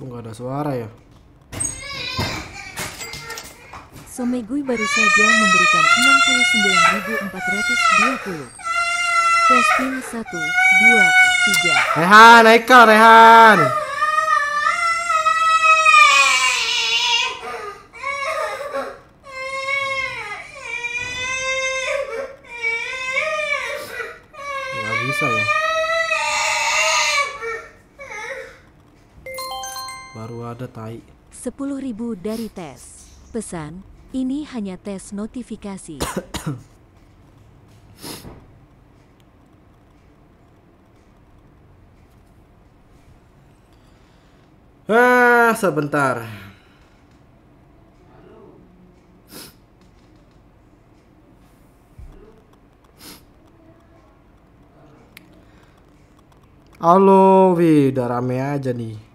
Kok nggak ada suara ya? Somegui baru saja memberikan 69.420. Testing 1, 2, 3. Rehan, Eka, Rehan. ibu dari tes. Pesan, ini hanya tes notifikasi. ah, sebentar. Halo, wih, udah rame aja nih.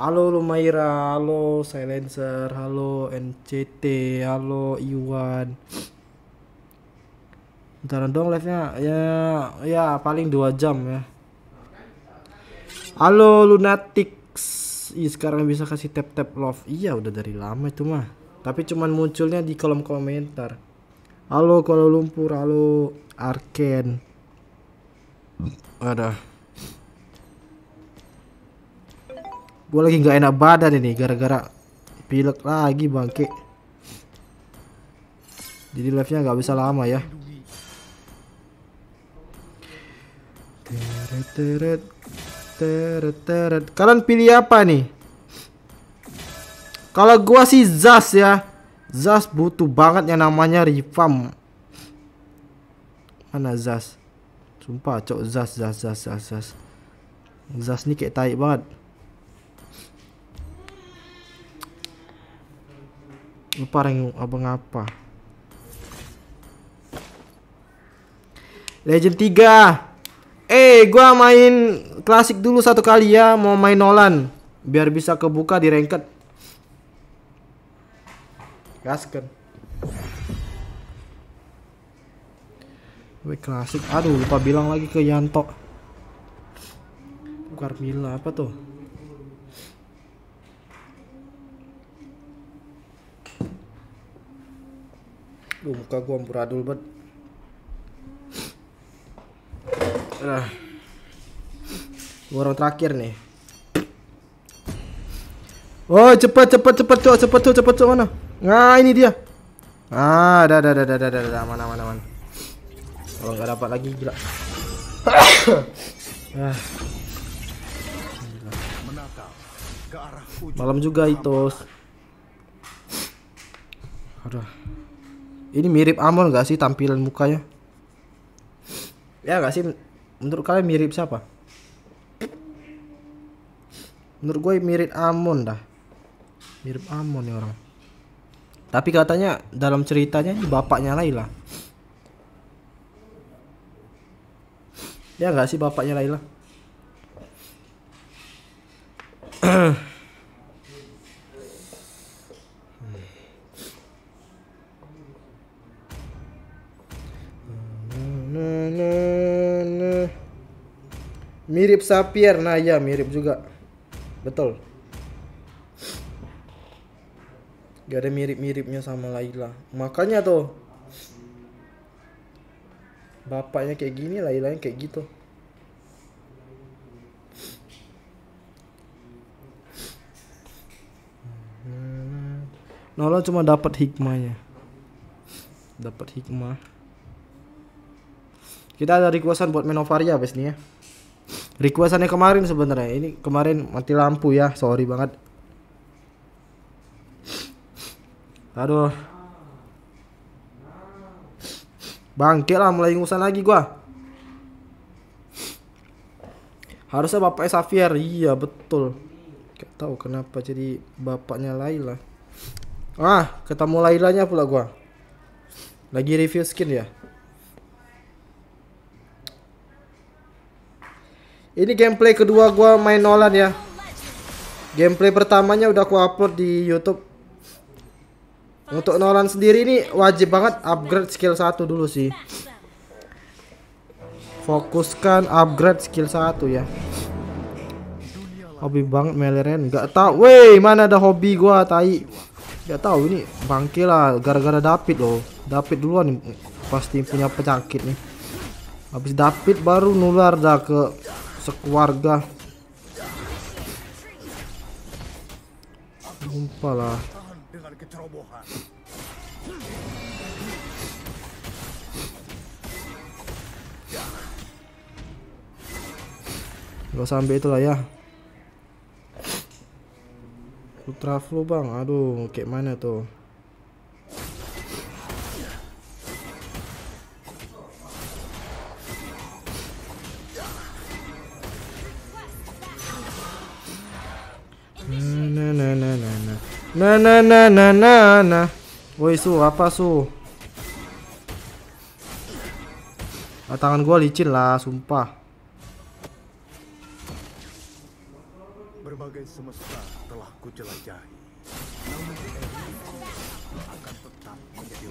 Halo Lumaira, halo Silencer, halo NCT, halo Iwan. Bentar dong live-nya. Ya, ya paling 2 jam ya. Halo Lunatics. Ih, sekarang bisa kasih tap-tap love. Iya, udah dari lama itu mah. Tapi cuman munculnya di kolom komentar. Halo Kalau Lumpur, halo Arken. Ada. Gue lagi nggak enak badan ini gara-gara pilek lagi bangke. Jadi live-nya nggak bisa lama ya. Teret, teret, teret, teret. Kalian pilih apa nih? Kalau gua sih Zas ya. Zas butuh banget yang namanya revamp. Mana Zas? Sumpah cok Zas Zas Zas Zas Zas. Zas ni kayak tai banget. parang abang apa Legend 3 Eh gua main klasik dulu satu kali ya Mau main Nolan Biar bisa kebuka di ranked Gasken Gue klasik Aduh lupa bilang lagi ke Yanto Bukar Mila apa tuh Duh, muka gua amburadul banget. Nah. Orang terakhir nih. Oh, cepat cepat cepat cok, cepat cok, cepat cok mana? Nah, ini dia. Ah, dah dah dah dah dah dah mana mana mana. Kalau nggak dapat lagi gila. Ah. Malam juga itu. Aduh. Ini mirip Amon gak sih tampilan mukanya? Ya gak sih? Menurut kalian mirip siapa? Menurut gue mirip Amon dah. Mirip Amon nih orang. Tapi katanya dalam ceritanya ini bapaknya Laila. Ya gak sih bapaknya Laila? Mirip Sapir. Nah, ya mirip juga. Betul. Gak ada mirip-miripnya sama Laila. Makanya tuh. Bapaknya kayak gini, Lailanya kayak gitu. Hmm. Nola cuma dapat hikmahnya. Dapat hikmah. Kita ada requestan buat Menovaria bes nih ya. Requestannya kemarin sebenarnya. Ini kemarin mati lampu ya, sorry banget. Aduh. Bangke lah mulai ngusan lagi gua. Harusnya bapak Xavier. Iya, betul. Gak tahu kenapa jadi bapaknya Laila. Ah, ketemu Lailanya pula gua. Lagi review skin ya. Ini gameplay kedua gue main Nolan ya. Gameplay pertamanya udah aku upload di YouTube. Untuk Nolan sendiri ini wajib banget upgrade skill 1 dulu sih. Fokuskan upgrade skill 1 ya. Hobi banget meleren, nggak tau. Wey, mana ada hobi gue tai. Gak tahu ini bangke lah gara-gara David loh. David duluan nih pasti punya penyakit nih. Habis David baru nular dah ke sekeluarga lupa lah Gak sampai itulah ya Ultra flow bang Aduh kayak mana tuh Na na na na na. Na na na na na na. Woi su apa su? Ah, tangan gua licin lah, sumpah. Berbagai semesta telah kujelajahi. Namun akan tetap menjadi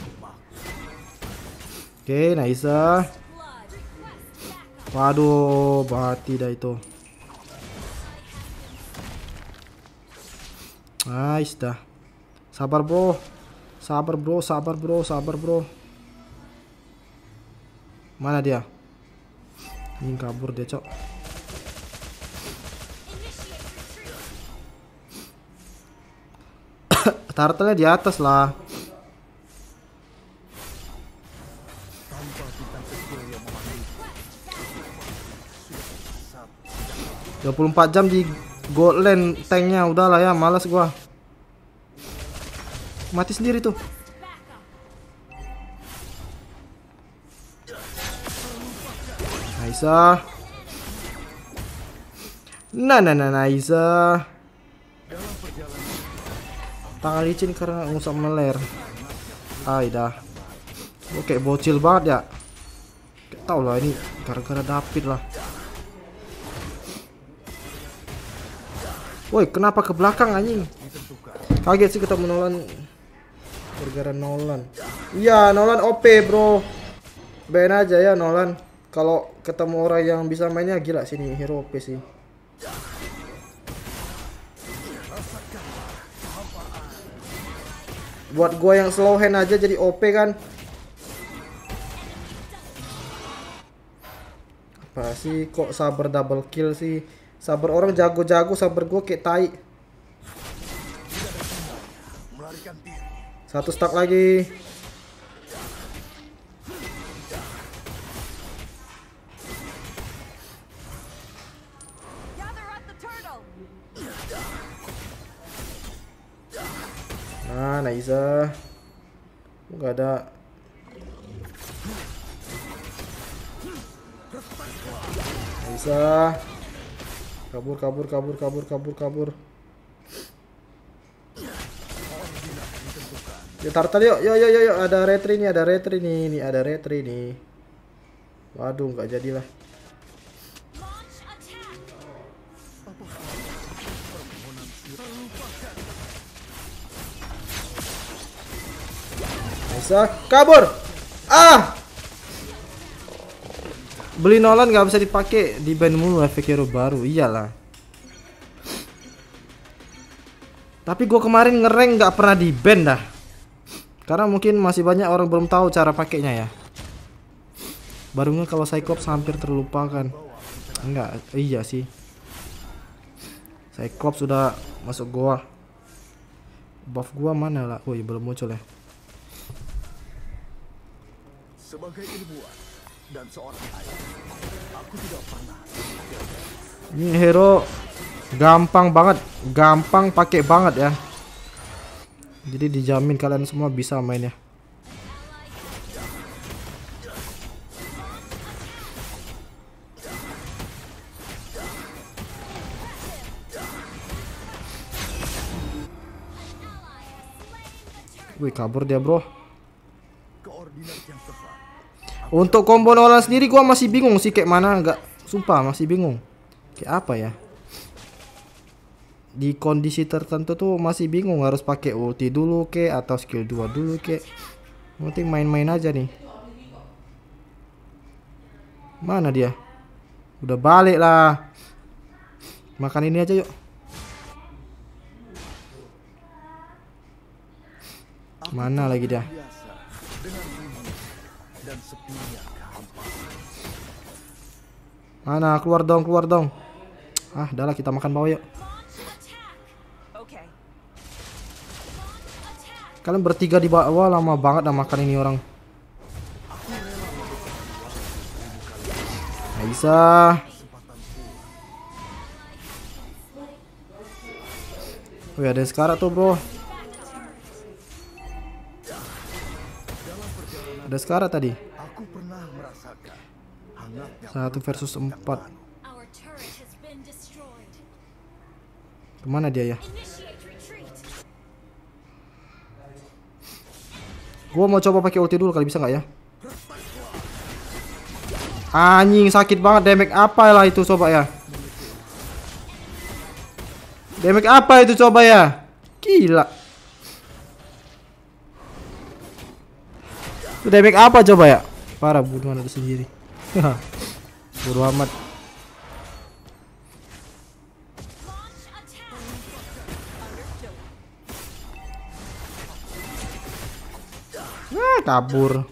Oke, okay, nice. Ah. Waduh, berarti dah itu. Nice dah. Sabar bro. Sabar bro, sabar bro, sabar bro. Mana dia? Ini kabur dia, Cok. Turtle-nya di atas lah. Dua puluh empat jam di Golen tanknya udahlah ya malas gua mati sendiri tuh Naisa nah nah nah Naisa tangan licin karena ngusap meler Aida oke bocil banget ya tau lah ini gara-gara David lah Woi, kenapa ke belakang anjing? Kaget sih ketemu Nolan. Gara-gara Nolan. Iya, Nolan OP, Bro. Ben aja ya Nolan. Kalau ketemu orang yang bisa mainnya gila sini hero OP sih. Buat gua yang slow hand aja jadi OP kan. Apa sih kok sabar double kill sih? Sabar orang jago-jago, sabar gue kayak tai. Satu stack lagi. Nah, Naiza. Gak ada. Naiza kabur kabur kabur kabur kabur kabur ya, yuk tar tar yuk yuk yuk yuk ada retri nih ada retri nih nih ada retri nih waduh nggak jadilah bisa kabur ah Beli Nolan nggak bisa dipakai di band mulu efek hero baru. Iyalah. Tapi gue kemarin ngereng nggak pernah di band dah. Karena mungkin masih banyak orang belum tahu cara pakainya ya. Barunya kalau Cyclops hampir terlupakan. Enggak, iya sih. Cyclops sudah masuk goa. Buff gua mana lah? Oh, iya belum muncul ya. Sebagai ilmuwan, dan seorang ayah. Aku tidak pernah. Ini hero gampang banget, gampang pakai banget ya. Jadi dijamin kalian semua bisa main ya. Wih kabur dia bro untuk combo Nolan sendiri gua masih bingung sih kayak mana enggak sumpah masih bingung. Kayak apa ya? Di kondisi tertentu tuh masih bingung harus pakai ulti dulu ke atau skill 2 dulu ke. Penting main-main aja nih. Mana dia? Udah balik lah. Makan ini aja yuk. Mana lagi dia? Mana? Keluar dong, keluar dong. Ah, udahlah kita makan bawah yuk. Kalian bertiga di bawah lama banget dah makan ini orang. Gak bisa. Wih ada sekarat sekarang tuh bro. Ada sekarat tadi. 1 versus 4 Kemana dia ya? Gua mau coba pakai ulti dulu kali bisa nggak ya? Anjing sakit banget damage apa lah itu coba ya? Damage apa itu coba ya? Gila. Itu damage apa coba ya? Parah bunuhan ada sendiri. Buru amat. Nah, kabur.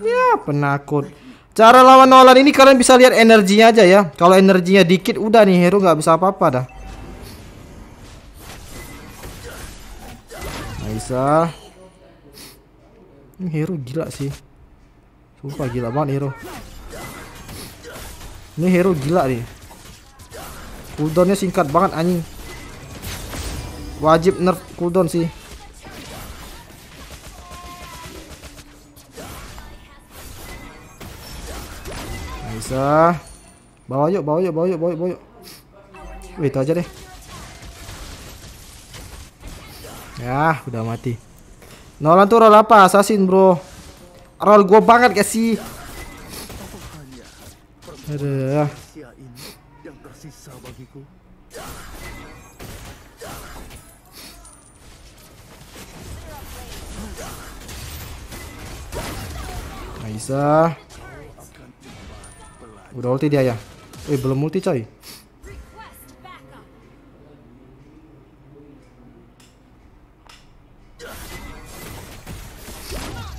Ya, penakut. Cara lawan Nolan ini kalian bisa lihat energinya aja ya. Kalau energinya dikit udah nih hero gak bisa apa-apa dah. Aisyah. Ini hero gila sih. Sumpah gila banget hero. Ini hero gila nih. Cooldownnya singkat banget anjing. Wajib nerf cooldown sih. Bisa. Ah. Bawa yuk, bawa yuk, bawa yuk, bawa yuk, bawa yuk. Wih, itu aja deh. Ya, udah mati. Nolan tuh roll apa? Assassin, bro. Roll gue banget gak sih? Aduh. Aisyah. Udah ulti dia ya? Eh belum multi coy.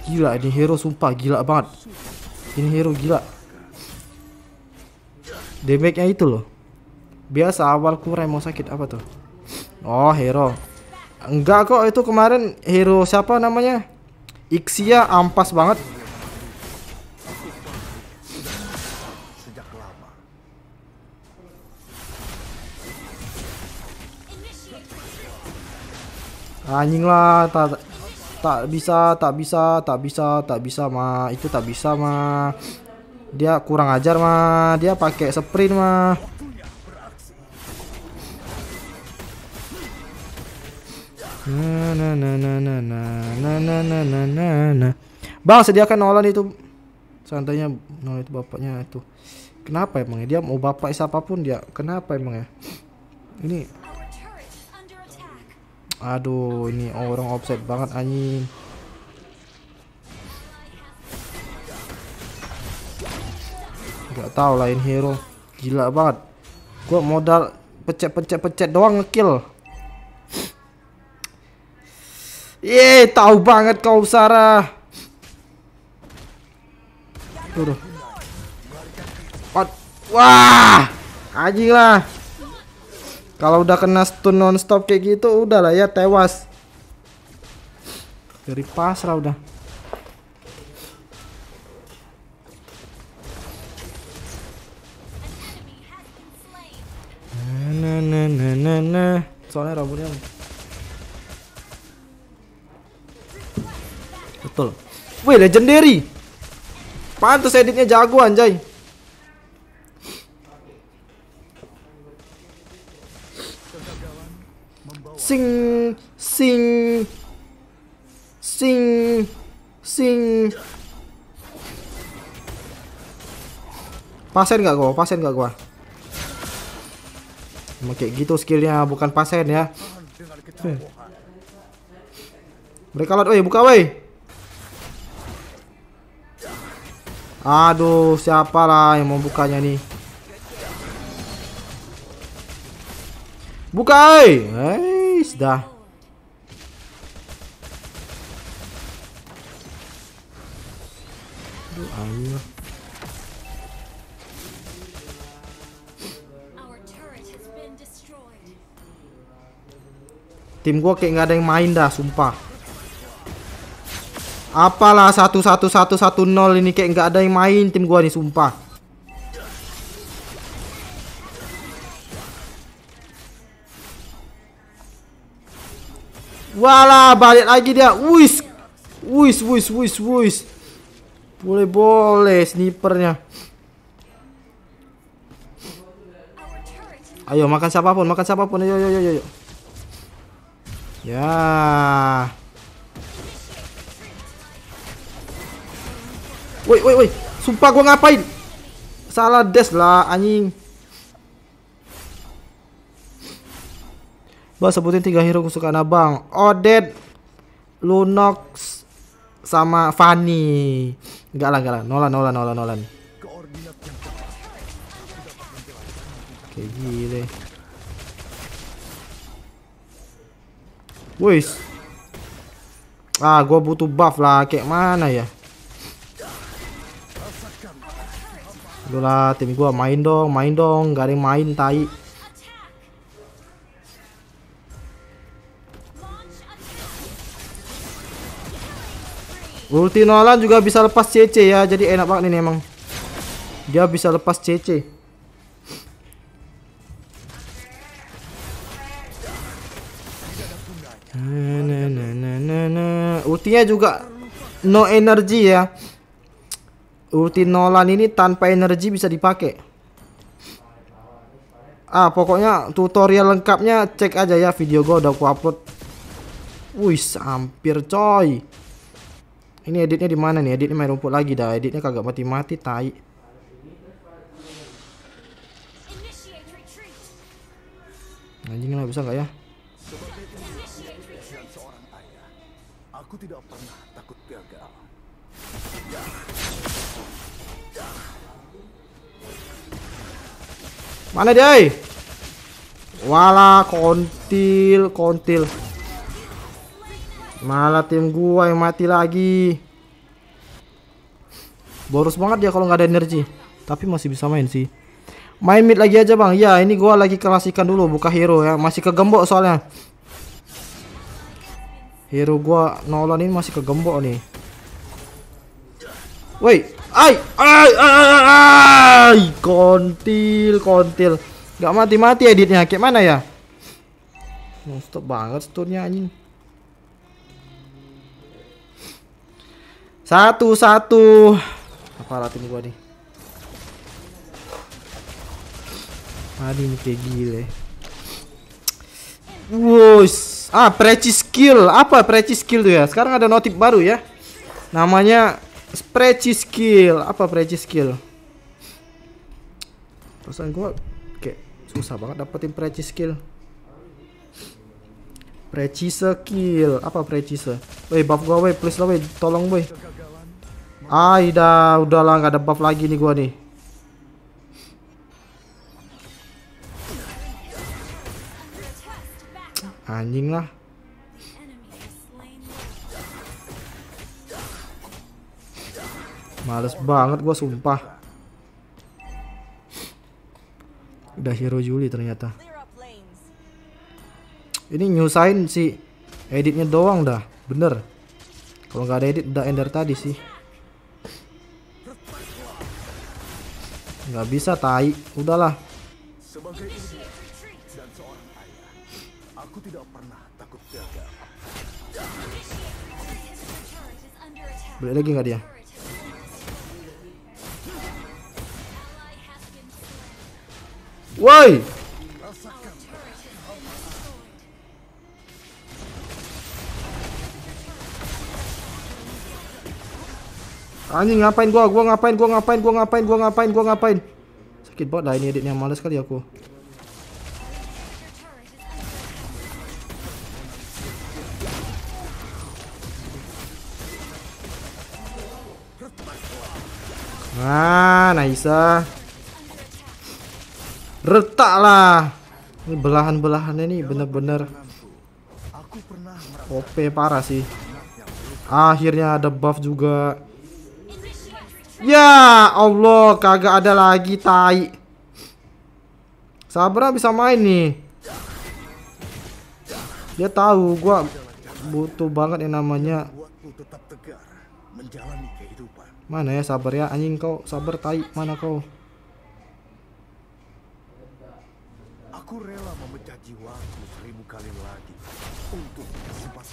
Gila ini hero sumpah gila banget. Ini hero gila. Damage-nya itu loh. Biasa awal kurang mau sakit apa tuh? Oh, hero. Enggak kok itu kemarin hero siapa namanya? Ixia ampas banget. Anjing lah, tak bisa tak bisa tak bisa tak bisa mah itu tak bisa mah dia kurang ajar mah dia pakai sprint mah na na na na na na na na na na na bang sediakan nolan itu santainya nolan itu bapaknya itu kenapa emangnya dia mau bapak siapapun dia kenapa emangnya ini Aduh, ini orang offset banget anjing. Gak tau lain hero. Gila banget. Gua modal pecet-pecet-pecet doang ngekill. Yeay, tahu banget kau Sarah. Turun. Wah, anjing lah. Kalau udah kena stun nonstop kayak gitu udah lah ya tewas. Dari pasrah udah. Na na na na na. Nah. Soalnya rambutnya. Betul. Wih legendary. Pantas editnya jago anjay. sing sing sing sing pasen gak gua pasen gak gua oke gitu skillnya bukan pasen ya mereka lot woi buka woi aduh siapa lah yang mau bukanya nih buka woi eh. Tim gua kayak nggak ada yang main dah, sumpah. Apalah satu satu satu satu nol ini kayak nggak ada yang main tim gua nih, sumpah. Walah, balik lagi dia. Wis. Wis, wis, wis, wis. Boleh-boleh snipernya. Ayo makan siapapun, makan siapapun. Ayo, ayo, ayo, ayo. Ya. Woi, woi, woi. Sumpah gua ngapain? Salah des lah anjing. Bah sebutin tiga hero kesukaan abang. Odet, Lunox, sama Fanny. Gak lah, gak lah. Nolan, Nolan, Nolan, Nolan. Oke, gile. Wuih. Ah, gua butuh buff lah. Kayak mana ya? Udah lah, tim gua main dong, main dong. Gak ada yang main, tai. Ulti Nolan juga bisa lepas CC ya, jadi enak banget ini emang. Dia bisa lepas CC. Ultinya juga no energy ya. Ulti Nolan ini tanpa energi bisa dipakai. Ah, pokoknya tutorial lengkapnya cek aja ya video gua udah ku upload. Wih, hampir coy. Ini editnya di mana nih? Editnya main rumput lagi dah. Editnya kagak mati-mati tai. Anjing lah bisa nggak ya? Aku tidak pernah takut gagal. Mana dia? Eh? Wala kontil kontil. Malah tim gua yang mati lagi. Boros banget ya kalau nggak ada energi. Tapi masih bisa main sih. Main mid lagi aja bang. Ya ini gua lagi kerasikan dulu buka hero ya. Masih kegembok soalnya. Hero gua Nolan ini masih kegembok nih. Woi, ai, ai, ai, kontil, kontil. nggak mati-mati editnya, kayak mana ya? Nonstop banget stunnya anjing. Satu satu. Apa alat ini gua nih? Aduh ini kayak gile. Ya. Wus, Ah, precis skill. Apa precis skill tuh ya? Sekarang ada notif baru ya. Namanya precis skill. Apa precis skill? Perasaan gua kayak susah banget dapetin precis skill. Precise skill Apa precise? Woi, buff gua woi, please lah woi, tolong woi. Ah, udah, udahlah nggak ada buff lagi nih gua nih. Anjing lah. Males banget gua sumpah. Udah hero Juli ternyata. Ini nyusahin si editnya doang dah, bener. Kalau nggak ada edit udah ender tadi sih. nggak bisa tai udahlah beli lagi nggak dia woi Anjing ngapain gua? Gua ngapain? Gua ngapain? Gua ngapain? Gua ngapain? Gua ngapain? Sakit banget lah ini editnya males kali aku. Nah, Naisa. Retaklah. Ini belahan-belahannya nih bener-bener OP parah sih. Akhirnya ada buff juga. Ya Allah, kagak ada lagi tai. Sabra bisa main nih. Dia tahu gua butuh banget yang namanya Mana ya sabar ya anjing kau sabar tai mana kau? Aku rela memecah jiwaku seribu kali lagi untuk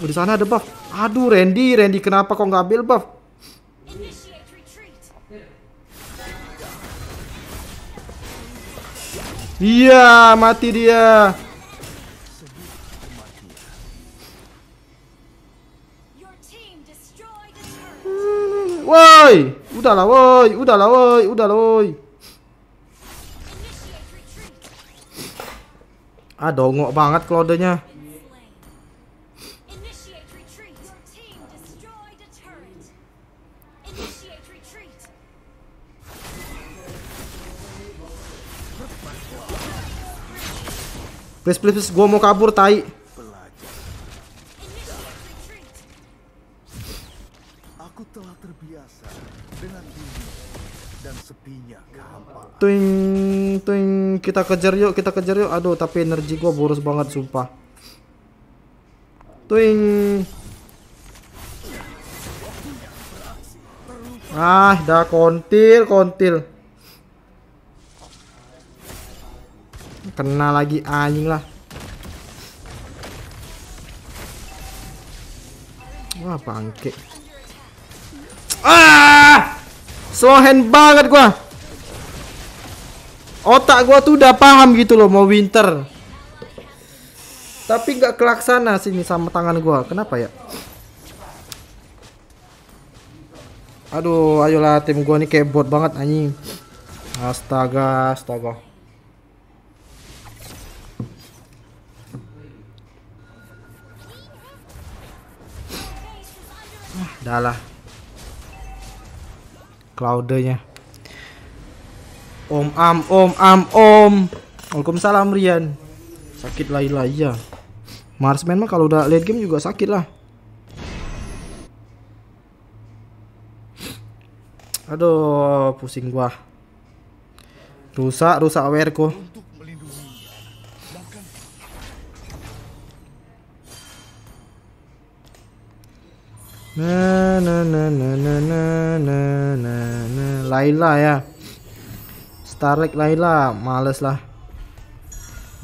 di sana ada buff. Aduh Randy, Randy kenapa kau nggak ambil buff? Iya, mati dia. Woi, udahlah woi, udahlah woi, udahlah woi. Ah dongok banget klodenya. Please, please, please. Gue mau kabur, tai. Aku telah terbiasa dengan dunia dan sepinya kehampaan. Tuing, tuing. Kita kejar yuk, kita kejar yuk. Aduh, tapi energi gue boros banget, sumpah. Tuing. Ah, dah kontil, kontil. Kena lagi anjing lah. Wah, bangke. Ah! Slow hand banget gua. Otak gua tuh udah paham gitu loh mau winter. Tapi nggak kelaksana sini sama tangan gua. Kenapa ya? Aduh, ayolah tim gua nih kayak bot banget anjing. Astaga, astaga. Dah lah. Om am om am om. Waalaikumsalam Rian. Sakit lah ya. Marsman mah kalau udah late game juga sakit lah. Aduh, pusing gua. Rusak, rusak awareku na na na na na na na na na Laila ya Starlight Laila males lah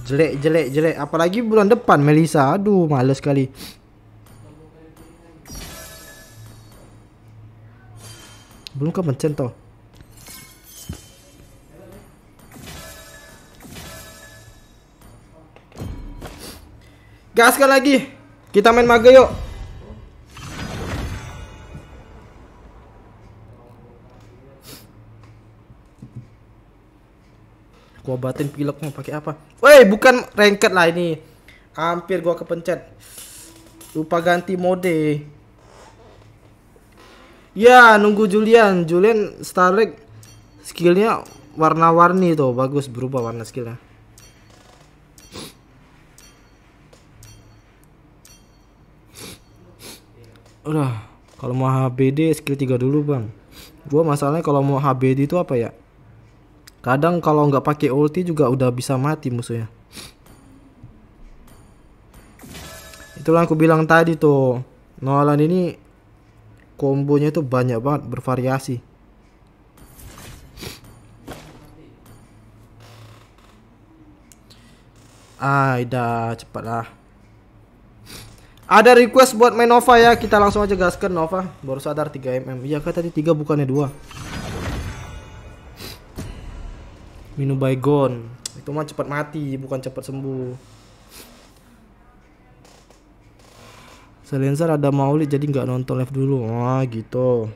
jelek jelek jelek apalagi bulan depan Melisa aduh males sekali belum kepencen toh gaskan sekali lagi kita main mage yuk gua obatin pileknya pakai apa woi bukan rengket lah ini hampir gua kepencet lupa ganti mode ya nunggu Julian Julian Starlight skillnya warna-warni tuh bagus berubah warna skillnya udah kalau mau HBD skill 3 dulu bang gua masalahnya kalau mau HBD itu apa ya Kadang kalau nggak pakai ulti juga udah bisa mati musuhnya. Itulah aku bilang tadi tuh. Nolan ini kombonya itu banyak banget bervariasi. Aida ah, cepatlah. Ada request buat main Nova ya. Kita langsung aja gaskan Nova. Baru sadar 3 mm. Iya kan tadi 3 bukannya 2. Minu Baygon. Itu mah cepat mati, bukan cepat sembuh. Silencer ada maulid jadi nggak nonton live dulu. Wah, gitu.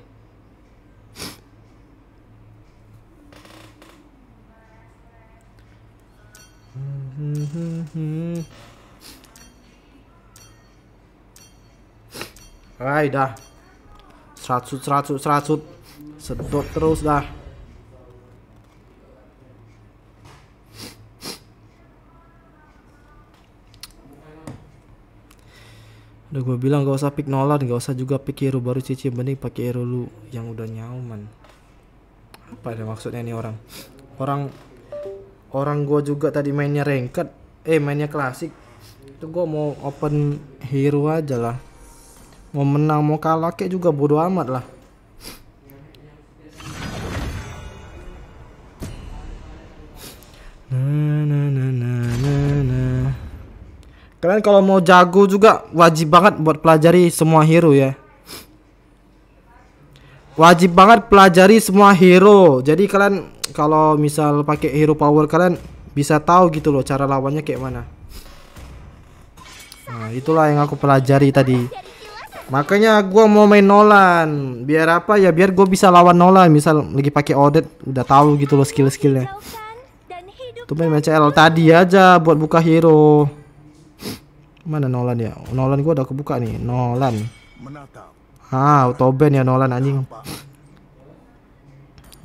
Hai dah. seratus seratus seratus Sedot terus dah. udah gue bilang gak usah pick nolan gak usah juga pick hero baru cici bening pakai hero lu yang udah nyaman apa ada maksudnya nih orang orang orang gue juga tadi mainnya ranked eh mainnya klasik itu gue mau open hero aja lah mau menang mau kalah kayak juga bodo amat lah na na na na na, na. Kalian kalau mau jago juga wajib banget buat pelajari semua hero ya. Wajib banget pelajari semua hero. Jadi kalian kalau misal pakai hero power kalian bisa tahu gitu loh cara lawannya kayak mana. Nah, itulah yang aku pelajari tadi. Makanya gua mau main Nolan. Biar apa ya? Biar gue bisa lawan Nolan. Misal lagi pakai Odet udah tahu gitu loh skill-skillnya. Tuh main CL tadi aja buat buka hero. Mana Nolan ya? Nolan gua udah kebuka nih. Nolan. Ah, autoban ya Nolan anjing.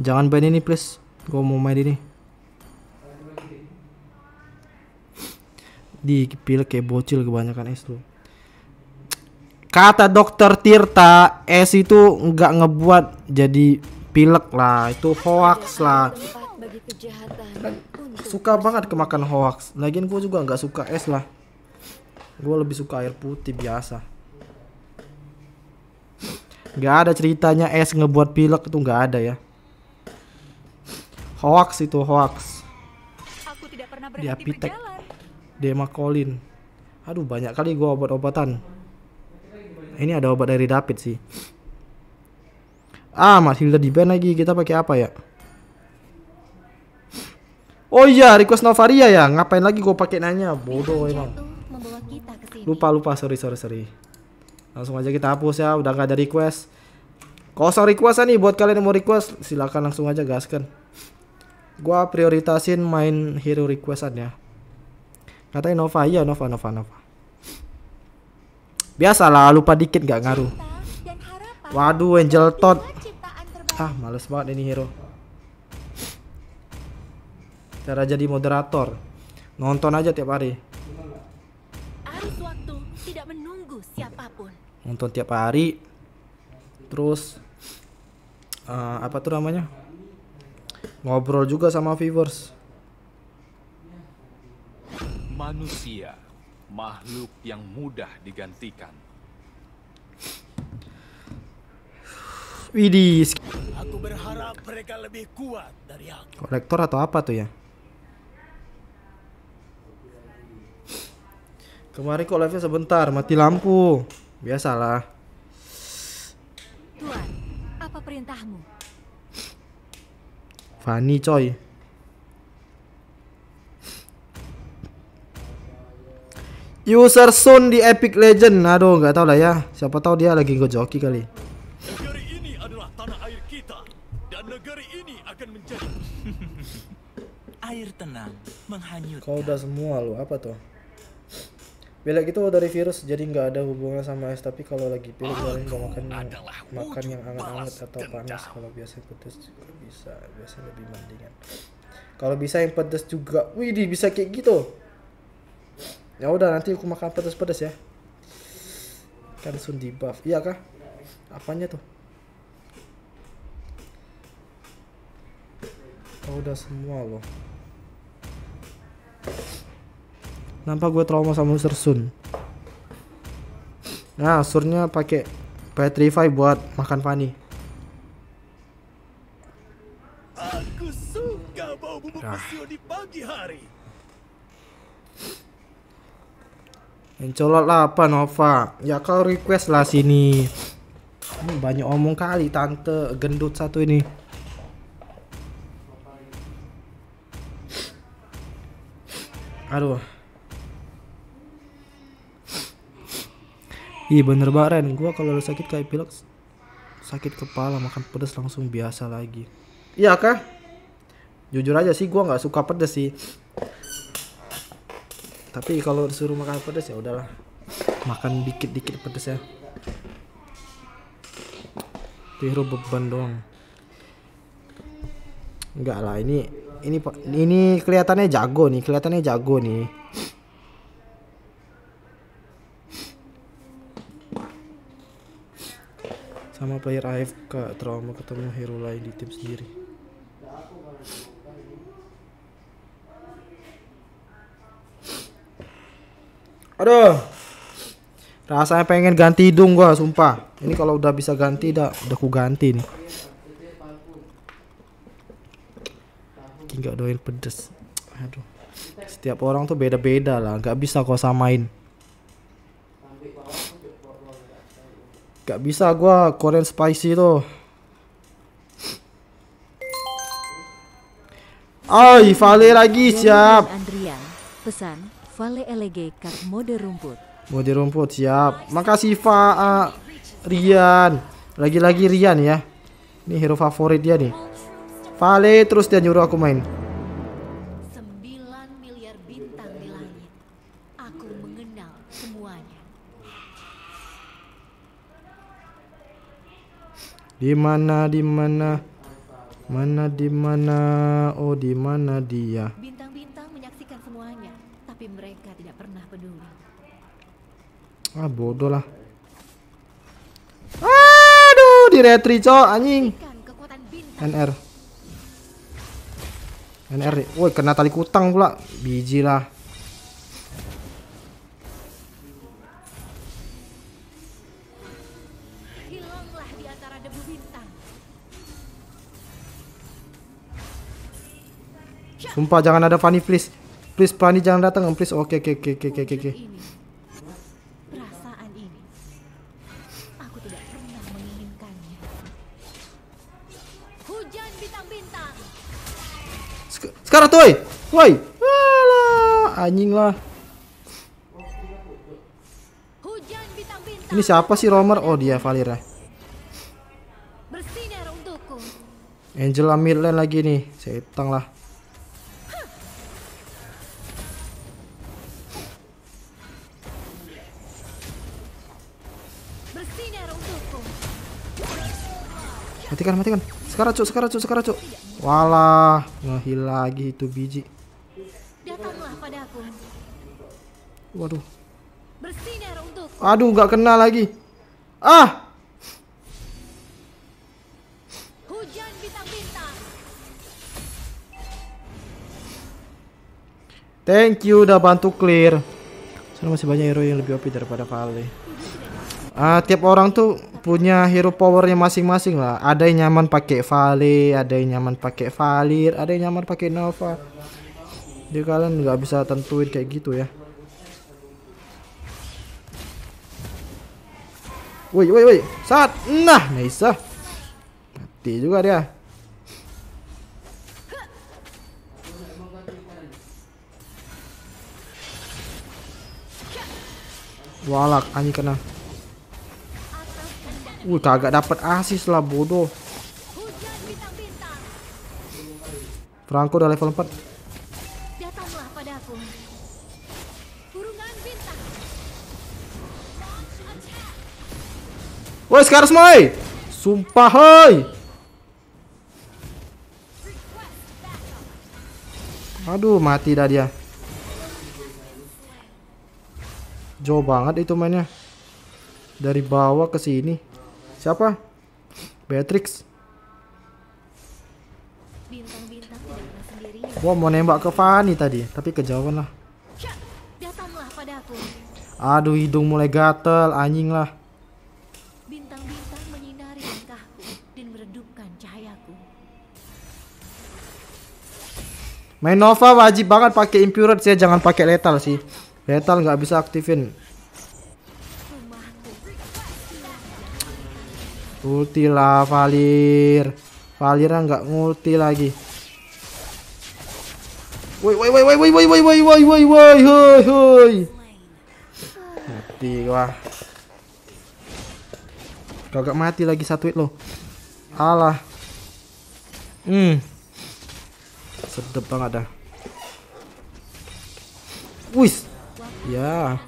Jangan ban ini please. Gua mau main ini. Di pilek kayak bocil kebanyakan es tuh. Kata dokter Tirta, es itu nggak ngebuat jadi pilek lah, itu hoax lah. Suka banget kemakan hoax. Lagian gue juga nggak suka es lah gue lebih suka air putih biasa nggak ada ceritanya es ngebuat pilek itu nggak ada ya hoax itu hoax Aku tidak pernah dia pitek demakolin aduh banyak kali gue obat-obatan ini ada obat dari David sih ah masih Hilda di band lagi kita pakai apa ya Oh iya request Novaria ya ngapain lagi gue pakai nanya bodoh emang Lupa lupa sorry sorry sorry. Langsung aja kita hapus ya, udah gak ada request. Kosong request nih buat kalian yang mau request, silakan langsung aja gaskan. Gua prioritasin main hero requestan ya. Katanya Nova, iya Nova Nova Nova. Biasalah, lupa dikit gak ngaruh. Waduh, Angel Todd. Ah, males banget ini hero. Cara jadi moderator. Nonton aja tiap hari tidak menunggu siapapun. Nonton tiap hari. Terus uh, apa tuh namanya? Ngobrol juga sama viewers. Manusia, makhluk yang mudah digantikan. Widih. Aku berharap mereka lebih kuat dari aku. Kolektor atau apa tuh ya? Kemarin kok live-nya sebentar, mati lampu. Biasalah. Tuan, apa perintahmu? Fani coy. User Sun di Epic Legend. Aduh, nggak tahu lah ya. Siapa tahu dia lagi gojoki kali. Negeri ini adalah tanah air kita dan negeri ini akan menjadi air tenang menghanyutkan. Kau udah semua lu apa tuh? Bela gitu dari virus jadi nggak ada hubungan sama es tapi kalau lagi pilih kalian nggak makan makan yang hangat-hangat atau panas kalau biasa pedes juga bisa biasa lebih mendingan kalau bisa yang pedes juga wih di bisa kayak gitu ya udah nanti aku makan pedes-pedes ya kan sun di buff iya kah apanya tuh oh, udah semua loh Nampak gue trauma sama user Sun. Nah, surnya pakai petrify buat makan Fani. Aku suka bau bubuk nah. di pagi hari. Mencolot lah apa Nova? Ya kau request lah sini. Ini hmm, banyak omong kali tante gendut satu ini. Aduh. Iya bener banget Ren, gue kalau sakit kayak pilek sakit kepala makan pedas langsung biasa lagi. Iya kah? Jujur aja sih gue nggak suka pedas sih. Tapi kalau disuruh makan pedas ya udahlah. Makan dikit-dikit pedas ya. Tiru beban doang. Enggak lah ini ini ini kelihatannya jago nih, kelihatannya jago nih sama player AFK trauma ketemu hero lain di tim sendiri aduh rasanya pengen ganti hidung gua sumpah ini kalau udah bisa ganti udah udah ku ganti nih nggak doain pedes aduh setiap orang tuh beda-beda lah nggak bisa kau samain Gak bisa gua Korean spicy tuh. Oi, Vale lagi siap. Andrian, pesan Vale LG card mode rumput. Mode rumput siap. Makasih Fa uh, Rian. Lagi-lagi Rian ya. Ini hero favorit dia nih. Vale terus dia nyuruh aku main. di mana di mana mana di mana oh di mana dia bintang-bintang menyaksikan semuanya tapi mereka tidak pernah peduli ah bodoh lah aduh di retri cok anjing NR NR woi kena tali kutang pula biji lah Sumpah jangan ada Fanny please. Please Fanny jangan datang. Please. Oke okay, oke okay, oke okay, oke oke oke. Sekarang tuh, woi. Woi. Alah, anjing lah. Ini siapa sih Romer? Oh dia Valira. Ya. Angel Amirlen lagi nih, setang lah. Matikan, matikan. Sekarang cuk, sekarang cuk, sekarang cuk. Walah, ngehil lagi itu biji. Datanglah padaku. Waduh. Bersinar untuk Aduh, nggak kena lagi. Ah! Hujan bintang-bintang. Thank you udah bantu clear. Soalnya masih banyak hero yang lebih OP daripada Vale. Ah, tiap orang tuh punya hero powernya masing-masing lah. Ada yang nyaman pakai Vale, ada yang nyaman pakai Valir, ada yang nyaman pakai Nova. Jadi kalian nggak bisa tentuin kayak gitu ya. Woi, woi, woi. Saat. Nah, nice. Mati juga dia. Walak, anjing kena. Uh, kagak dapat asis lah bodoh. Franco udah level 4. Datanglah padaku. Kurungan bintang. Woi, sekarang semua. Sumpah, hei. Aduh, mati dah dia. Jauh banget itu mainnya. Dari bawah ke sini. Siapa? Beatrix. Bintang-bintang tidak sendirian. Wah, mau nembak ke Fanny tadi, tapi kejauhan lah. Datanglah padaku. Aduh, hidung mulai gatel, anjing lah. Bintang-bintang menyinari langkahku dan meredupkan cahayaku. Main Nova wajib banget pakai impurance ya, jangan pakai lethal sih. Lethal nggak bisa aktifin. Ulti lah Valir. Valir nggak ngulti lagi. Woi woi woi woi woi woi woi woi woi woi woi woi. Mati wah. Kagak mati lagi satu hit lo. Alah. Hmm. Sedep banget dah. Wis. Ya.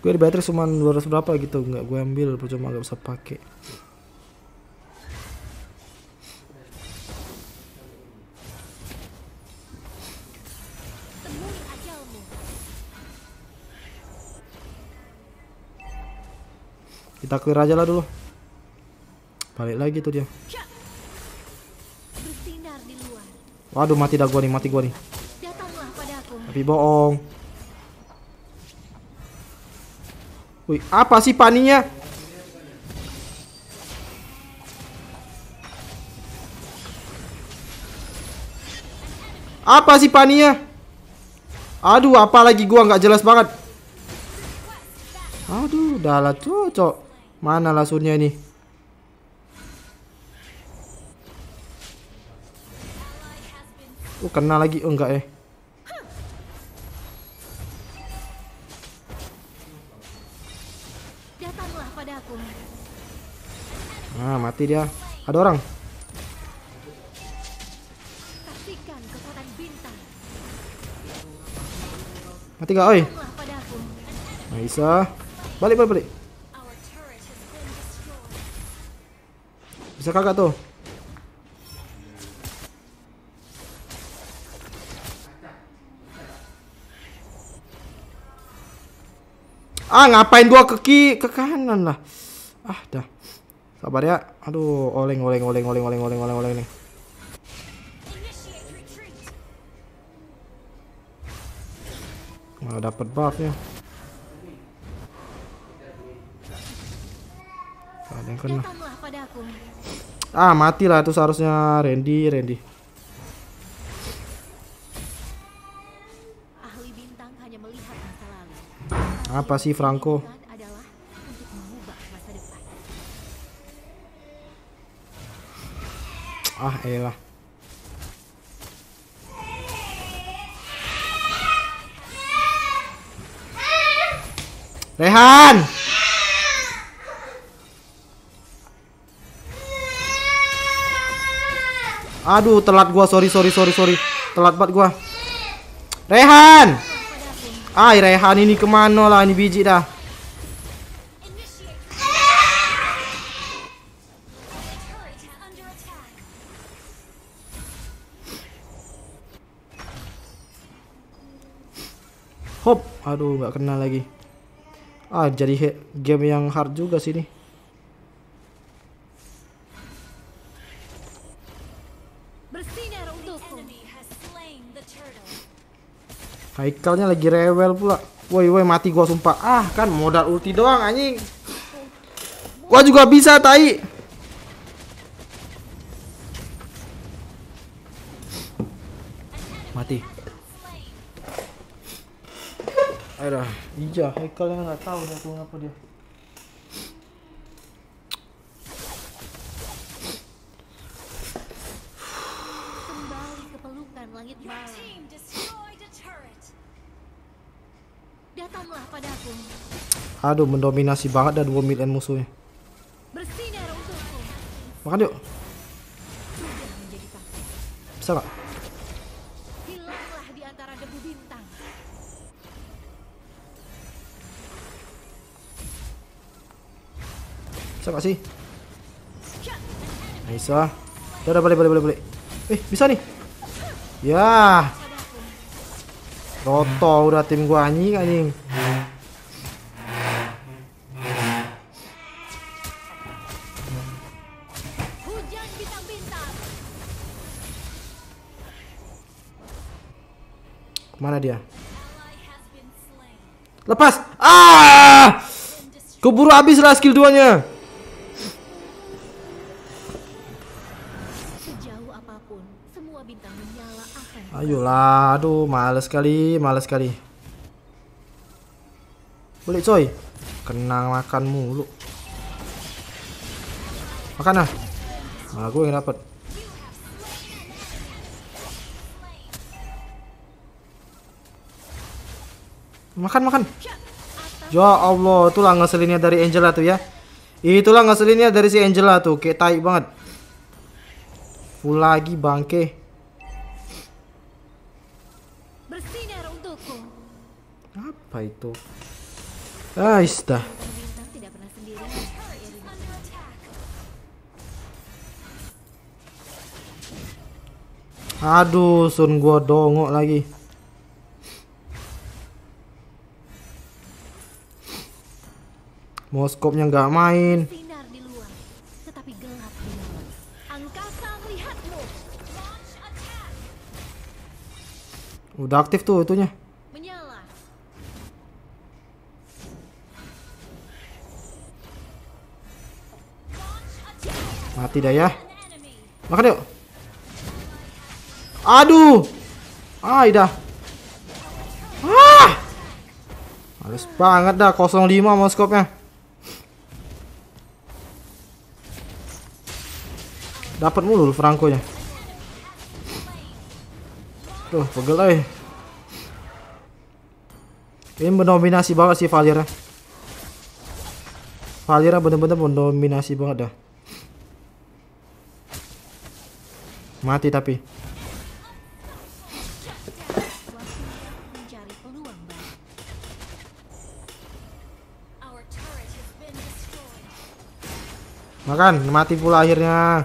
Gue di baterai cuma 200 berapa gitu, nggak gue ambil percuma nggak bisa pakai. Kita clear aja lah dulu. Balik lagi tuh dia. Waduh mati dah gua nih, mati gua nih. Tapi bohong. Wih, apa sih paninya? Apa sih paninya? Aduh, apa lagi gua nggak jelas banget. Aduh, dalat cocok. Mana lasurnya ini? Oh, kena lagi. Oh, enggak ya. Eh. Nah, mati dia. Ada orang. Mati gak, oi? Nah, bisa. Balik, balik, balik. Bisa kagak tuh? Ah, ngapain gua ke ki ke kanan lah. Ah, dah. Sabar ya. Aduh, oleng oleng oleng oleng oleng oleng oleng oleng. Mana dapat buffnya? Ada yang kena. Ah, mati lah itu seharusnya Randy, Randy. Apa sih Franco? Ah, elah. Rehan! Aduh, telat gua. Sorry, sorry, sorry, sorry. Telat banget gua. Rehan. Ai, Rehan ini kemana lah ini biji dah. Hop, aduh nggak kenal lagi. Ah, jadi game yang hard juga sih nih. Haikalnya lagi rewel pula. Woi woi mati gua sumpah. Ah, kan modal ulti doang anjing. Gua juga bisa tai. Mati. Aduh, iya Haikal yang nggak tahu dia apa dia. Aduh, mendominasi banget dan mid musuhnya. Makan yuk. Bisa gak? Bisa gak sih? bisa. Udah, udah, balik, balik, balik, Eh, bisa nih. Ya. Roto udah tim gua anjing anjing. Lepas. Ah! Keburu habis lah skill duanya nya Ayolah, aduh males sekali, males sekali. Boleh coy. Kena makan mulu. Makan ah. gue nah, yang dapet. Makan, makan. Ya Allah, itulah ngeselinnya dari Angela tuh ya. Itulah ngeselinnya dari si Angela tuh, kayak tai banget. Full lagi bangke. Apa itu? Ah, Aduh, Sun gua dongok lagi. Moskopnya nggak main. Udah aktif tuh itunya. Mati dah ya. Makan yuk. Aduh. Ah, dah. Ah. Harus banget dah 05 moskopnya. Dapat mulu Franco Tuh, pegel eh. Ini mendominasi banget sih Valera. Valera bener-bener mendominasi banget dah. Mati tapi. Makan, mati pula akhirnya.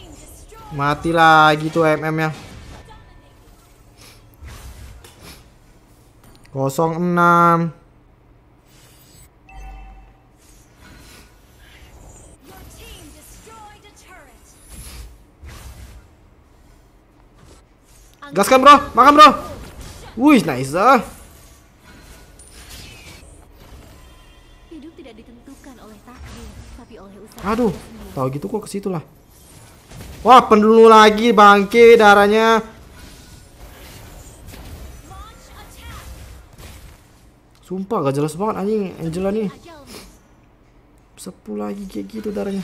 Mati lagi tuh MM-nya. 06 Gaskan bro, makan bro. Wih, nice ah. Aduh, tahu gitu kok ke situ lah. Wah pendulu lagi bangke darahnya Sumpah gak jelas banget anjing Angela nih Sepuluh lagi kayak gitu darahnya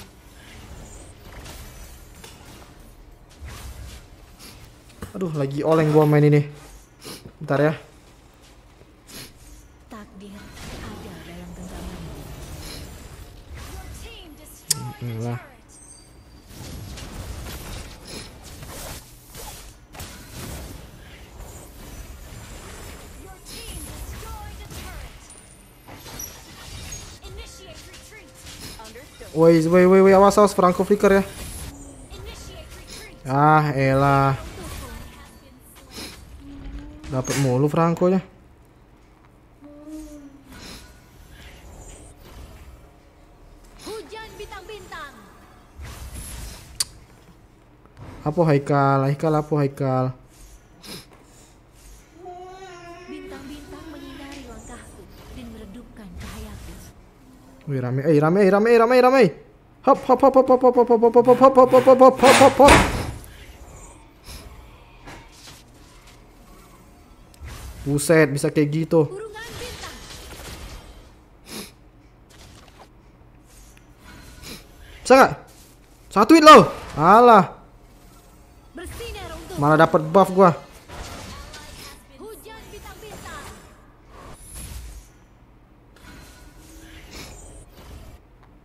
Aduh lagi oleng gua main ini Bentar ya Takdir Woi, woi, woi, woi, awas, awas, Franco flicker ya. Ah, elah. Dapat mulu Franco bintang-bintang. Apa Haikal? Haikal apa Haikal? Wih rame, eh rame, rame, rame, rame. Hop, hop, hop, hop, hop, hop, hop, hop, hop, hop, hop, hop, hop, hop, hop, hop, hop. Buset, bisa kayak gitu. Bisa gak? Satu hit lo. Alah. Malah dapat buff gua.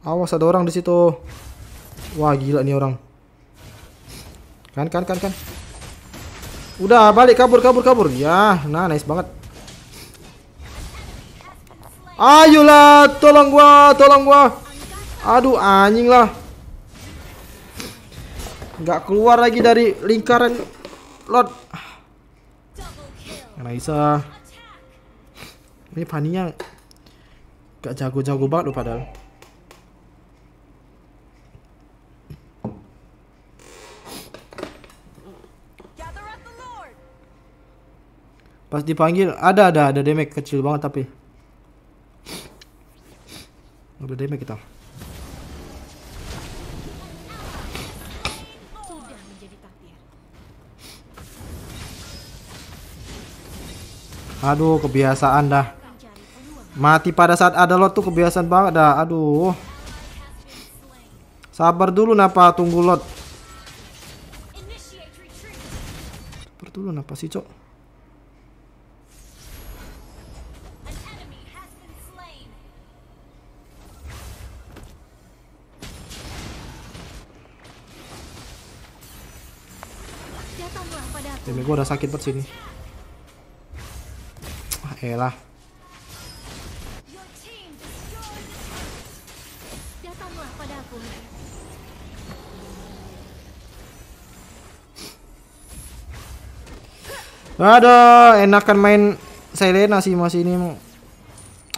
Awas ada orang di situ. Wah, gila nih orang. Kan kan kan kan. Udah, balik kabur kabur kabur. Ya, nah nice banget. Ayolah, tolong gua, tolong gua. Aduh, anjing lah. Nggak keluar lagi dari lingkaran lot. nice Ini paninya gak jago-jago banget loh padahal. Pas dipanggil ada ada ada damage kecil banget tapi. Ada damage kita. Aduh, kebiasaan dah. Mati pada saat ada lot tuh kebiasaan banget dah. Aduh. Sabar dulu napa tunggu lot. Sabar dulu napa sih, Cok? Demi gue udah sakit banget sini. Ah, elah. Aduh, enakan main Selena sih masih ini.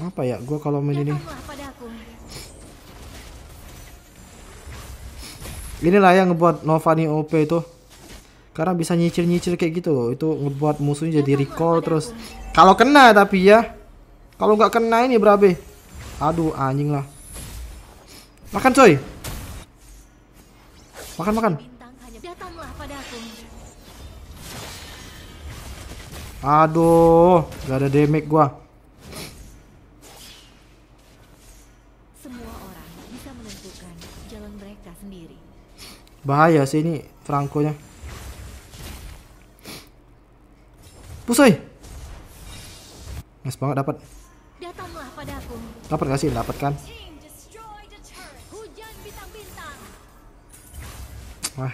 Apa ya, gue kalau main ini. Inilah yang ngebuat Nova nih OP tuh. Karena bisa nyicil-nyicil kayak gitu loh. Itu buat musuhnya jadi recall terus. Kalau kena tapi ya. Kalau nggak kena ini berabe. Aduh anjing lah. Makan coy. Makan makan. Aduh, gak ada damage gua. Bahaya sih ini Franco-nya. Pusoy. Nice banget dapat. Datanglah padaku. Dapat gak sih? Dapat kan? Wah.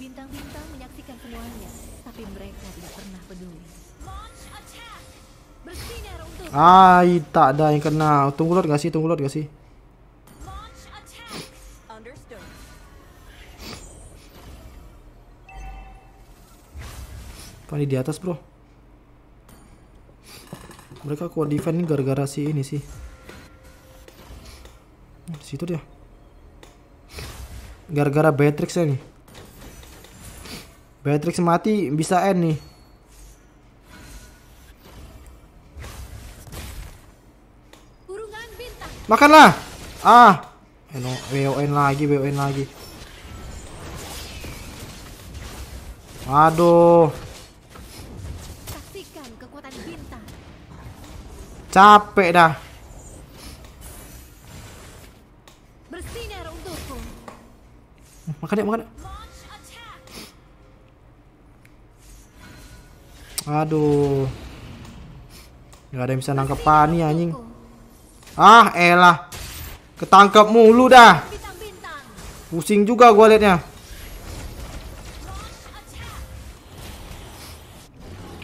Bintang-bintang menyaksikan semuanya, tapi mereka tidak pernah peduli. Bersinar untuk. Ah, tak ada yang kena. Tunggu lot gak sih? Tunggu lot gak sih? Paling di atas bro Mereka kuat ini gara-gara si ini sih Situ dia Gara-gara Beatrix ya nih Beatrix mati bisa end nih Makanlah Ah Eno, WON lagi, WON lagi. Aduh. Capek dah. Eh, makan ya makan ya. Aduh. nggak ada yang bisa nangkep Pani anjing. Ah, elah. Ketangkep mulu dah. Pusing juga gua liatnya.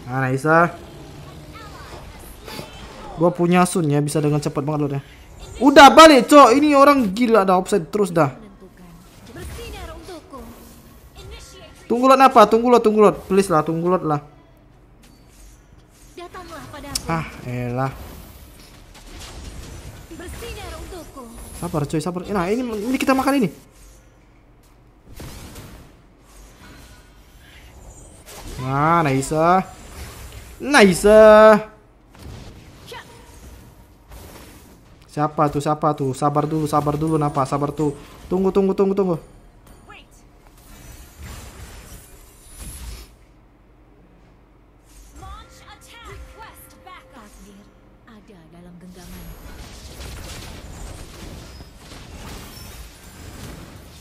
Nah, Naisa. Nice, Gua punya Sun ya bisa dengan cepat banget loh ya. Udah balik, cok. Ini orang gila ada offset terus dah. Tunggu lot apa? Tunggu lot, tunggu lot. Please lah, tunggu lot lah. Ah, elah. Sabar coy, sabar. Nah, ini ini kita makan ini. Nah, nice. Nice. Siapa tuh? Siapa tuh? Sabar dulu, sabar dulu Napa, sabar tuh. Tunggu, tunggu, tunggu, tunggu.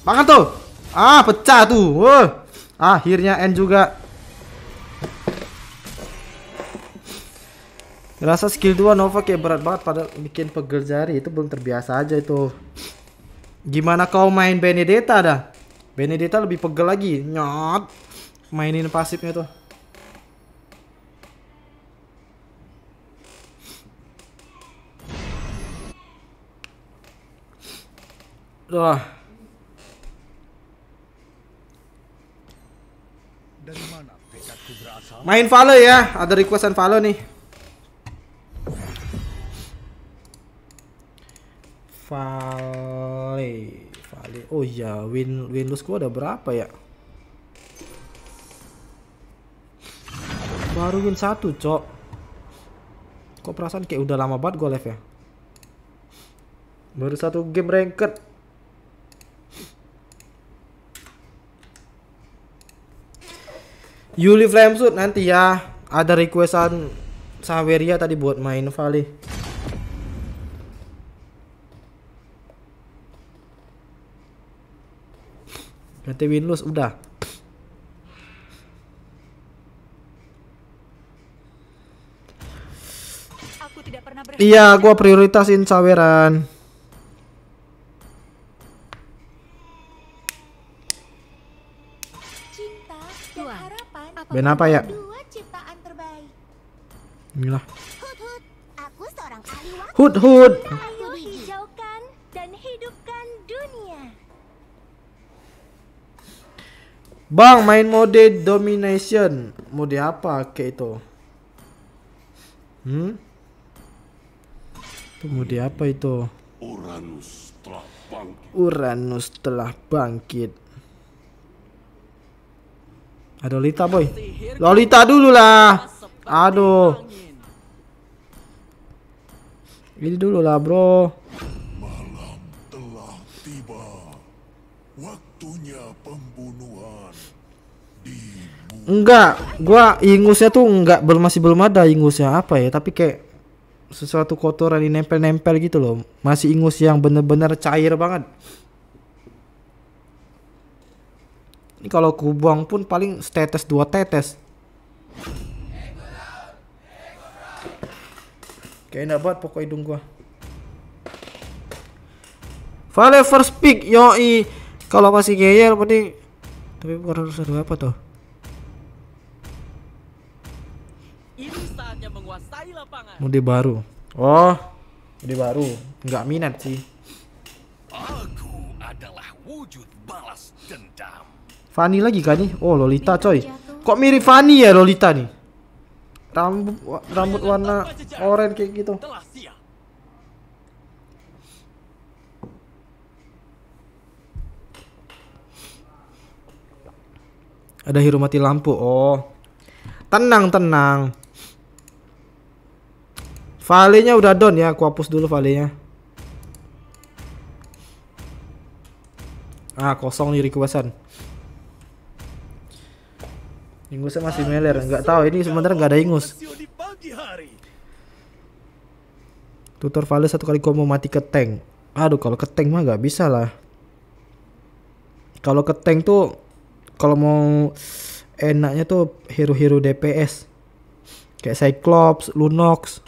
Makan tuh. Ah, pecah tuh. Wah. Akhirnya end juga. Rasa skill 2 Nova kayak berat banget pada bikin pegel jari itu belum terbiasa aja itu. Gimana kau main Benedetta dah? Benedetta lebih pegel lagi. Nyot. Mainin pasifnya tuh. Wah. Main follow ya, ada requestan follow nih. Vale Vale oh iya win win lose gua ada berapa ya baru win satu cok kok perasaan kayak udah lama banget gua live ya baru satu game ranked Yuli Flamesuit nanti ya ada requestan Saweria tadi buat main Vale Nanti win lose udah. Iya, gua prioritasin saweran. Ben apa ya? Inilah. Hood hood. Bang, main mode domination. Mode apa kayak itu? Hmm? Itu mode apa itu? Uranus telah bangkit. Uranus telah bangkit. Ada Lolita boy. Lolita dulu lah. Aduh. Ini dulu lah bro. enggak gua ingusnya tuh enggak belum masih belum ada ingusnya apa ya tapi kayak sesuatu kotoran ini nempel-nempel gitu loh masih ingus yang bener-bener cair banget ini kalau kubuang pun paling setetes dua tetes kayak enak banget pokok hidung gua Vale first pick yoi kalau masih ngeyel penting tapi harus ada apa tuh Mode baru. Oh, mode baru. Enggak minat sih. Aku adalah wujud balas dendam. Fanny lagi kan nih? Oh, Lolita coy. Kok mirip Fani ya Lolita nih? Rambut rambut warna oranye kayak gitu. Ada hero mati lampu. Oh. Tenang, tenang. Valenya udah down ya, aku hapus dulu valenya. Ah, kosong nih requestan. Ingusnya masih meler, nggak tahu ini sebenarnya nggak ada ingus. Tutor Vale satu kali mau mati ke tank. Aduh, kalau ke tank mah nggak bisa lah. Kalau ke tank tuh, kalau mau enaknya tuh hero-hero DPS kayak Cyclops, Lunox,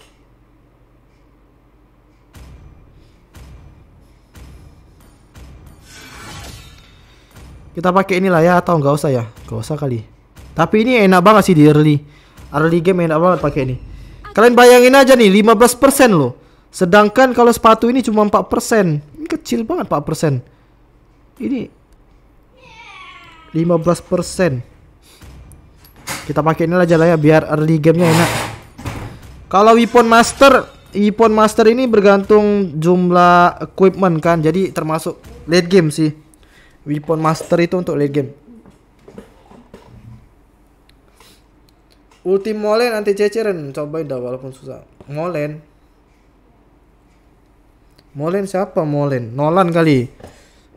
Kita pakai inilah ya atau nggak usah ya? Nggak usah kali. Tapi ini enak banget sih di early. Early game enak banget pakai ini. Kalian bayangin aja nih 15% loh. Sedangkan kalau sepatu ini cuma 4%. Ini kecil banget 4%. Ini 15%. Kita pakai ini aja lah ya biar early gamenya enak. Kalau weapon master, weapon master ini bergantung jumlah equipment kan. Jadi termasuk late game sih. Weapon Master itu untuk late game. Ultim Molen anti ceceran cobain dah walaupun susah. Molen. Molen siapa Molen? Nolan kali.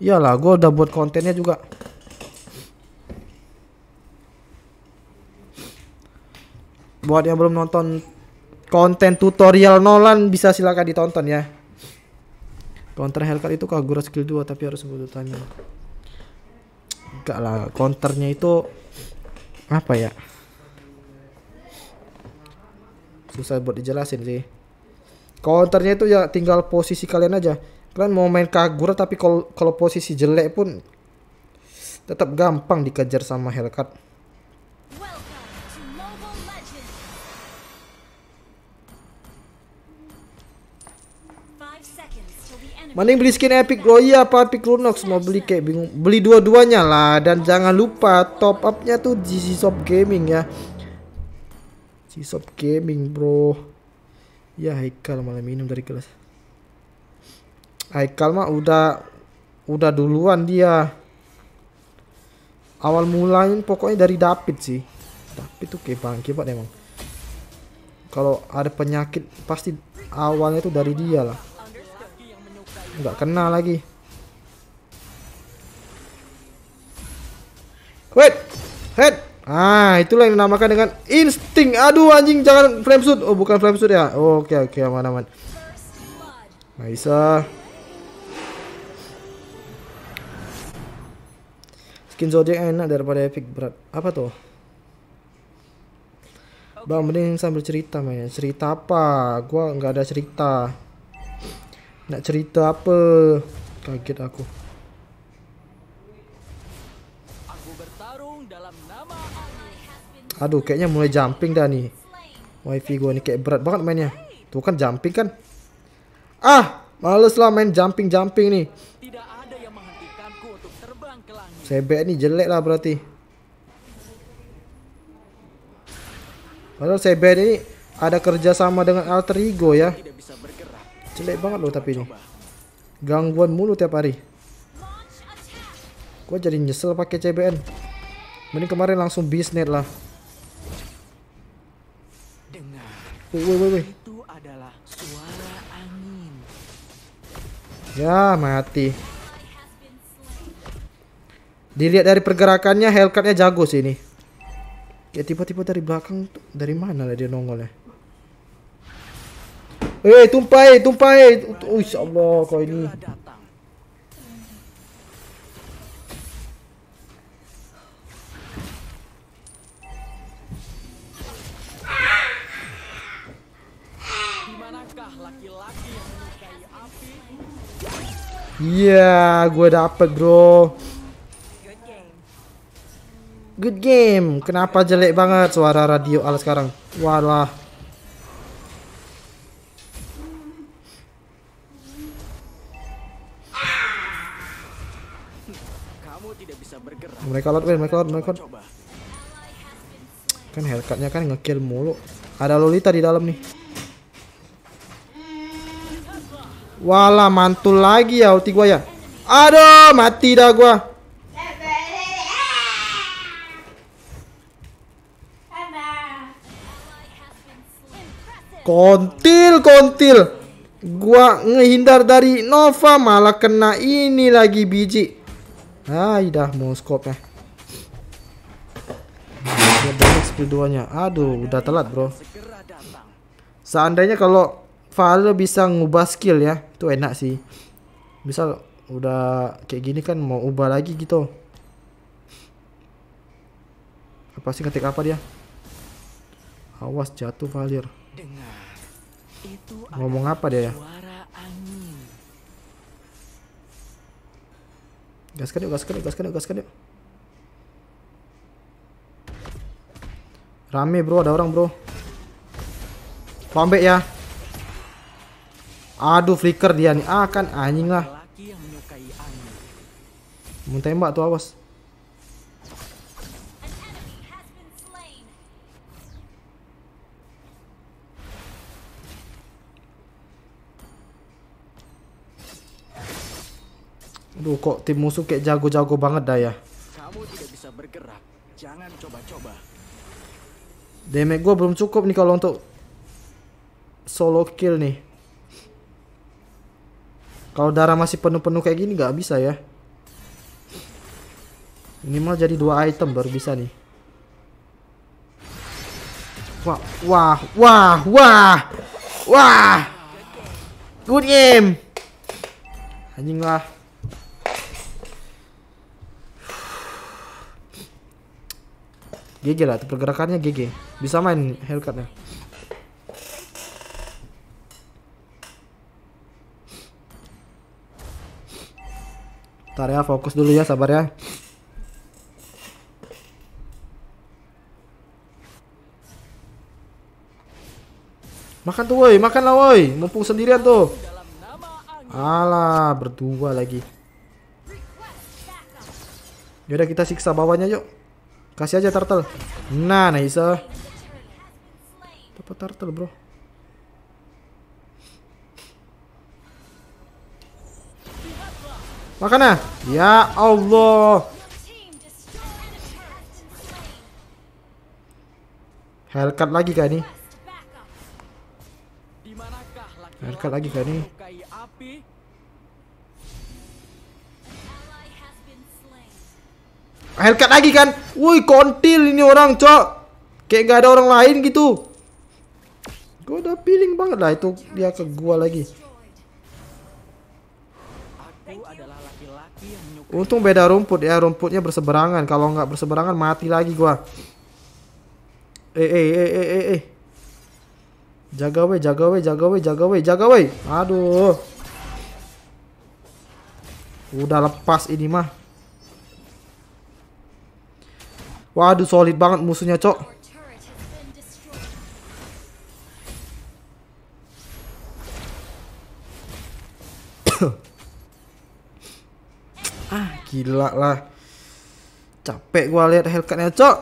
Iyalah, gue udah buat kontennya juga. Buat yang belum nonton konten tutorial Nolan bisa silakan ditonton ya. Counter Hellcat itu Kagura skill 2 tapi harus butuh timing enggak lah counternya itu apa ya susah buat dijelasin sih counternya itu ya tinggal posisi kalian aja kalian mau main kagura tapi kalau kalau posisi jelek pun tetap gampang dikejar sama haircut. Mending beli skin epic bro ya, apa epic Lunox mau beli kayak bingung. Beli dua-duanya lah dan jangan lupa top upnya tuh GC Shop Gaming ya. GC Shop Gaming bro. Ya Haikal malah minum dari kelas. Haikal mah udah udah duluan dia. Awal mulain pokoknya dari David sih. David tuh kayak bangkit banget emang. Kalau ada penyakit pasti awalnya tuh dari dia lah. Nggak kenal lagi. Wait. Head. Ah, itulah yang dinamakan dengan insting. Aduh anjing, jangan frame shoot. Oh, bukan frame shoot ya. Oh, oke, oke, aman aman. Bisa. Ah. Skin Zodiac enak daripada epic berat. Apa tuh? Bang, mending sambil cerita main. Cerita apa? Gua nggak ada cerita. Nak cerita apa? Kaget aku. Aduh, kayaknya mulai jumping dah nih. Wifi gua ni kayak berat banget mainnya. Tuh kan jumping kan? Ah, males lah main jumping-jumping nih. Sebek nih jelek lah berarti. Padahal Sebek ini ada kerjasama dengan Alter Ego ya. Jelek banget loh tapi ini. Gangguan mulu tiap hari. Gua jadi nyesel pakai CBN. Mending kemarin langsung bisnet lah. Woi woi woi. Ya, mati. Dilihat dari pergerakannya Hellcatnya jago sih ini. Ya tiba-tiba dari belakang tuh, dari mana lah dia nongolnya? Eh, tumpah eh, tumpah eh. Allah kau ini. Iya, yeah, gue dapet bro. Good game. Kenapa jelek banget suara radio ala sekarang? Walah. mereka lord win, mereka lord, mereka lord. Kan haircutnya kan ngekill mulu. Ada Lolita di dalam nih. Wala mantul lagi ya ulti gua ya. Aduh, mati dah gua. Kontil, kontil. Gua ngehindar dari Nova malah kena ini lagi biji. Hai dah mau scope eh. ya. Banyak speedonya. Aduh, udah telat, Bro. Seandainya kalau Valo bisa ngubah skill ya, itu enak sih. Misal udah kayak gini kan mau ubah lagi gitu. Apa sih ketik apa dia? Awas jatuh Valir. Ngomong apa dia ya? Gaskan yuk, gaskan yuk, gaskan yuk, gaskan yuk. Rame bro, ada orang bro. Lombek ya. Aduh, flicker dia nih. Ah, kan anjing lah. Mau tembak tuh, awas. Aduh kok tim musuh kayak jago-jago banget dah ya. Kamu tidak bisa bergerak. Jangan coba-coba. Damage gue belum cukup nih kalau untuk solo kill nih. Kalau darah masih penuh-penuh kayak gini nggak bisa ya. Ini Minimal jadi dua item baru bisa nih. Wah, wah, wah, wah, wah. Good game. Anjing lah. GG lah itu pergerakannya GG bisa main haircutnya. Ntar ya fokus dulu ya sabar ya Makan tuh woi, makan lah woi Mumpung sendirian tuh Alah, berdua lagi Yaudah kita siksa bawahnya yuk Kasih aja turtle. Nah, so Dapat turtle, bro. Makan Ya, ya Allah. Haircut lagi kah ini? Haircut lagi kah ini? haircut lagi kan Woi kontil ini orang cok Kayak gak ada orang lain gitu Gue udah feeling banget lah itu dia ke gua lagi Untung beda rumput ya Rumputnya berseberangan Kalau nggak berseberangan mati lagi gua Eh eh eh eh eh eh Jaga weh jaga weh jaga weh jaga weh jaga weh Aduh. Udah lepas ini mah. Waduh solid banget musuhnya cok Ah gila lah Capek gua lihat Hellcatnya cok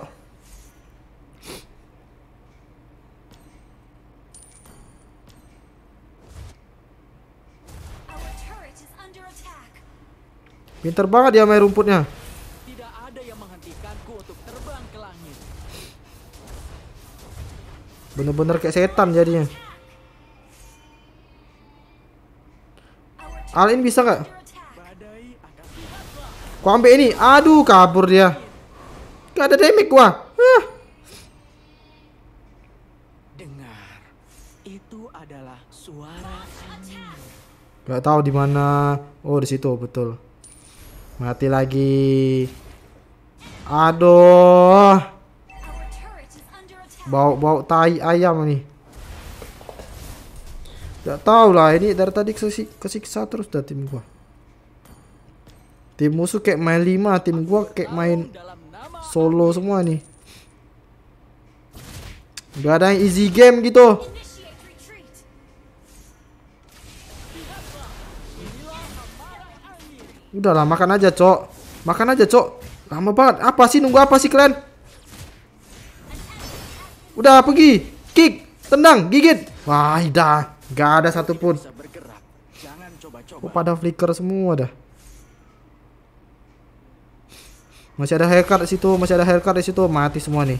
Pinter banget ya main rumputnya Bener-bener kayak setan jadinya. Alin bisa nggak? Gua ambil ini. Aduh, kabur dia. Gak ada damage gua. Dengar. Itu adalah suara Gak tahu di mana. Oh, di situ betul. Mati lagi. Aduh. Bau-bau tai ayam nih. Gak tau lah ini dari tadi kesik kesiksa terus dah tim gua. Tim musuh kayak main lima, tim gua kayak main solo semua nih. Gak ada yang easy game gitu. Udahlah makan aja, Cok. Makan aja, Cok. Lama banget. Apa sih nunggu apa sih kalian? Udah pergi. Kick, tendang, gigit. Wah, dah. Gak ada satupun. Oh, pada flicker semua dah. Masih ada haircut di situ, masih ada haircut di situ, mati semua nih.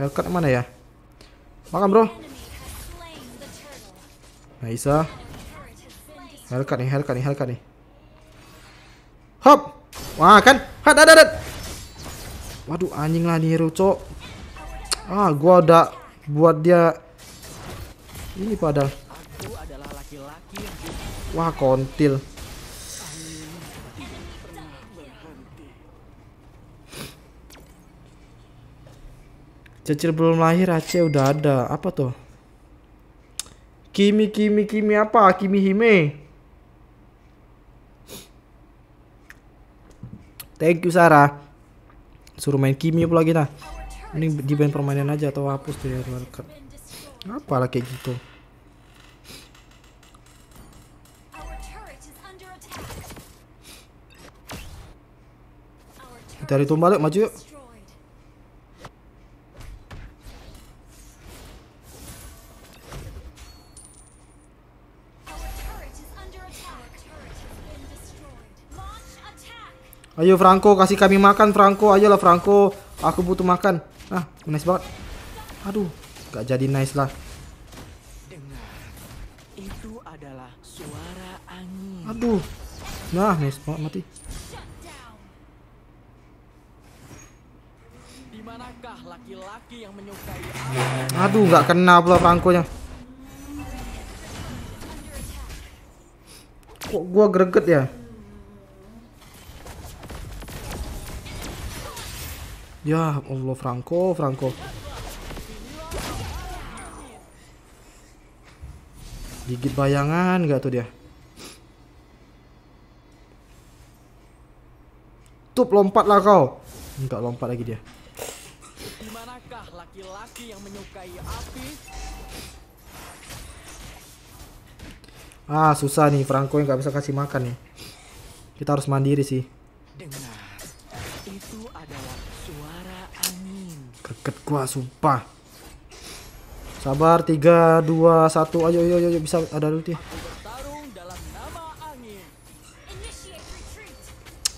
Haircut mana ya? Makan, Bro. Naisa. Haircut nih, haircut nih, haircut nih. Hop. Wah, kan. Hat, hat, hat. Waduh anjing lah nih cok. Ah gua udah buat dia ini padahal. Wah kontil. Cecil belum lahir Aceh udah ada. Apa tuh? Kimi Kimi Kimi apa? Kimi Hime. Thank you Sarah suruh main kimia pula kita ini di band permainan aja atau hapus dari market apalah kayak gitu dari tumbalik maju yuk Ayo Franco, kasih kami makan Franco. lah, Franco, aku butuh makan. Ah, nice banget. Aduh, gak jadi nice lah. Aduh. Nah, nice banget mati. laki-laki yang menyukai Aduh, gak kena pula Franco-nya. Kok gua greget ya? Ya Allah Franco, Franco. Gigit bayangan nggak tuh dia? Tup lompat lah kau. Enggak lompat lagi dia. Dimanakah laki-laki yang menyukai api? Ah susah nih Franco yang gak bisa kasih makan nih. Kita harus mandiri sih. Dengan deket gua sumpah sabar 3 2 1 ayo ayo ayo bisa ada ya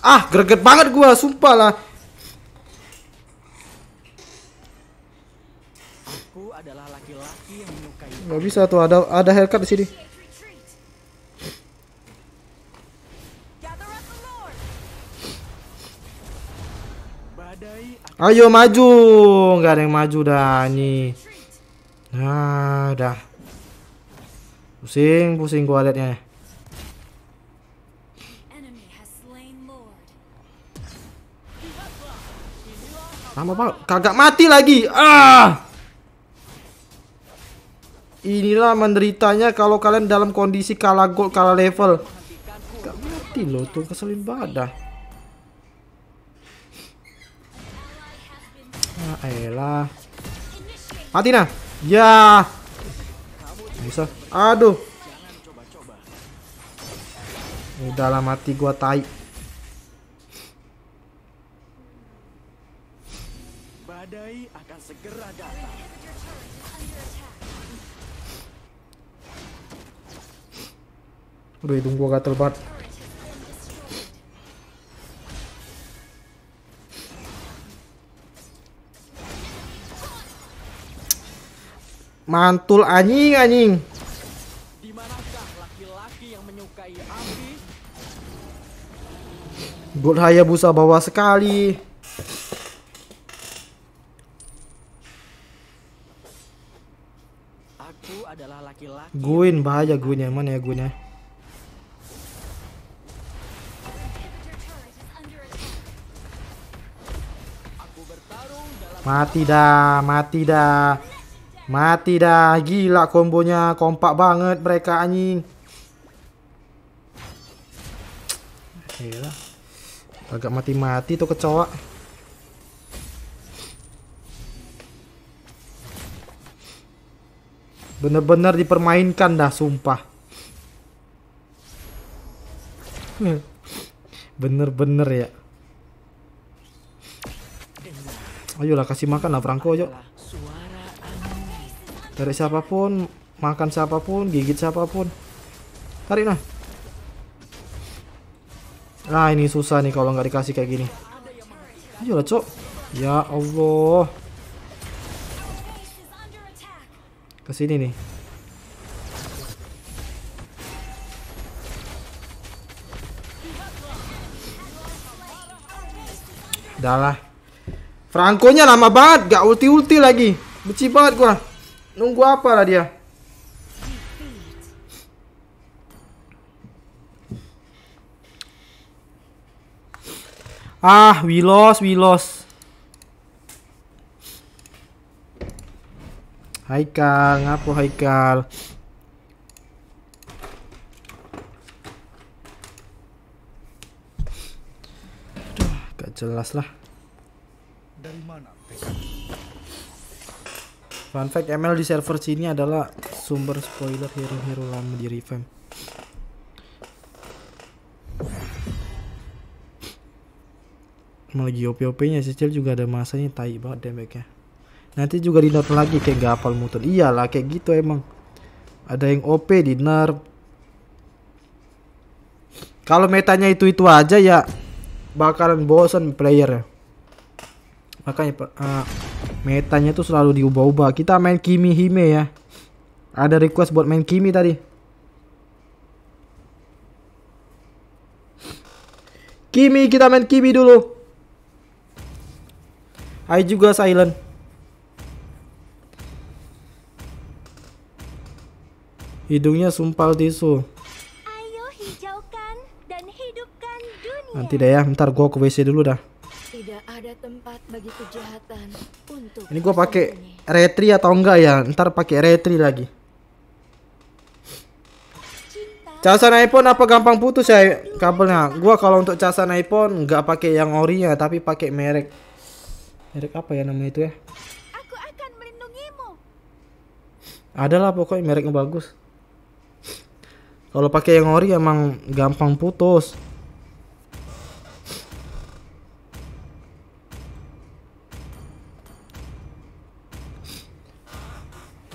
ah greget banget gua sumpah lah Aku adalah laki-laki yang menyukai. Gak bisa tuh ada ada haircut di sini. Ayo maju, nggak ada yang maju dah ini. Nah, dah. Pusing, pusing gua liatnya. Lama banget, kagak mati lagi. Ah! Inilah menderitanya kalau kalian dalam kondisi kalah gold, kalah level. Gak mati loh tuh, keselin banget dah. Ya Mati nah. Ya. Bisa. Aduh. Udah lah mati gua tai. Badai akan segera datang. Udah hidung gua gatel banget. Mantul anjing anjing. Gold Hayabusa bawa sekali. Aku adalah laki-laki. Guin bahaya Guin ya mana ya Guin ya? Mati dah, mati dah. Mati dah. Gila kombonya. Kompak banget mereka anjing. Gila. Agak mati-mati tuh kecoa. Bener-bener dipermainkan dah sumpah. Bener-bener ya. Ayolah kasih makan lah Franco, yuk dari siapapun makan siapapun gigit siapapun tarik nah nah ini susah nih kalau nggak dikasih kayak gini ayo lah cok ya Allah Ke sini nih Udah lah Franco nya lama banget Gak ulti-ulti lagi Benci banget gua Nunggu apa lah dia? Ah, we lost, we lost. Haikal, ngapo Haikal? Aduh, gak jelas lah. Dari mana? Fun fact, ML di server sini adalah sumber spoiler hero-hero lama di revamp. Malah OP-OP-nya Cecil juga ada masanya tai banget damage-nya. Nanti juga di nerf lagi kayak gak hafal muter. Iyalah kayak gitu emang. Ada yang OP di nerf. Kalau metanya itu-itu aja ya bakalan bosan player ya. Makanya uh, metanya tuh selalu diubah-ubah. Kita main Kimi Hime ya. Ada request buat main Kimi tadi. Kimi, kita main Kimi dulu. Hai juga Silent. Hidungnya sumpal tisu. Ayo hijaukan dan hidupkan dunia. Nanti deh ya, ntar gua ke WC dulu dah. Tidak ada tempat bagi kejahatan untuk Ini gua pakai retri atau enggak ya? Ntar pakai retri lagi. Casan iPhone apa gampang putus ya kabelnya? Gua kalau untuk casan iPhone nggak pakai yang ori ya, tapi pakai merek merek apa ya namanya itu ya? Aku akan melindungimu. Adalah pokoknya merek yang bagus. kalau pakai yang ori emang gampang putus.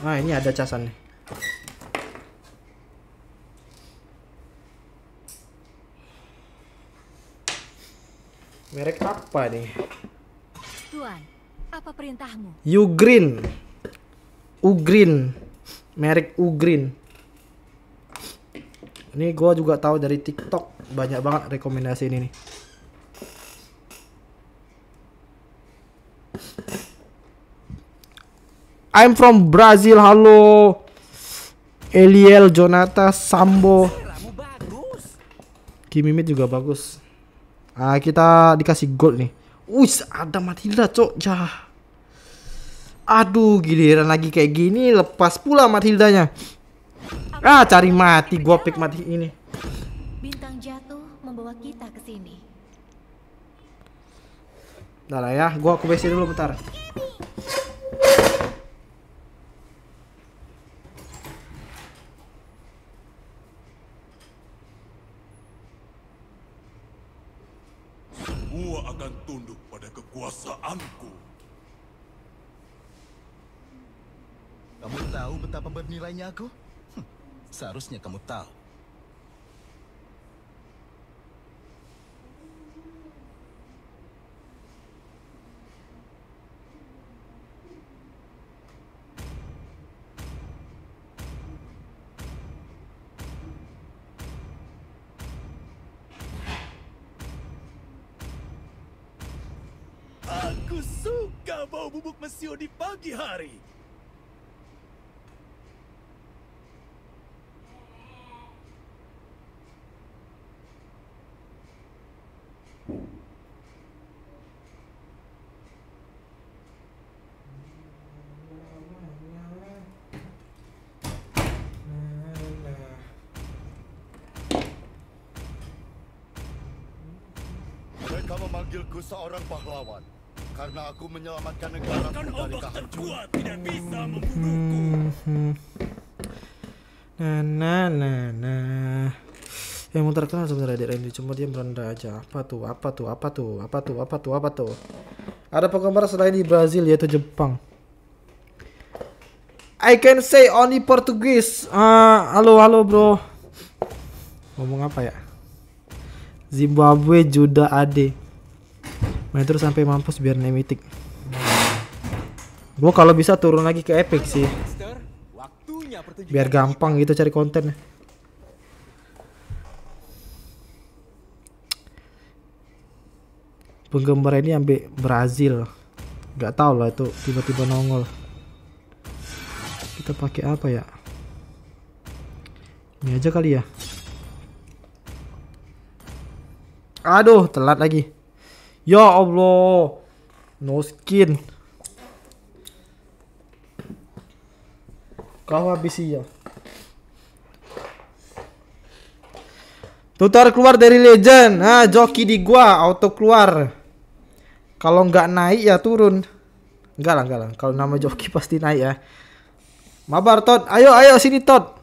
Nah ini ada casan nih Merek apa nih? Tuan, apa perintahmu? Ugreen. Ugreen. Merek Ugreen. Ini gue juga tahu dari TikTok banyak banget rekomendasi ini nih. I'm from Brazil, halo. Eliel, Jonata, Sambo. Kimimit juga bagus. Ah, kita dikasih gold nih. Wis, ada Matilda, cok. Jah. Aduh, giliran lagi kayak gini lepas pula Matildanya. Ah, cari mati gua pick mati ini. Bintang jatuh membawa kita ke sini. Bentar ya, gua ke WC dulu bentar. semua akan tunduk pada kekuasaanku. Kamu tahu betapa bernilainya aku? Hm, seharusnya kamu tahu. Aku suka bau bubuk mesiu di pagi hari. Mereka memanggilku seorang pahlawan. Karena aku menyelamatkan negara dari kehancuran. tidak bisa hmm, membunuhku. Nah, nah, nah, nah. Yang mau terkenal sebenarnya di Randy cuma dia merendah aja. Apa tuh? Apa tuh? Apa tuh? Apa tuh? Apa tuh? Apa tuh? Ada penggemar selain di Brazil yaitu Jepang. I can say only Portuguese. Uh, halo, halo bro. Ngomong apa ya? Zimbabwe Juda Ade main terus sampai mampus biar naik mitik gue kalau bisa turun lagi ke epic sih biar gampang gitu cari konten penggemar ini ambil Brazil nggak tahu lah itu tiba-tiba nongol kita pakai apa ya ini aja kali ya aduh telat lagi Ya Allah. No skin. Kau habis iya. Tutor keluar dari legend. Nah, joki di gua auto keluar. Kalau nggak naik ya turun. Enggak lah, enggak lah. Kalau nama joki pasti naik ya. Mabar Tot. Ayo, ayo sini Tot.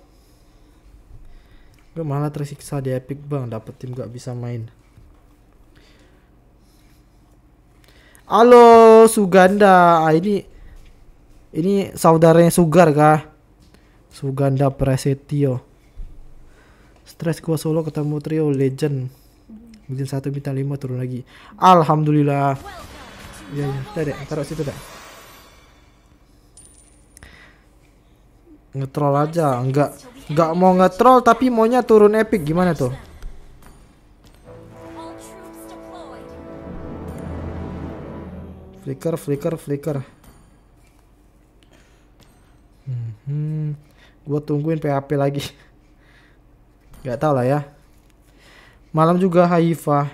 Gue malah tersiksa di Epic Bang, dapet tim gak bisa main. Halo Suganda. Ah, ini ini saudaranya Sugar kah? Suganda Presetio. Stres gua solo ketemu trio legend. Mungkin satu bintang lima turun lagi. Alhamdulillah. Iya iya, tadi taruh situ deh Ngetrol aja, enggak enggak mau ngetrol tapi maunya turun epic gimana tuh? flicker flicker flicker hmm, hmm. gue tungguin PHP lagi Gak tau lah ya malam juga Haifa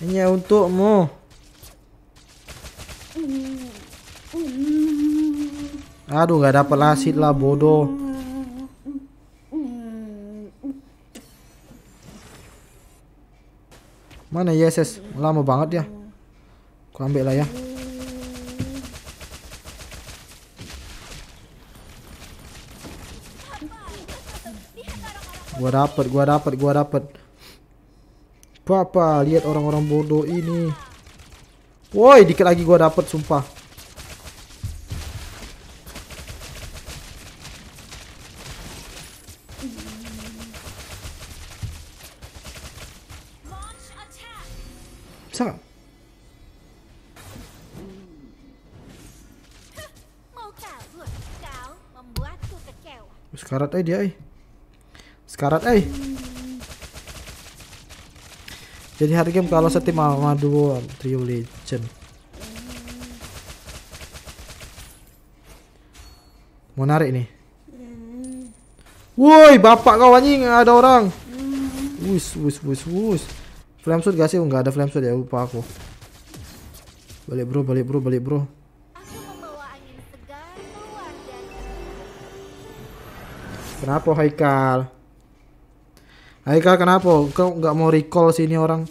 hanya untukmu mm, mm. aduh gak dapet lasit lah bodoh Mana Yeses? Ya, Lama banget ya. Aku ambil lah ya. Gua dapat, gua dapat, gua dapat. Papa, lihat orang-orang bodoh ini. Woi, dikit lagi gua dapet, sumpah. bisa. Sekarat eh dia eh. Sekarat eh. Jadi hari game kalau setim sama duo trio legend. Mau narik nih. Woi, bapak kau anjing ada orang. Wus wus wus wus. Flame suit gak sih? Enggak ada flame suit ya, lupa aku. Balik bro, balik bro, balik bro. Kenapa Haikal? Haikal kenapa? Kau nggak mau recall sih ini orang?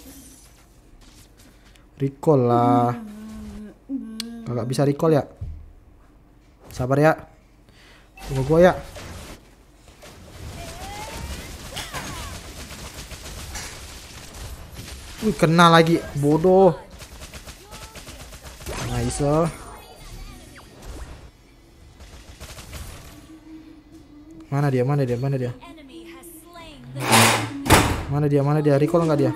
Recall lah. Kagak bisa recall ya? Sabar ya. Tunggu gua ya. Wih, kena lagi. Bodoh. Nice. Eh. Mana dia? Mana dia? Mana dia? Mana dia? Mana dia? Recall nggak dia?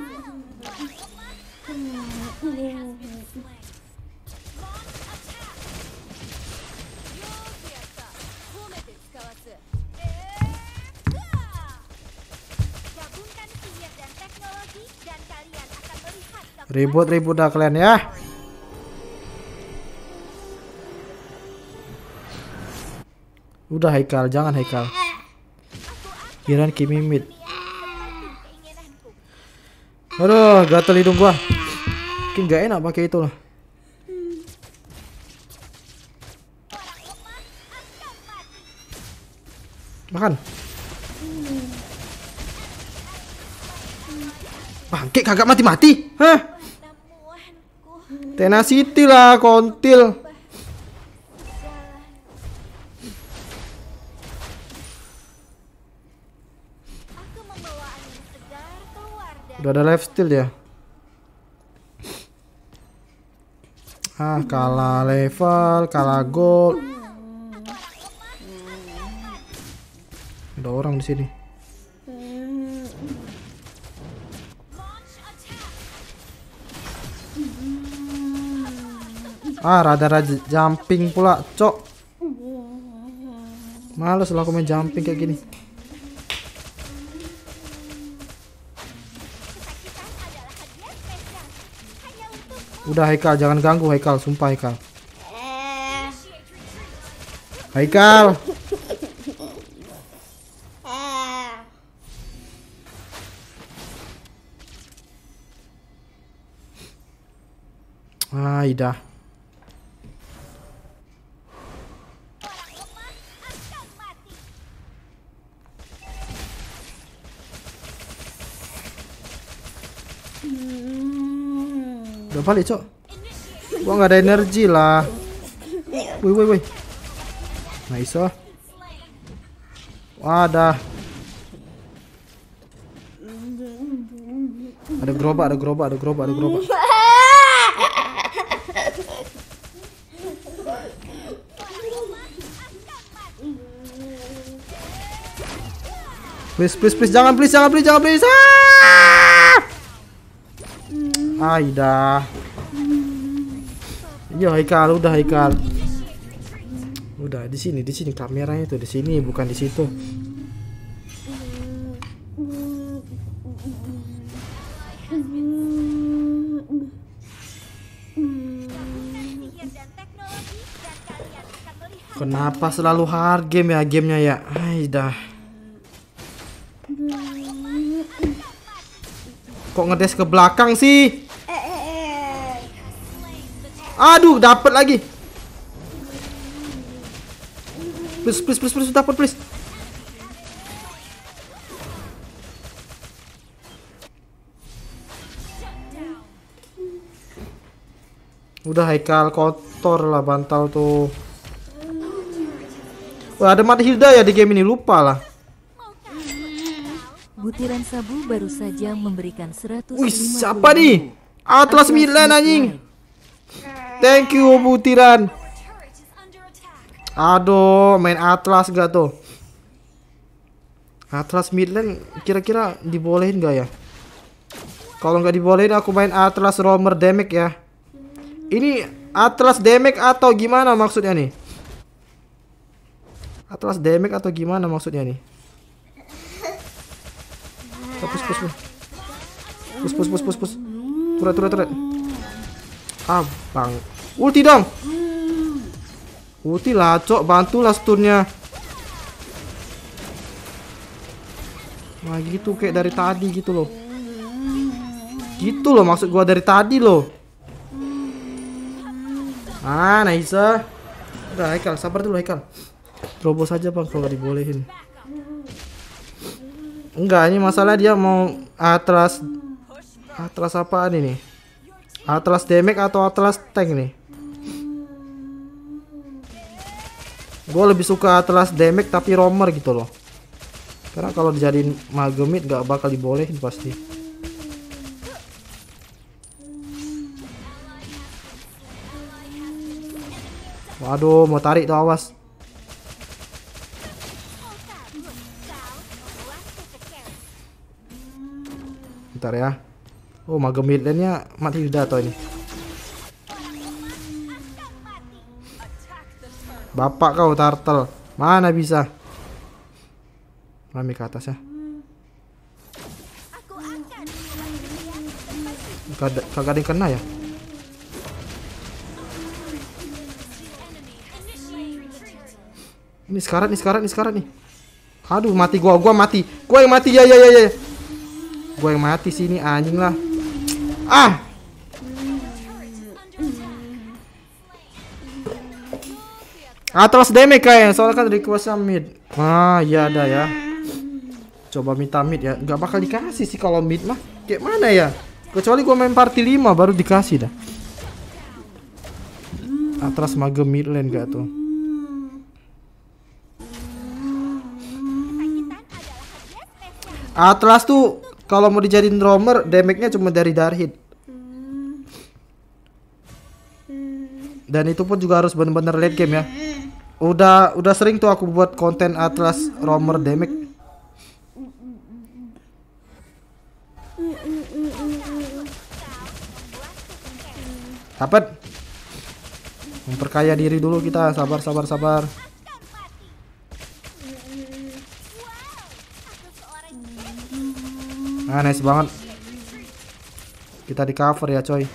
Ribut-ribut dah kalian ya. Udah Haikal, jangan Haikal. Kiran Kimimit. Aduh, gatel hidung gua. Mungkin gak enak pakai itu lah. Makan. Bangkit kagak mati-mati. Hah? Tenacity lah kontil. Udah ada steal ya. Ah, kalah level, kalah gold. Ada orang di sini. Ah, rada-rada jumping pula, cok. Males lah aku main jumping kayak gini. Udah Haikal, jangan ganggu Haikal, sumpah Haikal. Haikal. Ah, dah. Aduh balik cok Gua nggak ada energi lah Woi woi woi Nice nah, oh Wah Ada gerobak ada gerobak ada gerobak ada gerobak Please please please jangan please jangan please jangan please ah! Aida, Yo Iya Haikal, udah Haikal. Udah di sini, di sini kameranya tuh di sini bukan di situ. Kenapa selalu hard game ya gamenya ya? Aida. Kok ngedes ke belakang sih? Aduh, dapat lagi. Please, please, please, please, dapat, please. Udah Haikal kotor lah bantal tuh. Wah, ada mati Hilda ya di game ini, lupa lah. Butiran sabu baru saja memberikan seratus. Wih, siapa nih? Atlas Milan anjing. Thank you butiran. Aduh, main Atlas gak tuh? Atlas midland kira-kira dibolehin gak ya? Kalau nggak dibolehin aku main Atlas Roamer damage ya. Ini Atlas damage atau gimana maksudnya nih? Atlas damage atau gimana maksudnya nih? Pus pus pus. Pus pus pus pus pus. pus. pus pus turret. Abang. Ulti dong. Hmm. Ulti lah, cok. Bantulah stunnya. Nah gitu kayak dari tadi gitu loh. Gitu loh maksud gua dari tadi loh. Ah, Naisa. Udah, Haikal. Sabar dulu, Haikal. Terobos aja, Bang, kalau dibolehin. Enggak, ini masalah dia mau atras atras apaan ini? Atlas damage atau Atlas tank nih? Gue lebih suka Atlas damage tapi romer gitu loh. Karena kalau dijadiin magemit gak bakal dibolehin pasti. Waduh, mau tarik tuh awas. Bentar ya. Oh, Maga Midlane-nya sudah atau ini. Bapak kau turtle Mana bisa? Lami ke atas ya. Kagak ada yang kena ya? Ini sekarang, ini sekarang, ini sekarang nih. Aduh, mati gua, gua mati. Gua yang mati. Ya ya ya ya. Gua yang mati sini anjing lah. Ah! Atlas damage kayaknya soalnya kan requestnya mid. Ah, iya ada ya. Coba minta mid ya. Gak bakal dikasih sih kalau mid mah. Kayak mana ya? Kecuali gua main party 5 baru dikasih dah. Atlas mage mid lane gak tuh? Atlas tuh kalau mau dijadiin romer damage-nya cuma dari darhit. Dan itu pun juga harus bener-bener late game ya. Udah udah sering tuh aku buat konten Atlas Romer Damage. Dapat. Memperkaya diri dulu kita. Sabar, sabar, sabar. Nah, nice banget. Kita di cover ya, coy.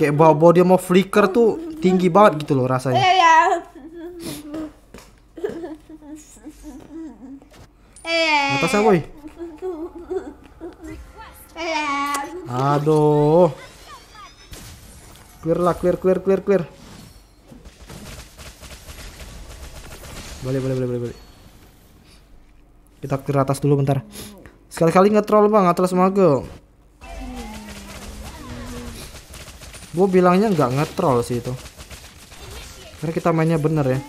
kayak bawa bawa dia mau flicker tuh tinggi banget gitu loh rasanya. Eh. Iya, iya. Atasnya boy. Aduh. Clear lah, clear, clear, clear, clear. Boleh boleh boleh boleh boleh. Kita clear atas dulu bentar. Sekali-kali nge-troll bang, semua mago. gue bilangnya nggak ngetrol sih itu karena kita mainnya bener ya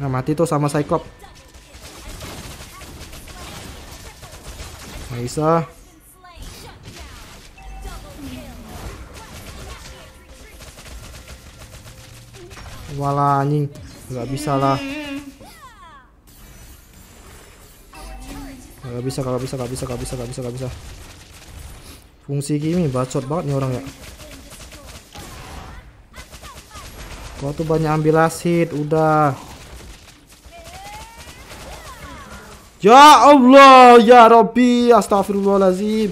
nah mati tuh sama psychop nggak bisa walah anjing nggak bisa lah Gak bisa, gak bisa, gak bisa, gak bisa, gak bisa, gak bisa. Fungsi Kimi bacot banget nih orang ya. Kau tuh banyak ambil asid, udah. Ya Allah, ya Rabbi, astagfirullahalazim.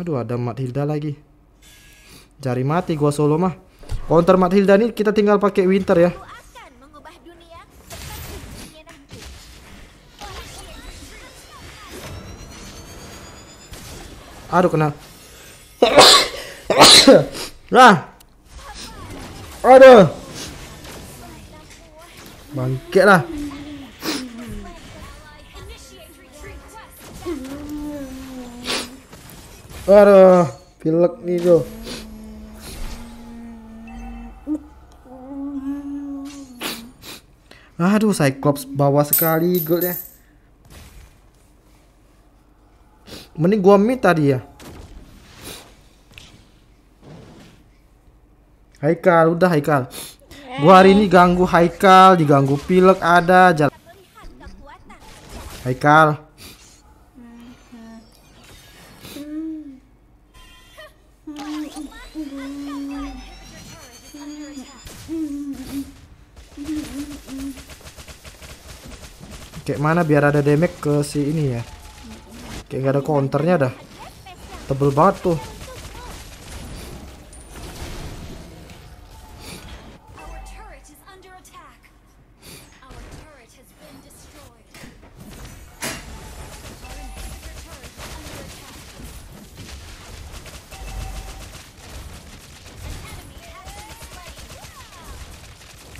Aduh, ada Mat Hilda lagi. Cari mati gua solo mah. Counter Matilda ini kita tinggal pakai Winter ya. Aduh kena. Nah. Aduh. Bangkit lah. Aduh, pilek nih tuh. Aduh, Cyclops bawah sekali goldnya. Mending gua mid tadi ya. Haikal, udah Haikal. Gua hari ini ganggu Haikal, diganggu pilek ada jalan. Haikal. Kayak mana biar ada damage ke si ini ya. Kayak gak ada counternya dah. Tebel banget tuh.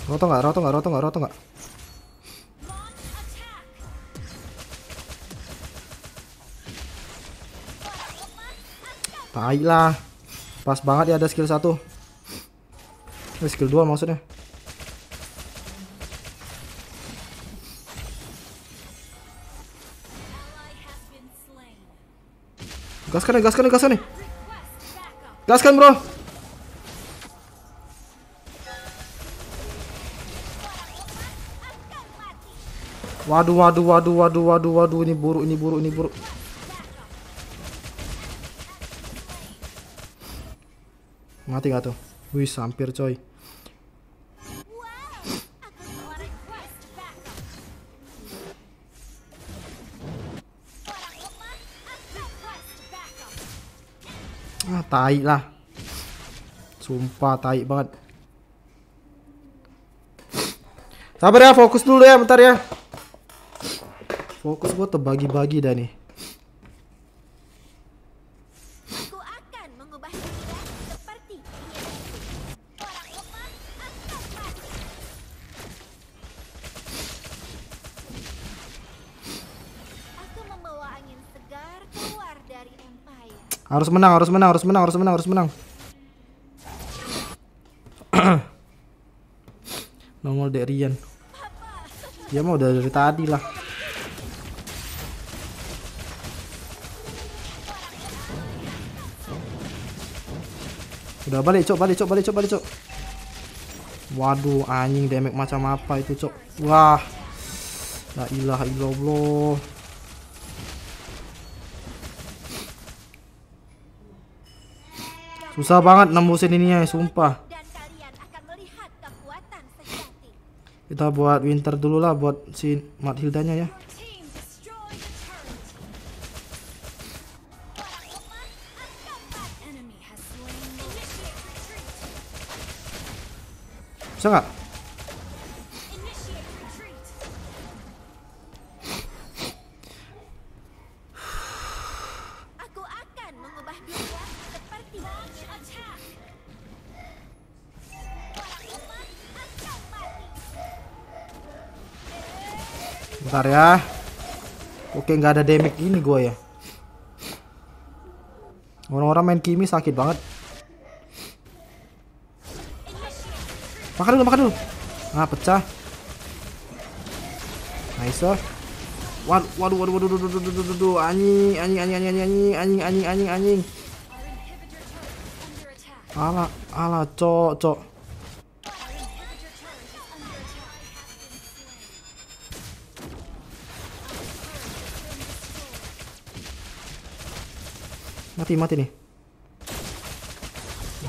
Roto nggak? Roto nggak? Roto nggak? Roto nggak? lah. Pas banget ya ada skill 1. Eh, skill 2 maksudnya. Gaskan nih, gaskan nih, gaskan nih. Gaskan, Bro. Waduh, waduh, waduh, waduh, waduh, waduh, ini buruk, ini buruk, ini buruk. Mati gak tuh? Wih, hampir coy. Ah, tai lah. Sumpah tai banget. Sabar ya, fokus dulu ya, bentar ya. Fokus gue terbagi-bagi dah nih. harus menang, harus menang, harus menang, harus menang, harus menang. Nongol Dek Rian. Dia mau udah dari tadi lah. Udah balik, Cok. Balik, Cok. Balik, Cok. Balik, Cok. Waduh, anjing damage macam apa itu, Cok? Wah. La ilaha illallah. Susah banget nembusin ya sumpah. Kita buat winter dulu lah buat si Mathildanya ya. Bisa gak? Bentar ya. Oke, nggak ada damage ini gue ya. Orang-orang main Kimi sakit banget. Makan dulu, makan dulu. Nah, pecah. Nice. Oh. Waduh, waduh, waduh, waduh, waduh, waduh, waduh, waduh, anjing, anjing, anjing, anjing, anjing, anjing, anjing, anjing, anjing. Ala, ala, cok, cok. mati mati nih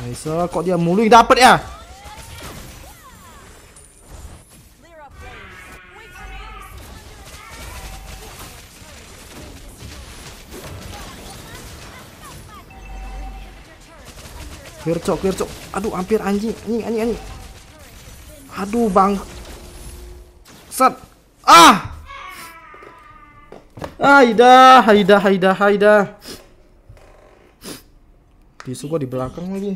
nice oh, kok dia mulu yang dapet ya Kircok, kircok. Aduh, hampir anjing, ini anjing, anjing. Aduh, bang. Set. Ah! Aida, Aida, Aida, Aida. Tisu gua di belakang lagi.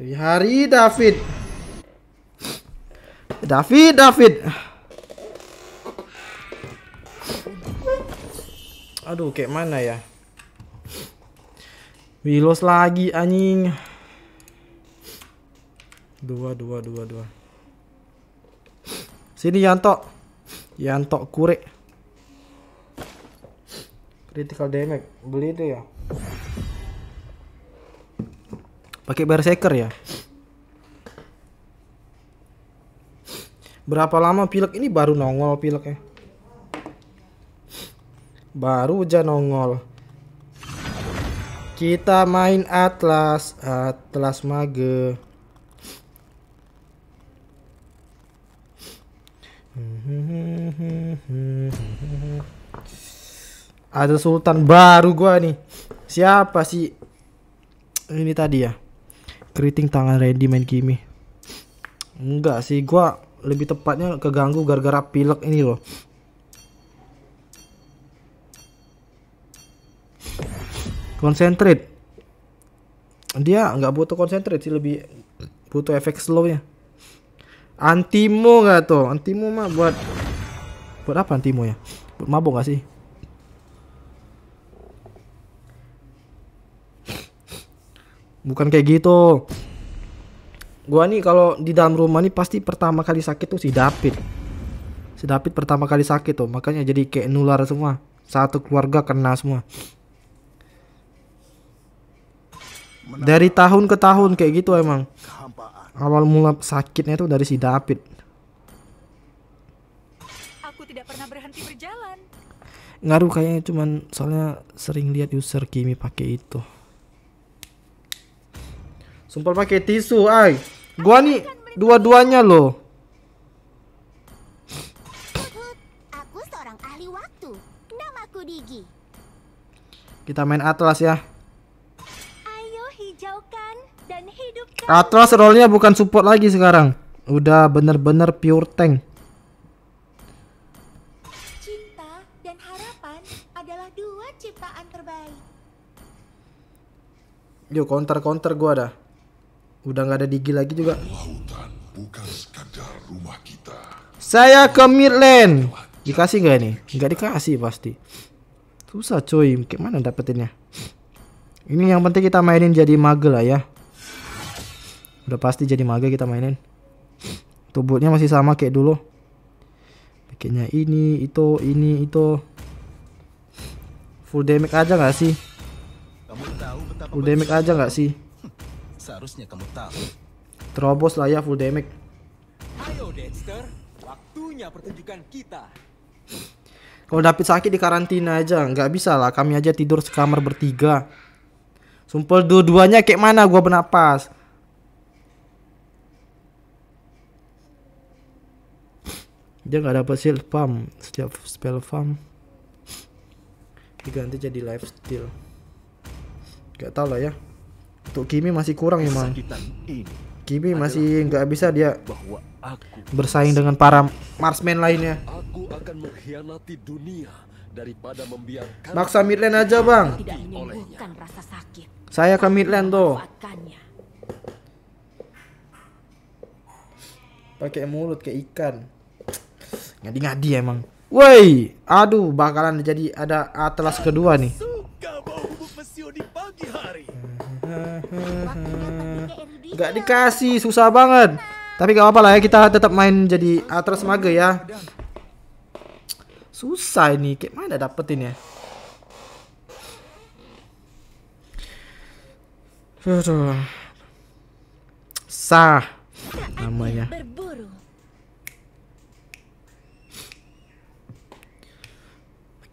Hari-hari David. David, David. Aduh, kayak mana ya? Wilos lagi anjing. Dua, dua, dua, dua. Sini Yanto. Yanto kurek critical damage beli itu ya pakai berserker ya berapa lama pilek ini baru nongol pileknya baru aja nongol kita main atlas atlas mage ada Sultan baru gua nih. Siapa sih? Ini tadi ya. Keriting tangan Randy main Kimi. Enggak sih, gua lebih tepatnya keganggu gara-gara pilek ini loh. Concentrate. Dia nggak butuh concentrate sih, lebih butuh efek slow ya. Antimo nggak tuh? Antimo mah buat buat apa antimo ya? Buat mabok gak sih? bukan kayak gitu gua nih kalau di dalam rumah nih pasti pertama kali sakit tuh si David si David pertama kali sakit tuh makanya jadi kayak nular semua satu keluarga kena semua dari tahun ke tahun kayak gitu emang awal mula sakitnya tuh dari si David aku tidak pernah berhenti berjalan ngaruh kayaknya cuman soalnya sering lihat user Kimi pakai itu Sumpah pakai tisu, ay. Gua nih dua-duanya loh. Aku seorang ahli waktu. Namaku Digi. Kita main Atlas ya. Ayo hijaukan dan hidupkan. Atlas role-nya bukan support lagi sekarang. Udah bener-bener pure tank. Cinta dan harapan adalah dua ciptaan terbaik. Yuk counter counter gua dah. Udah nggak ada digi lagi juga. Lautan bukan sekadar rumah kita. Saya ke Midland. Dikasih gak ini? Gak dikasih pasti. Susah mungkin mana dapetinnya? Ini yang penting kita mainin jadi mage lah ya. Udah pasti jadi mage kita mainin. Tubuhnya masih sama kayak dulu. Bikinnya ini, itu, ini, itu. Full damage aja gak sih? Full damage aja gak sih? Seharusnya kamu tahu. Terobos lah ya full damage. Ayo Dexter, waktunya pertunjukan kita. Kalau David sakit di karantina aja, nggak bisa lah. Kami aja tidur sekamar bertiga. Sumpel dua-duanya kayak mana gua bernapas. Dia nggak dapat shield farm setiap spell farm diganti jadi lifestyle. Gak tau lah ya. Untuk Kimi masih kurang memang. Kimi masih nggak bisa dia bersaing dengan para marksman lainnya. Aku akan mengkhianati dunia daripada membiarkan Maksa midland aja, Bang. Tidak rasa sakit. Saya ke midland tuh. Pakai mulut kayak ikan. Ngadi-ngadi emang. Woi, aduh bakalan jadi ada atlas kedua nih. Gak dikasih, susah banget. Tapi gak apa-apa lah ya, kita tetap main jadi atlas maga ya. Susah ini, kayak mana dapetin ya? Sah namanya.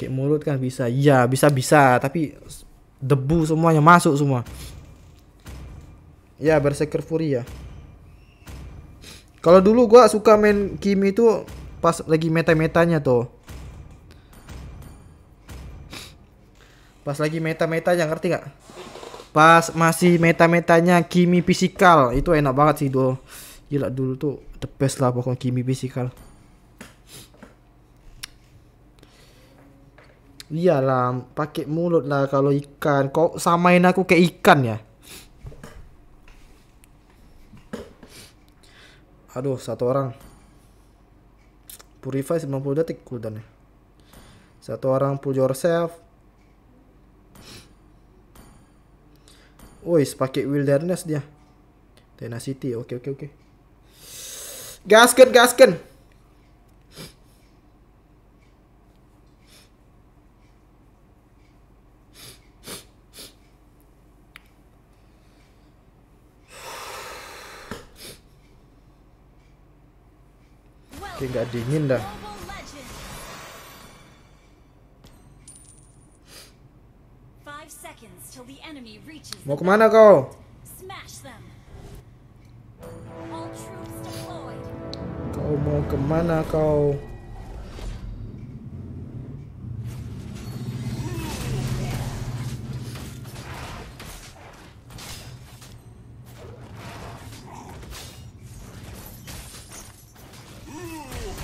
pakai mulut kan bisa ya bisa bisa tapi debu semuanya masuk semua ya berseker furia kalau dulu gua suka main kimi itu pas lagi meta-metanya tuh. Pas lagi meta-metanya ngerti nggak? Pas masih meta-metanya Kimi fisikal itu enak banget sih dulu. Gila dulu tuh the best lah pokoknya Kimi fisikal. Iyalah, pakai mulut lah kalau ikan. Kau samain aku kayak ikan ya? Aduh, satu orang. Purify 90 detik cooldownnya. Satu orang pull yourself. Woi, pakai wilderness dia. Tenacity, oke okay, oke okay, oke. Okay. Gasken, gasken. Oke, nggak dingin dah. Mau kemana kau? Kau mau kemana kau?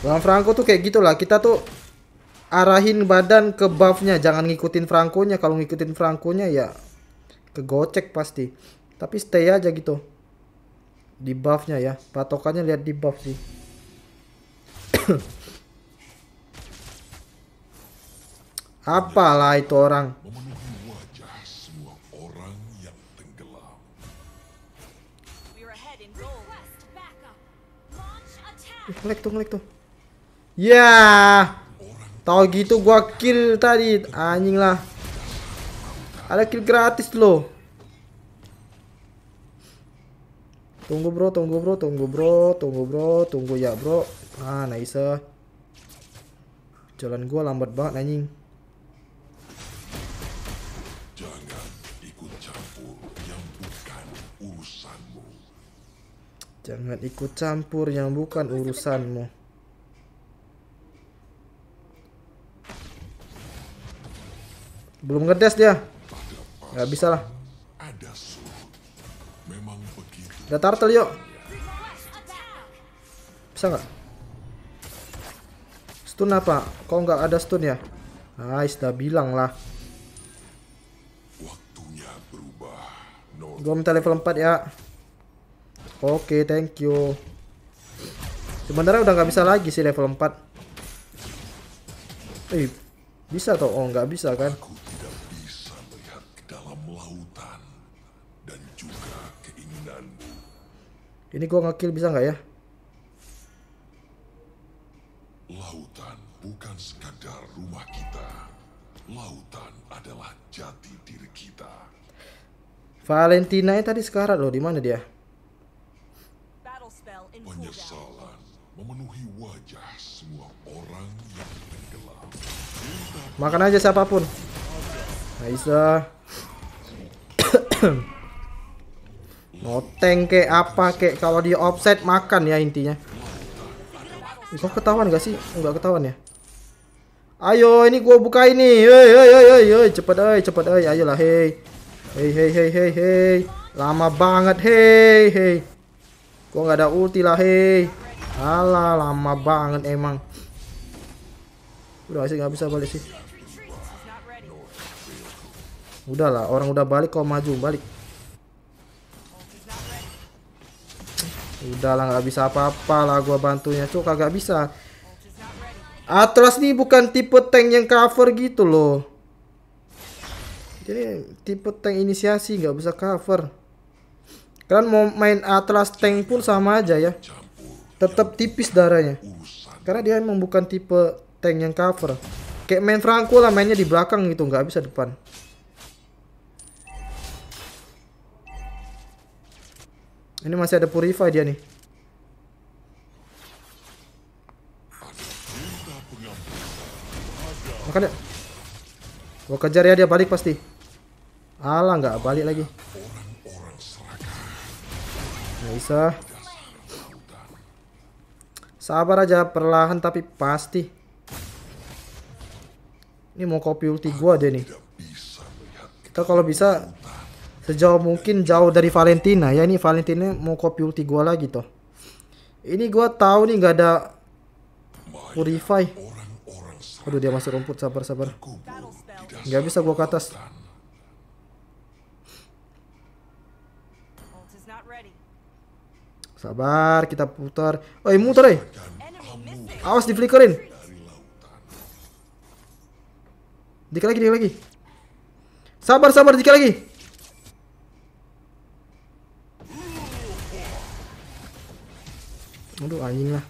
Lawan Franco tuh kayak gitulah. Kita tuh arahin badan ke buffnya, jangan ngikutin Frankonya. Kalau ngikutin Frankonya ya kegocek pasti. Tapi stay aja gitu di buffnya ya. Patokannya lihat di buff sih. Apalah itu orang. Ngelek tuh, ngelek tuh. Ya. Yeah. Tahu gitu gua kill tadi. Anjing lah. Ada kill gratis loh. Tunggu bro, tunggu bro, tunggu bro, tunggu bro, tunggu ya bro. Ah, nice. Jalan gua lambat banget anjing. Jangan ikut campur yang bukan urusanmu. Jangan ikut campur yang bukan urusanmu. Belum ngedes dia. Gak bisa lah. Ada turtle yuk. Bisa nggak? Stun apa? Kok nggak ada stun ya? Nice, dah bilang lah. Waktunya berubah. Gue minta level 4 ya. Oke, okay, thank you. Sebenarnya udah nggak bisa lagi sih level 4. Eh, bisa toh? Oh, nggak bisa kan? Ini gua ngekill bisa nggak ya? Lautan bukan sekadar rumah kita. Lautan adalah jati diri kita. Valentina tadi sekarat loh, di mana dia? Penyesalan memenuhi wajah semua orang yang tenggelam. Makan aja siapapun. Aisyah. Noteng ke apa ke kalau dia offset makan ya intinya. kok ketahuan gak sih? Enggak ketahuan ya. Ayo ini gua buka ini. Hei hei hei hei hei cepet hei cepet hei ayolah hei. Hei hei hei hei hei. Lama banget hei hei. Gua nggak ada ulti lah hei. Alah lama banget emang. Udah sih nggak bisa balik sih. Udahlah orang udah balik kau maju balik. udah lah nggak bisa apa-apa lah gue bantunya. Cuk kagak bisa. Atlas nih bukan tipe tank yang cover gitu loh. Jadi tipe tank inisiasi nggak bisa cover. Kalian mau main Atlas tank pun sama aja ya. Tetap tipis darahnya. Karena dia memang bukan tipe tank yang cover. Kayak main Franco lah mainnya di belakang gitu, nggak bisa depan. Ini masih ada purify dia nih. Makanya. Gua kejar ya dia balik pasti. Alah nggak balik lagi. Gak bisa. Sabar aja perlahan tapi pasti. Ini mau copy ulti gua deh nih. Kita kalau bisa sejauh mungkin jauh dari Valentina ya ini Valentina mau copy ulti gua lagi toh ini gua tahu nih nggak ada purify aduh dia masuk rumput sabar sabar nggak bisa gua ke atas sabar kita putar oi muter eh awas di flickerin dikit lagi dikit lagi sabar sabar dikit lagi Aduh anjing lah.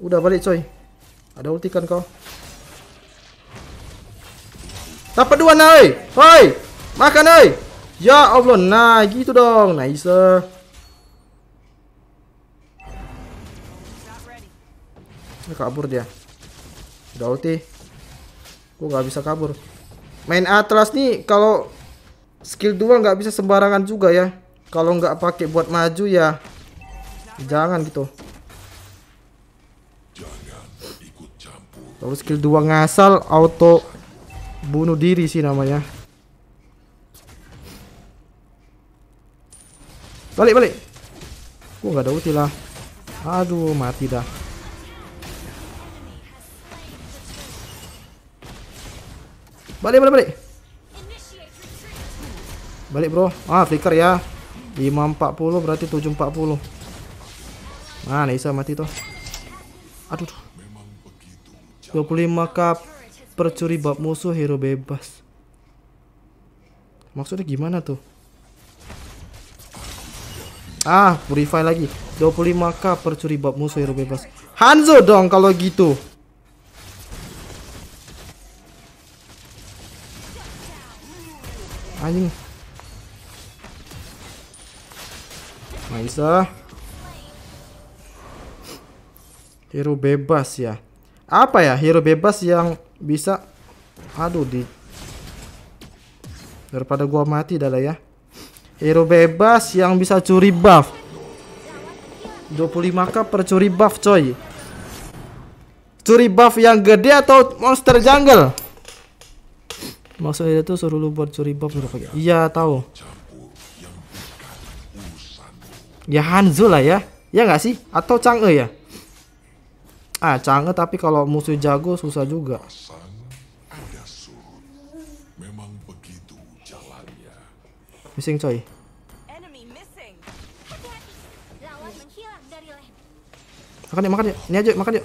Udah balik coy. Ada ulti kan kau? Dapat dua nai. Hoi. Makan oi. Ya Allah, nah gitu dong. Nice. ini kabur dia. Udah ulti. Gua gak bisa kabur. Main Atlas nih kalau skill dua gak bisa sembarangan juga ya. Kalau gak pakai buat maju ya Jangan gitu. Kalau skill 2 ngasal auto bunuh diri sih namanya. Balik, balik. Gua nggak ada ulti lah. Aduh, mati dah. Balik, balik, balik. Balik, Bro. Ah, flicker ya. 540 berarti 740. Mana ah, bisa mati tuh? Aduh. 25k percuri bab musuh hero bebas. Maksudnya gimana tuh? Ah, purify lagi. 25k percuri bab musuh hero bebas. Hanzo dong kalau gitu. Anjing. Nice. Hero bebas ya. Apa ya hero bebas yang bisa aduh di daripada gua mati dah ya. Hero bebas yang bisa curi buff. 25k per curi buff coy. Curi buff yang gede atau monster jungle? Maksudnya itu suruh lu buat curi buff berapa ya? Iya, tahu. Ya Hanzo lah ya. Ya nggak sih? Atau Chang'e ya? Ah, canggih tapi kalau musuh jago susah juga. Memang begitu jalannya. Missing coy. Makan ya, makan ya. Ini aja, makan ya.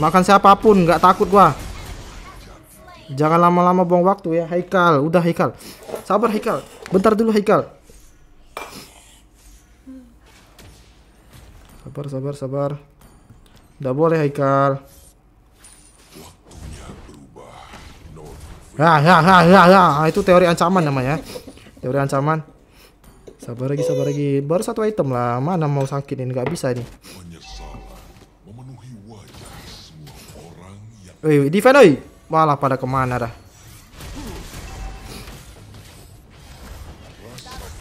Makan siapapun, nggak takut gua. Jangan lama-lama buang waktu ya, Haikal. Udah Haikal. Sabar Haikal. Bentar dulu Haikal. Sabar, sabar, sabar. Nggak boleh Haikal. Ya, ya, ya, ya, ya. Ah, itu teori ancaman namanya. Teori ancaman. Sabar lagi, sabar lagi. Baru satu item lah. Mana mau sakit ini? Gak bisa nih. Wih, defend, oi Malah pada kemana dah.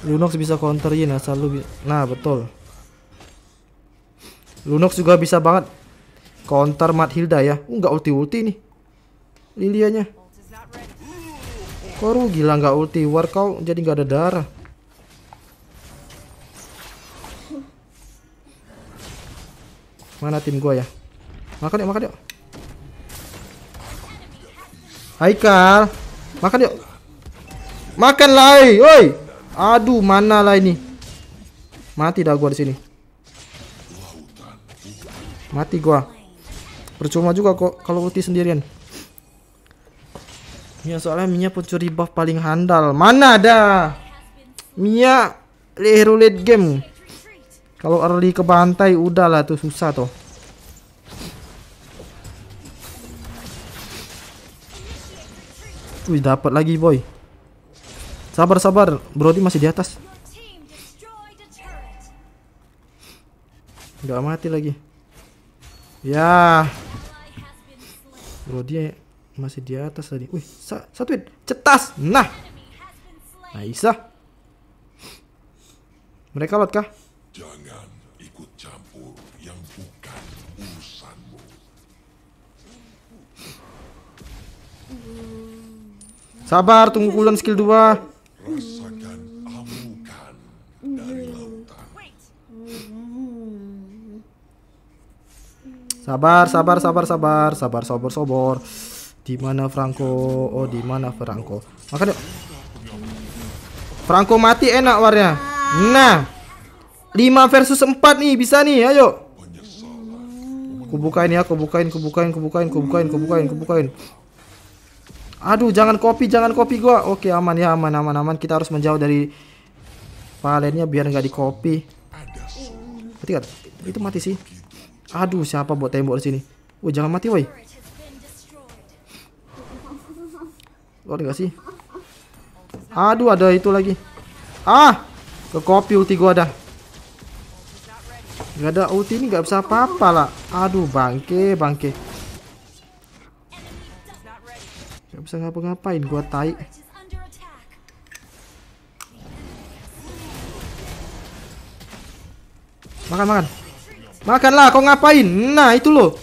Lunox bisa counterin asal lu. Nah, betul. Lunox juga bisa banget Counter Mathilda ya. Enggak uh, ulti-ulti nih. Lilianya. rugi lah enggak ulti war kau jadi enggak ada darah. Mana tim gua ya? Makan yuk, makan yuk. Haikal, makan yuk. Makan lai, woi. Aduh, mana lah ini? Mati dah gua di sini. Mati gua. Percuma juga kok kalau ulti sendirian. Mia soalnya Mia pencuri buff paling handal. Mana ada? Mia hero late game. Kalau early ke bantai udahlah tuh susah tuh. Wih dapat lagi boy. Sabar sabar, Brody masih di atas. Gak mati lagi. Ya bro masih di atas tadi wih sa satuin cetas nah Aisyah mereka lot kah jangan ikut campur yang bukan urusanmu sabar tunggu cooldown skill 2 Sabar, sabar, sabar, sabar, sabar, sobor, sobor. Di mana Franco? Oh, di mana Franco? Makanya, yuk. Franco mati enak warnya. Nah. 5 versus empat nih, bisa nih. Ayo. Kubukain ya, kubukain, kubukain, kubukain, kubukain, kubukain, kubukain. Aduh, jangan kopi, jangan kopi gua. Oke, aman ya, aman, aman, aman. Kita harus menjauh dari palennya biar nggak dikopi. Berarti itu mati sih. Aduh, siapa buat tembok di sini? Woi, jangan mati, woi. Lo enggak sih? Aduh, ada itu lagi. Ah! Ke kopi ulti gua ada. Gak ada ulti ini gak bisa apa-apa lah. Aduh, bangke, bangke. Gak bisa ngapa-ngapain gua tai. Makan, makan. Makanlah, kau ngapain? Nah, itu loh.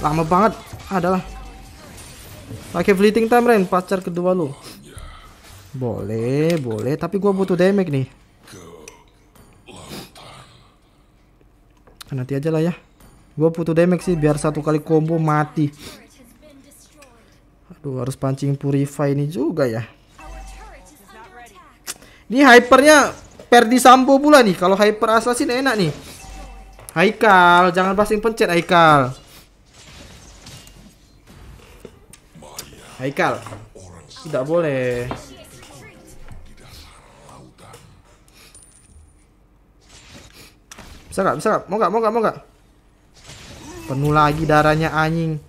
Lama banget. Adalah. Pakai fleeting time rain pacar kedua lo. Boleh, boleh, tapi gua butuh damage nih. Nah, nanti aja lah ya. Gua butuh damage sih biar satu kali combo mati. Aduh, harus pancing purify ini juga ya. Ini hypernya Perdi Sambo pula nih. Kalau hyper assassin enak nih. Haikal, jangan pasing pencet Haikal. Haikal. Tidak boleh. Bisa nggak? Bisa nggak? Mau nggak? Mau nggak? Mau nggak? Penuh lagi darahnya anjing.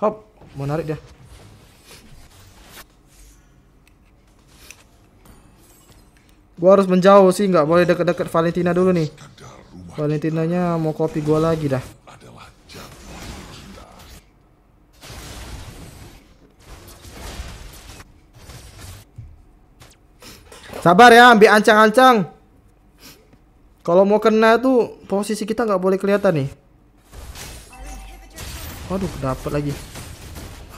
Hop, mau narik dia. Gua harus menjauh sih, nggak boleh deket-deket Valentina dulu nih. Valentinanya mau kopi gue lagi dah. Sabar ya, ambil ancang-ancang. Kalau mau kena tuh posisi kita nggak boleh kelihatan nih. Aduh, dapat lagi.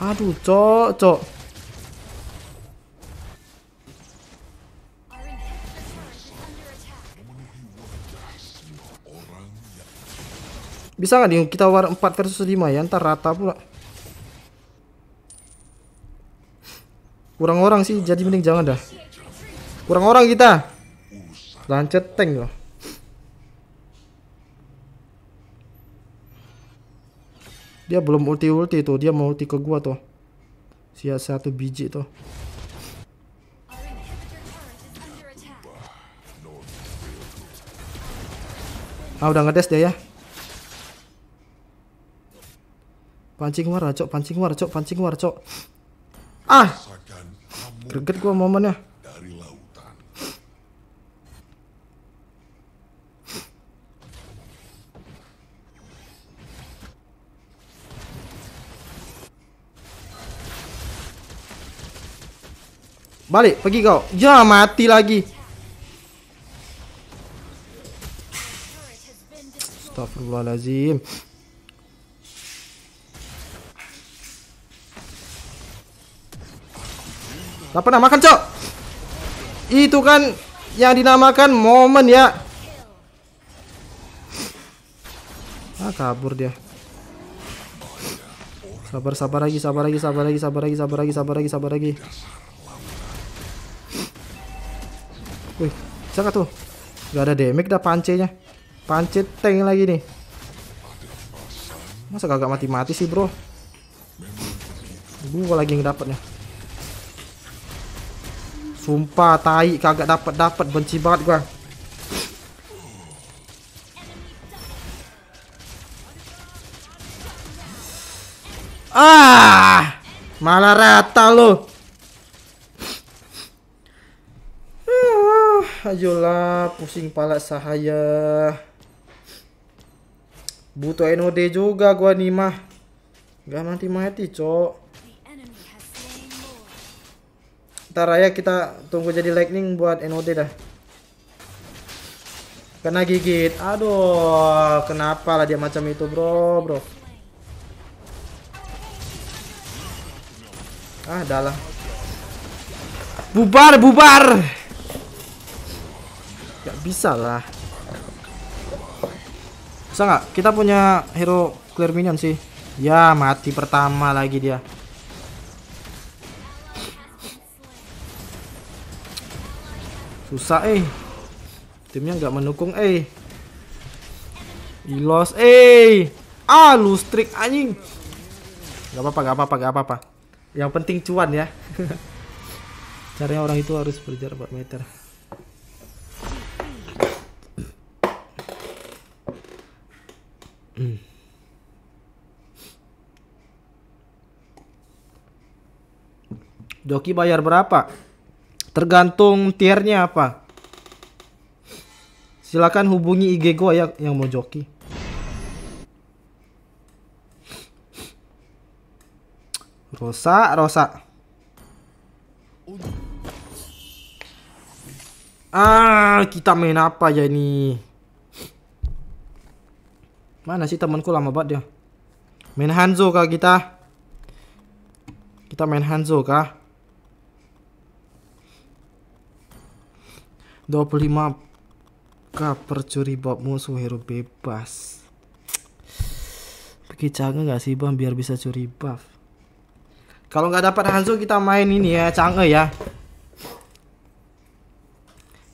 Aduh, cocok. Cok. Bisa nggak nih kita war 4 versus 5 ya? Ntar rata pula. Kurang orang sih, jadi mending jangan dah. Kurang orang kita. Lancet tank loh. Dia belum ulti-ulti tuh, dia mau ulti ke gua tuh. Sia satu biji tuh. Ah udah ngedes dia ya. Pancing war, cok, pancing war, cok, pancing war, cok. Ah. Greget gua momennya. Dari lautan. Balik, pergi kau. Ya, mati lagi. Astagfirullahalazim. Tak pernah makan cok Itu kan yang dinamakan momen ya Ah kabur dia Sabar sabar lagi sabar lagi sabar lagi sabar lagi sabar lagi sabar lagi sabar lagi Wih siapa tuh Gak ada damage dah pancenya Pance tank lagi nih Masa kagak mati-mati sih bro Gue lagi yang dapetnya? Sumpah tai kagak dapat-dapat benci banget gua. Ah! Malah rata lo. Ah, ayolah, pusing pala sahaya. Butuh NOD juga gua nih mah. Gak nanti mati Cok. Ntar ya kita tunggu jadi lightning buat NOD dah. Kena gigit. Aduh, kenapa lah dia macam itu, bro, bro. Ah, dalah. Bubar, bubar. Gak bisa lah. Bisa nggak? Kita punya hero clear minion sih. Ya, mati pertama lagi dia. Susah eh. Timnya nggak mendukung eh. Ilos eh. Ah, lu anjing. Gak apa-apa, gak apa-apa, gak apa-apa. Yang penting cuan ya. Caranya orang itu harus berjarak 4 meter. Joki bayar berapa? Tergantung tiernya apa. Silakan hubungi IG gua ya yang mau joki. Rosa, Rosa. Ah, kita main apa ya ini? Mana sih temanku lama banget dia? Main Hanzo kah kita? Kita main Hanzo kah? 25k per curi bob musuh hero bebas pergi canggih nggak sih bang biar bisa curi buff Kalau nggak dapat Hanzo kita main ini ya canggih ya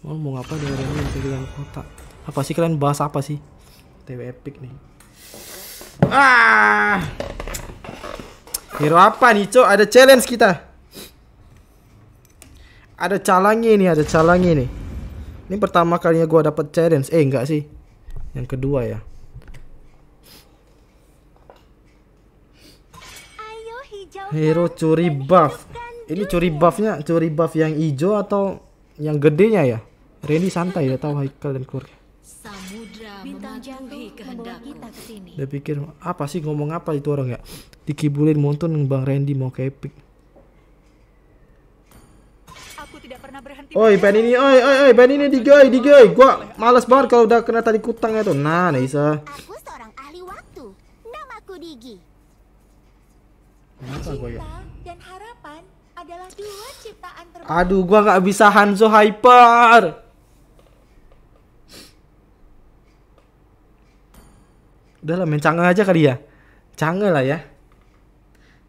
Mau mau apa dari ini pilihan kotak Apa sih kalian bahas apa sih TW Epic nih Ah Hero apa nih cok ada challenge kita Ada calangnya ini ada calangnya ini. Ini pertama kalinya gua dapat challenge. Eh, enggak sih. Yang kedua ya. Hero curi buff. Ini curi buffnya, curi buff yang hijau atau yang gedenya ya? Randy santai ya tahu Haikal dan keluarga. Dia pikir apa sih ngomong apa itu orang ya? Dikibulin monton Bang Randy mau ke epic. Oi, ban ini. Oi, oi, oi, ban ini digoy, digoy. Gua malas banget kalau udah kena tadi kutang itu. Nah, Naisa. Aku seorang ahli waktu. Namaku Digi. Kenapa gua ya? Dan harapan adalah dua ciptaan terbaik. Aduh, gua nggak bisa Hanzo Hyper. Udahlah main canggah aja kali ya. Canggah lah ya.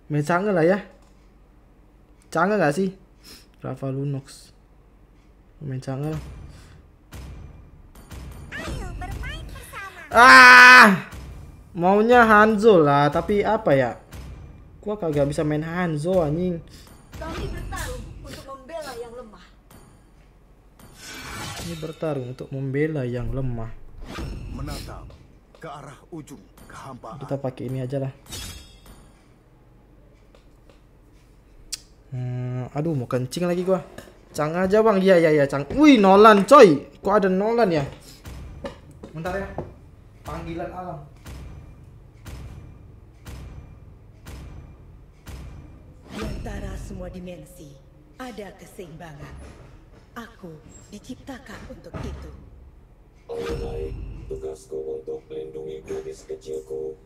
Main canggah lah ya. Canggah gak sih? Rafa Lunox. Main cangel. Ah! Maunya Hanzo lah, tapi apa ya? Gua kagak bisa main Hanzo anjing. Ini bertarung untuk membela yang lemah. Menatap ke arah ujung kehampaan. Kita pakai ini aja lah. Hmm, aduh mau kencing lagi gua. Cang aja bang, iya iya iya Cang. Wih Nolan coy, kok ada Nolan ya? Bentar ya, panggilan alam. Di antara semua dimensi ada keseimbangan. Aku diciptakan untuk itu. Online, tugasku untuk melindungi gadis kecilku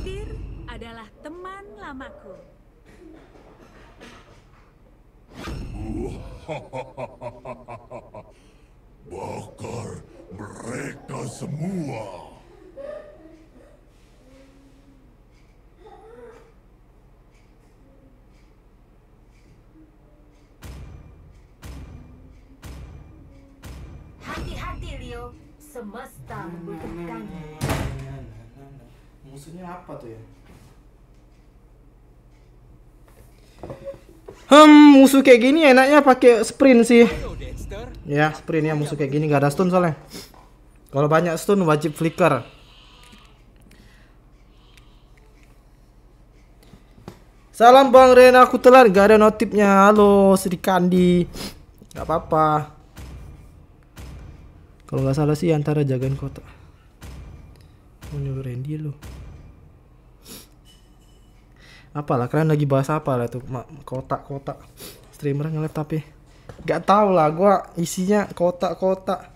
Petir adalah teman lamaku. Bakar mereka semua. Hati-hati, Leo. Semesta membutuhkanmu musuhnya apa tuh ya Hmm, musuh kayak gini enaknya pakai sprint sih. Ya, sprint ya musuh kayak gini gak ada stun soalnya. Kalau banyak stun wajib flicker. Salam Bang Ren, aku telat gak ada notifnya. Halo, Sri Kandi. Gak apa-apa. Kalau nggak salah sih antara jagain kota mau nyuruh Randy lu apalah kalian lagi bahas apa lah tuh kotak-kotak streamer ngeliat tapi ya. gak tau lah gua isinya kotak-kotak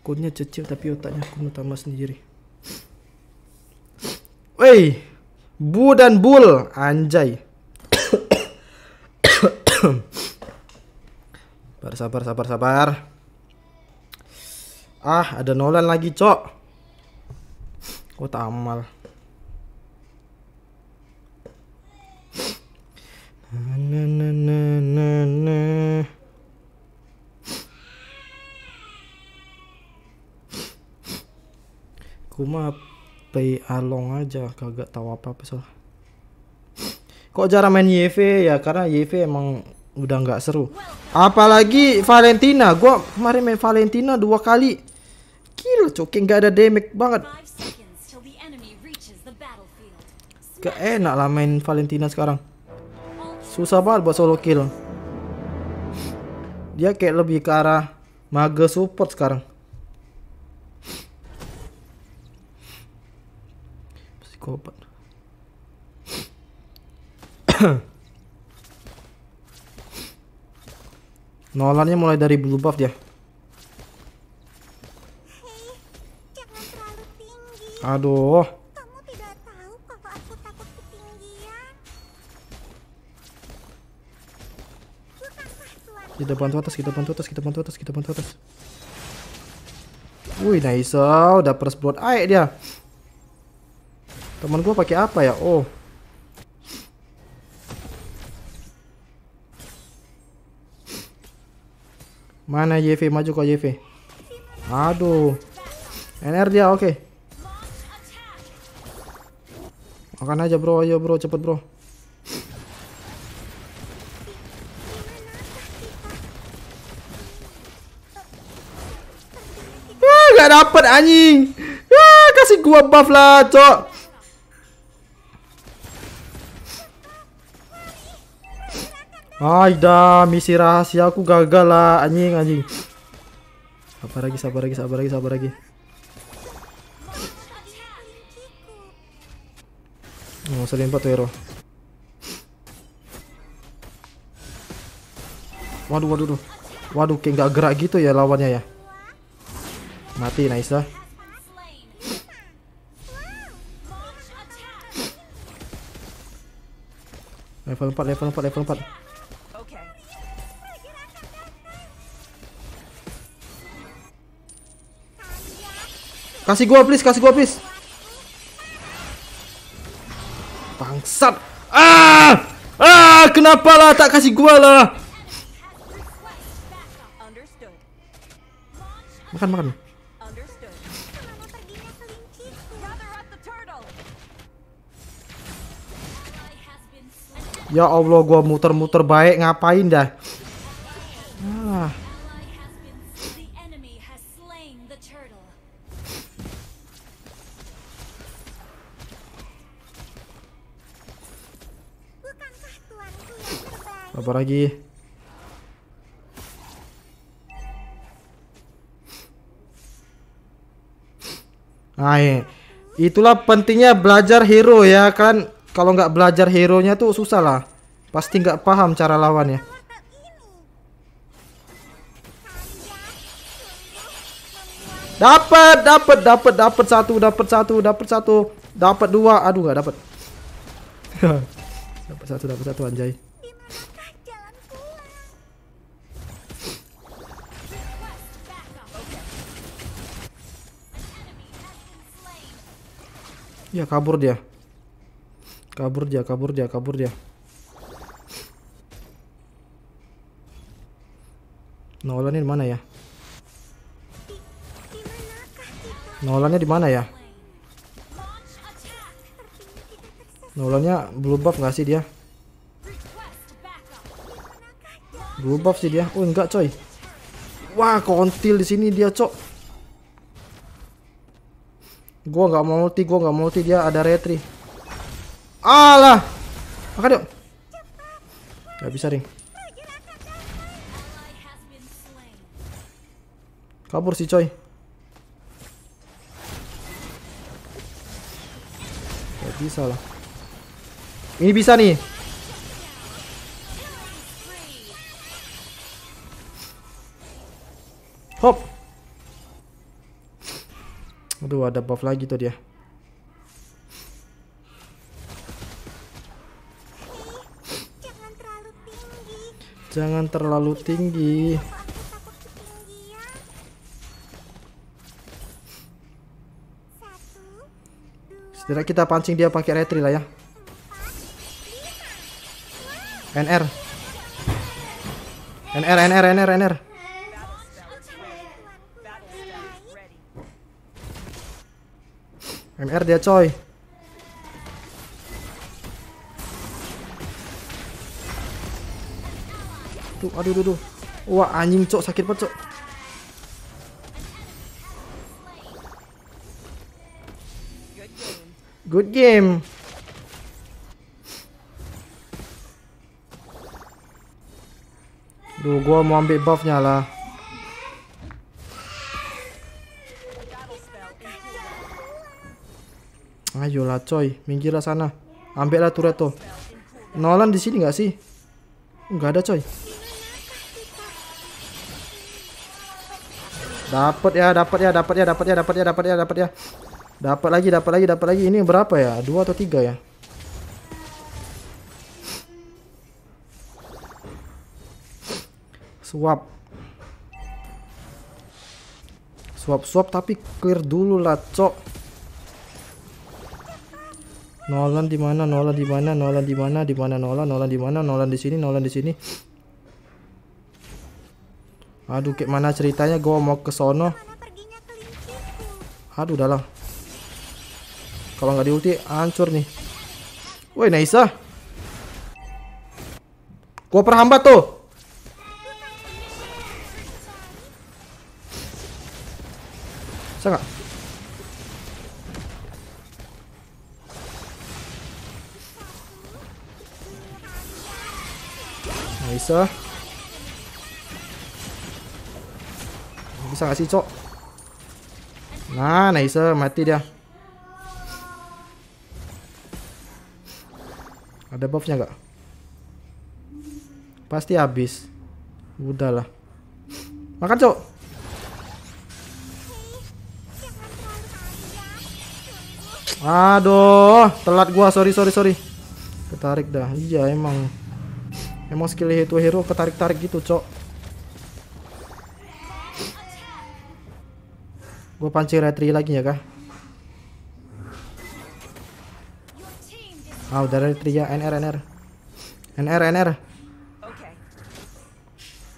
kodenya kecil tapi otaknya kuno utama sendiri. Wey, bu dan bul, anjay. sabar sabar sabar ah ada Nolan lagi cok kok oh, tamal na na na kuma pay along aja kagak tahu apa apa soal kok jarang main YV ya karena YV emang udah nggak seru Apalagi Valentina. gue kemarin main Valentina dua kali. Gila coking gak ada damage banget. Gak enak lah main Valentina sekarang. Susah banget buat solo kill. Dia kayak lebih ke arah mage support sekarang. Psikopat. Nolannya mulai dari blue buff dia. Aduh. Kita bantu atas, kita bantu atas, kita bantu atas, kita bantu atas. Wih, nice. Oh, udah press blood Ayo dia. Temen gue pakai apa ya? Oh. Mana YV maju kok YV. Aduh. NR dia oke. Okay. Makan aja bro, ayo bro, cepet bro. Ah, gak dapet anjing. Ah, kasih gua buff lah, cok. Aida, misi rahasia aku gagal lah, anjing anjing. Sabar lagi, sabar lagi, sabar lagi, sabar lagi. Mau usah lempar tuh hero. Waduh, waduh, waduh. Waduh, kayak nggak gerak gitu ya lawannya ya. Mati, nice lah. Level 4, level 4, level 4. Kasih gua please, kasih gua please. Bangsat. Ah! Ah, kenapa lah tak kasih gua lah? Makan, makan. Ya Allah, gua muter-muter baik ngapain dah? Apa lagi. Nah, iya. itulah pentingnya belajar hero ya kan. Kalau nggak belajar hero-nya tuh susah lah. Pasti nggak paham cara lawannya. Dapat, dapat, dapat, dapat satu, dapat satu, dapat satu, dapat dua. Aduh nggak dapat. dapat satu, dapat satu anjay. Ya kabur dia. Kabur dia, kabur dia, kabur dia. Nolannya di mana ya? Nolannya di mana ya? Nolannya blue buff gak sih dia? Blue buff sih dia. Oh enggak coy. Wah kontil di sini dia cok. Gua nggak mau multi, gua nggak multi dia ada retri. Allah, Makan yuk. Gak bisa, Ring. Kabur sih, coy. Gak bisa lah. Ini bisa nih. Hop. Aduh ada buff lagi tuh dia. Jangan terlalu tinggi. setelah kita pancing dia pakai retri lah ya. NR. NR NR NR NR. NR. MR dia coy Tuh aduh aduh, aduh. Wah anjing cok sakit banget cok Good game Duh gua mau ambil buffnya lah Ayolah coy, minggirlah sana. Ambillah Tureto. Nolan di sini nggak sih? Nggak ada coy. Dapat ya, dapat ya, dapat ya, dapat ya, dapat ya, dapat ya, dapat ya. Dapat lagi, dapat lagi, dapat lagi. Ini berapa ya? Dua atau tiga ya? Swap. Swap-swap tapi clear dulu lah, cok. Nolan di mana? Nolan di mana? Nolan di mana? Di mana Nolan? Nolan di mana? Nolan di sini, Nolan di sini. Aduh, kayak mana ceritanya gua mau ke sono? Aduh, dalam. Kalau nggak diulti hancur nih. Woi, Naisa. Gua perhambat tuh. Saya bisa bisa gak sih cok nah nice nah, mati dia ada buffnya gak pasti habis lah makan cok aduh telat gua sorry sorry sorry ketarik dah iya emang Emang skill itu hero ketarik-tarik gitu, Cok. Gue pancing retri lagi ya, kah? Ah, oh, udah retri ya. NR, NR. NR, NR.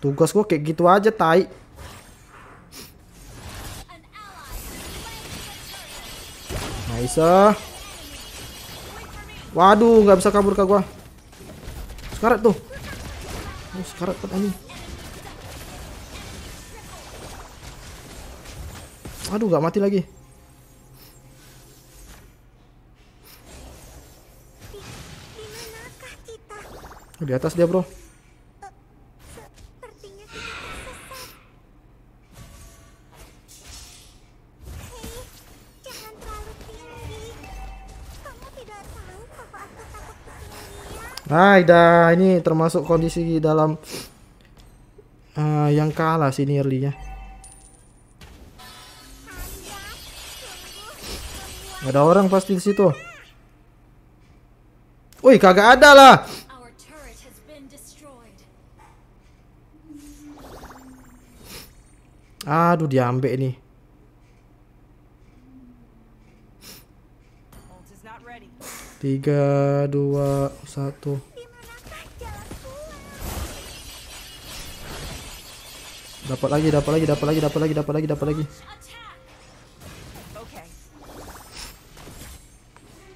Tugas gue kayak gitu aja, tai. Nice. Ah. Waduh, nggak bisa kabur ke gue. Sekarang tuh. Oh, sekarang kan ini. Aduh, nggak mati lagi. Oh, di atas dia, bro. Nah, dah ini termasuk kondisi dalam uh, yang kalah sih early-nya. Ada orang pasti di situ. Woi, kagak ada lah. Aduh, diambil nih. 3, 2, 1 Dapat lagi, dapat lagi, dapat lagi, dapat lagi, dapat lagi, dapat lagi.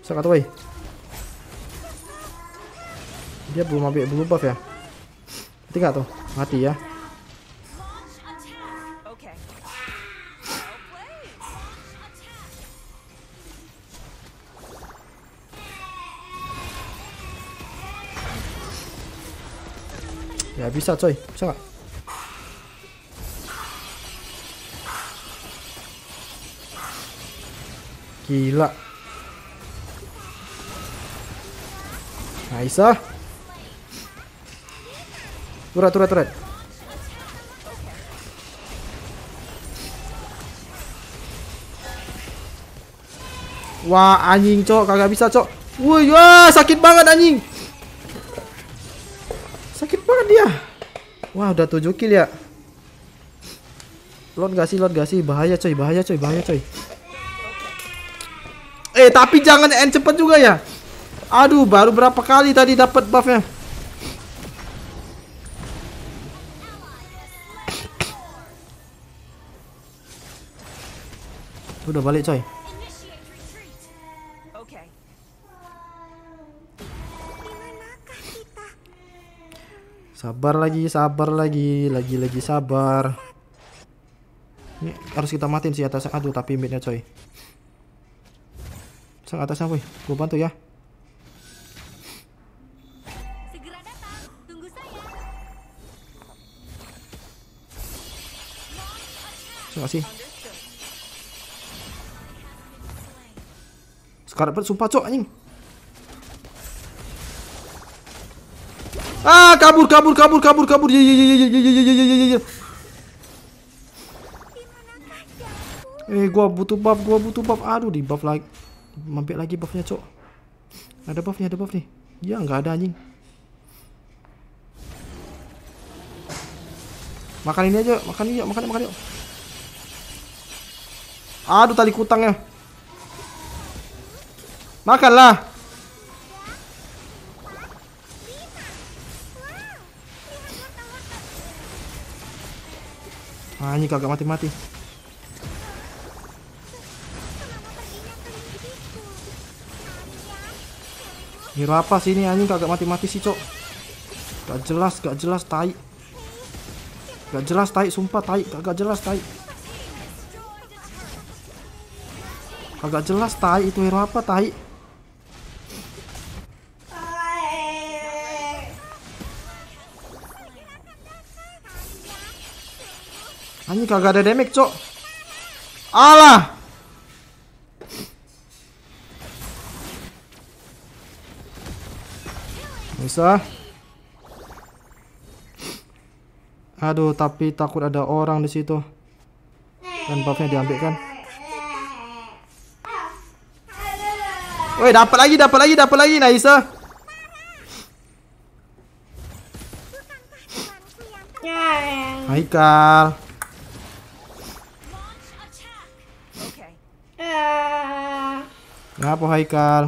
Saya kata, dia belum ambil belum buff ya. Tiga tuh, mati ya. bisa coy bisa gak? gila nice ah turat turat turat Wah anjing cok kagak bisa cok Woi wah sakit banget anjing Wah udah 7 kill ya Lon gak sih, lon gak sih Bahaya coy, bahaya coy, bahaya coy Eh tapi jangan end cepet juga ya Aduh baru berapa kali tadi dapet buffnya Udah balik coy Sabar lagi, sabar lagi, lagi-lagi sabar. Ini harus kita matiin sih atas Aduh, tapi midnya coy. Sang atasnya, woi. Gue bantu ya. Terima kasih. Sekarang sumpah cok anjing. Ah, kabur, kabur, kabur, kabur, kabur. Ya, ya, ya, ya, ya, ya, ya, ya, ya. Eh, gua butuh buff, gua butuh buff. Aduh, di buff lagi. Mampir lagi buffnya, cok. Ada buffnya, ada buff nih. Ya, nggak ada anjing. Makan ini aja, makan ini, makan, makan yuk. Aduh, tali kutangnya. Makanlah. Anjing kagak mati-mati. Hero apa sih ini anjing kagak mati-mati sih, Cok? Gak jelas, gak jelas tai. Gak jelas tai, sumpah tai, kagak jelas tai. Kagak jelas tai itu hero apa tai? ini kagak ada damage, Cok. Alah. Bisa. Aduh, tapi takut ada orang di situ. Dan buffnya diambil kan. Woi, dapat lagi, dapat lagi, dapat lagi, Naisa. Haikal. Kenapa Haikal?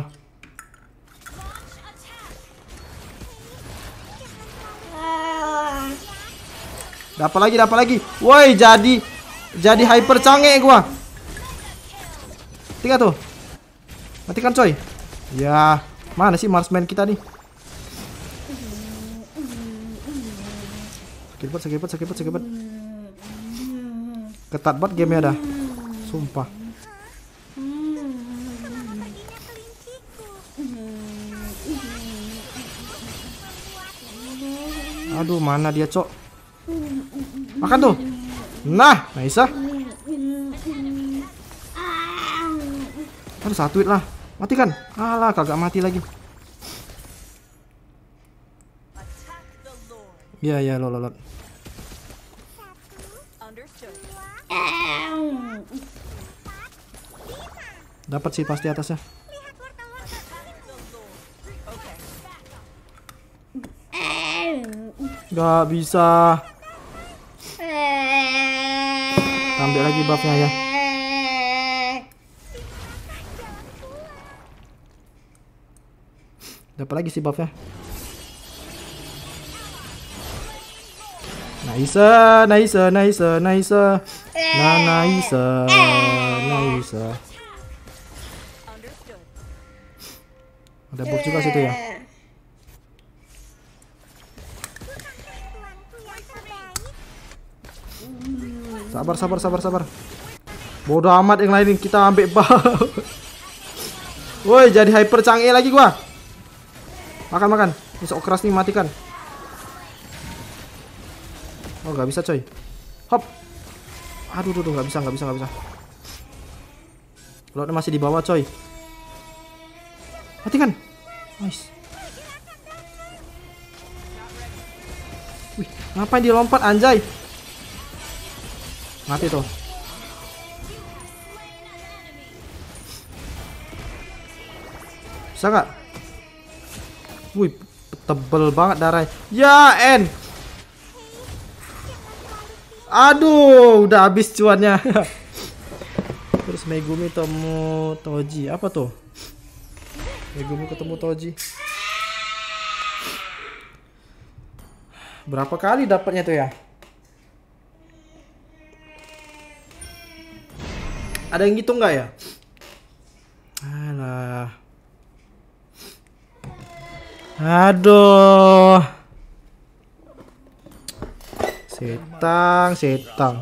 Dapat lagi, dapat lagi. Woi, jadi jadi hyper canggih gua. Tiga tuh. Matikan coy. Ya, mana sih marksman kita nih? Sakit banget, sakit banget, sakit banget, Ketat banget game ya dah. Sumpah. Aduh, mana dia, Cok? Makan tuh. Nah, Naisa. Aduh, satu lah. Mati kan? Alah, kagak mati lagi. Ya, ya, lo, lo, lo. Dapat sih pasti atasnya. Gak bisa. Ambil lagi buffnya ya. Dapat lagi si buffnya. Nice, nice, nice, nice. Nah, nice, nice. Ada buff juga situ ya. Sabar, sabar, sabar, sabar. Bodoh amat yang lain kita ambil bau. Woi, jadi hyper canggih lagi gua. Makan, makan. Bisa keras nih matikan. Oh, nggak bisa, coy. Hop. Aduh, aduh, nggak bisa, nggak bisa, nggak bisa. Lotnya masih di bawah, coy. Matikan. Nice. Wih, ngapain lompat anjay? mati tuh bisa gak? wih tebel banget darah ya en aduh udah habis cuannya terus Megumi temu Toji apa tuh Megumi ketemu Toji berapa kali dapatnya tuh ya Ada yang gitu nggak ya? Alah. Aduh. Setang, setang.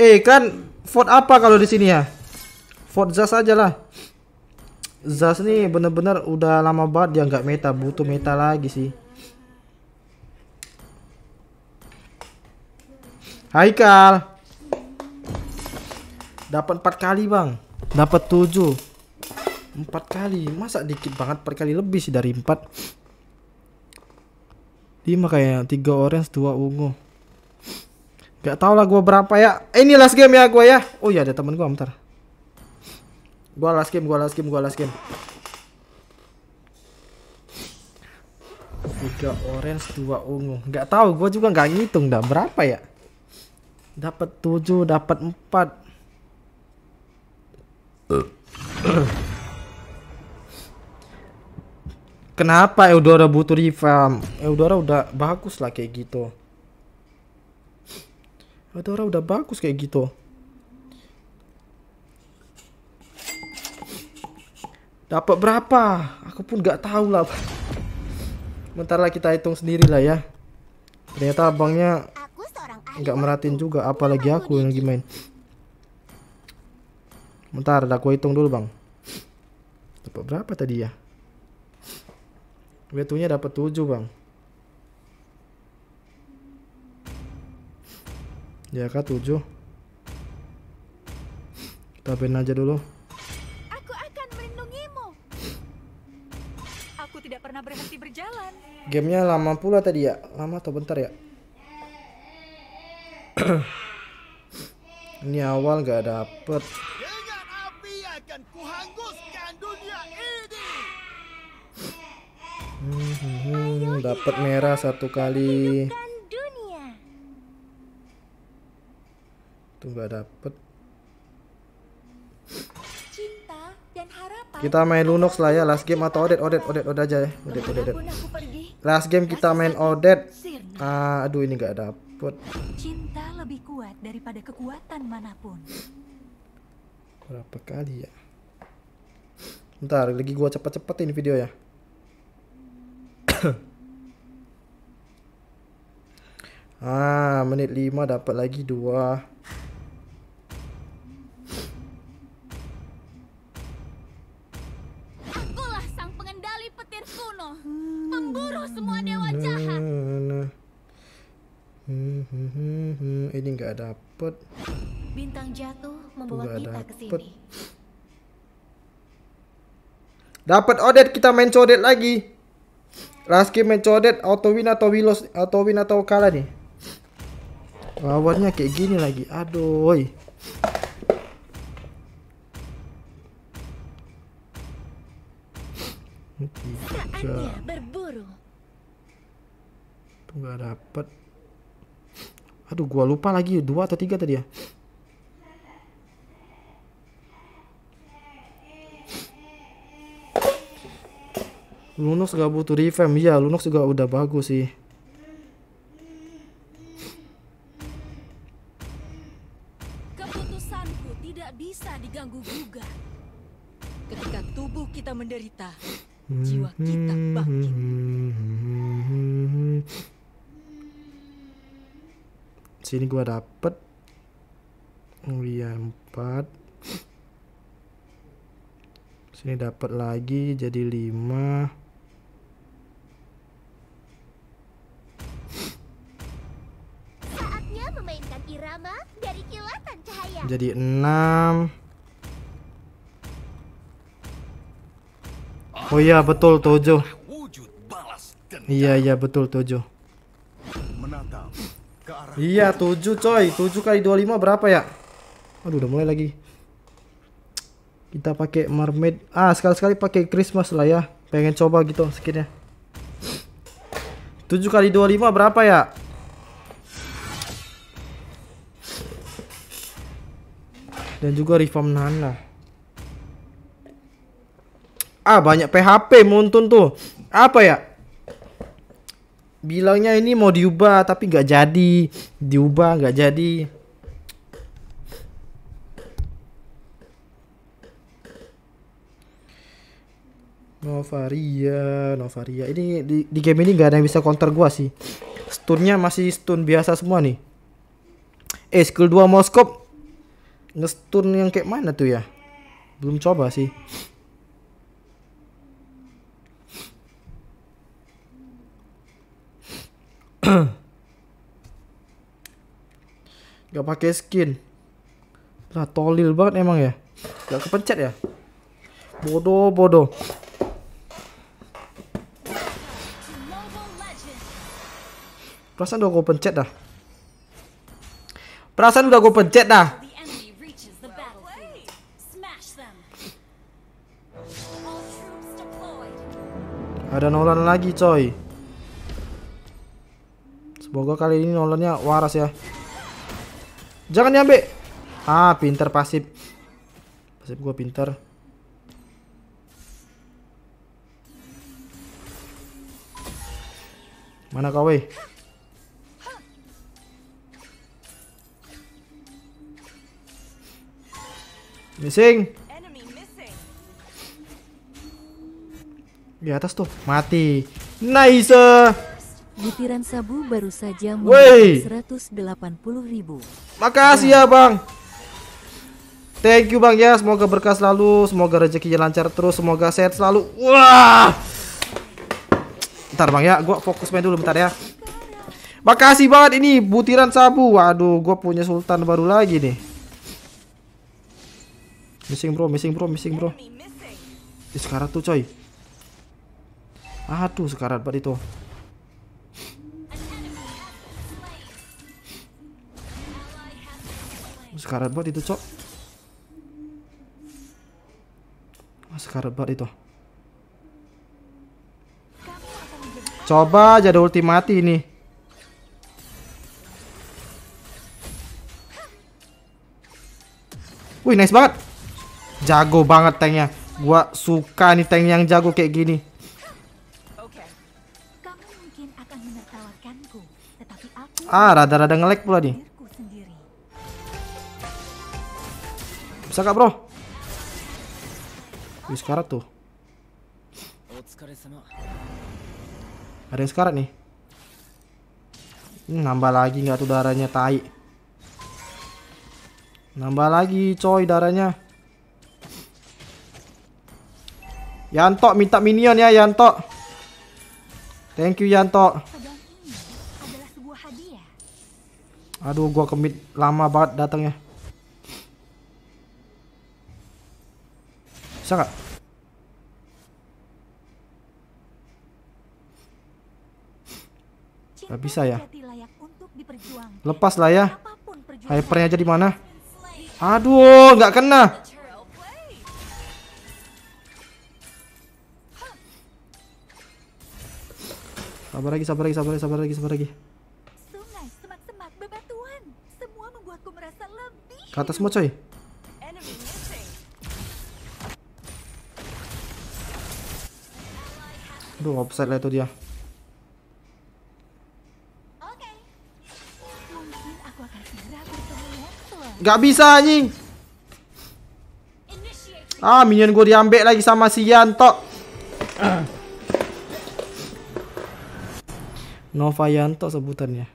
Eh kan vote apa kalau di sini ya? Vote Zas aja lah. Zas nih bener-bener udah lama banget dia nggak meta, butuh meta lagi sih. Haikal. Dapat 4 kali, Bang. Dapat 7. 4 kali. Masa dikit banget 4 kali lebih sih dari 4. 5 kayaknya, 3 orange, 2 ungu. Gak tau lah gue berapa ya. Eh, ini last game ya gue ya. Oh iya ada temen gue bentar. Gue last game, gue last game, gue last game. 3 orange, 2 ungu. Gak tau, gue juga gak ngitung dah berapa ya. Dapat 7, dapat 4. Kenapa Eudora butuh revamp? Eudora udah bagus lah kayak gitu. Eudora udah bagus kayak gitu. Dapat berapa? Aku pun gak tahu lah. Bentar lah kita hitung sendiri lah ya. Ternyata abangnya nggak meratin juga apalagi aku yang lagi main bentar aku hitung dulu bang dapat berapa tadi ya wetunya dapat 7 bang ya kak 7 kita ben aja dulu gamenya lama pula tadi ya lama atau bentar ya ini awal nggak dapet hmm, hmm, dapat merah satu kali itu nggak dapet kita main Lunox lah ya last game atau Odet Odet Odet Odet aja ya Odet Odet, Odet. last game kita main Odet uh, aduh ini nggak dapet Put. Cinta lebih kuat daripada kekuatan manapun. Berapa kali ya? Ntar lagi gua cepet-cepetin video ya. ah, menit 5 dapat lagi dua. Akulah sang pengendali petir kuno, pemburu semua dewa nah, jahat. Nah, nah. Hmm, hmm, hmm, ini nggak dapet. Bintang jatuh membawa gak kita dapet. kesini. Dapat odet kita main codet lagi. Raski main codet auto win atau wilos atau win atau kalah nih. Lawannya kayak gini lagi. Aduh. Tidak. nggak dapat aduh gua lupa lagi dua atau tiga tadi ya Lunox gak butuh revamp iya Lunox juga udah bagus sih dapat lagi jadi 5 Saatnya memainkan irama dari kilatan cahaya. Jadi 6 Oh iya betul 7 Iya iya betul 7 Iya 7 coy, 7 kali 25 berapa ya? Aduh udah mulai lagi kita pakai mermaid ah sekali-sekali pakai Christmas lah ya pengen coba gitu skinnya 7 kali 25 berapa ya dan juga reform Nana ah banyak PHP muntun tuh apa ya bilangnya ini mau diubah tapi nggak jadi diubah nggak jadi Novaria, Novaria. Ini di, di game ini nggak ada yang bisa counter gua sih. Stunnya masih stun biasa semua nih. Eh, skill 2 Moskop. Ngestun yang kayak mana tuh ya? Belum coba sih. Gak pakai skin. Lah tolil banget emang ya. Gak kepencet ya. Bodoh, bodoh. Perasaan udah gue pencet dah. Perasaan udah gue pencet dah. Ada Nolan lagi coy. Semoga kali ini Nolannya waras ya. Jangan nyampe. Ah, pinter pasif. Pasif gue pinter. Mana kau, weh? Missing. Di atas tuh, mati. Nice. Butiran sabu baru saja Wey. 180 ribu. Makasih ya bang. Thank you bang ya, semoga berkah selalu, semoga rezekinya lancar terus, semoga sehat selalu. Wah. Ntar bang ya, gua fokus main dulu bentar ya. Makasih banget ini butiran sabu. Waduh, gue punya sultan baru lagi nih. Missing bro, missing bro, missing bro. sekarang sekarat tuh coy. Aduh, sekarat banget itu. Sekarat banget itu, cok. Ah, sekarat banget itu. Coba aja ada ulti mati ini. Wih, nice banget. Jago banget tanknya. Gua suka nih tank yang jago kayak gini. Ah, rada-rada ngelek pula nih. Bisa gak, Bro? Wih, sekarat tuh. Ada yang sekarat nih. Hmm, nambah lagi gak tuh darahnya tai. Nambah lagi coy darahnya. Yanto minta minion ya Yanto. Thank you Yanto. Aduh gua kemit lama banget datangnya. Bisa gak? Gak bisa ya. Lepas lah ya. Hypernya aja di mana? Aduh, nggak kena. Sabar lagi, sabar lagi, sabar lagi, sabar lagi, sabar lagi. Sungai, Semua membuatku merasa lebih. Ke atas semua, coy. Aduh, offset lah itu dia. Gak bisa anjing. Ah, minion gue diambil lagi sama si Yanto. Novayanto sebutannya.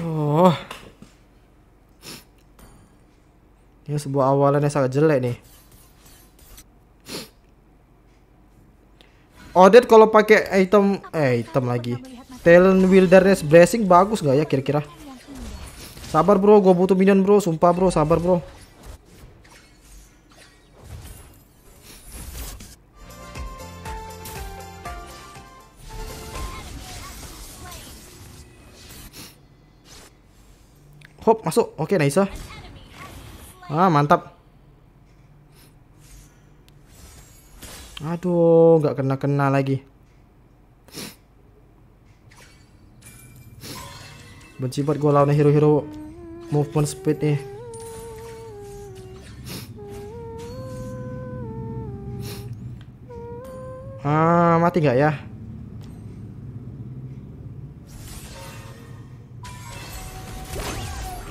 oh. Ini sebuah awalan yang sangat jelek nih. Odet kalau pakai item eh item lagi. Talent Wilderness Blessing bagus gak ya kira-kira? Sabar bro, gue butuh minion bro, sumpah bro, sabar bro. Hop, masuk. Oke, okay, nice. Ah. ah, mantap. Aduh, nggak kena-kena lagi. Benci banget gue lawan hero-hero movement speed nih. Ah, mati nggak ya?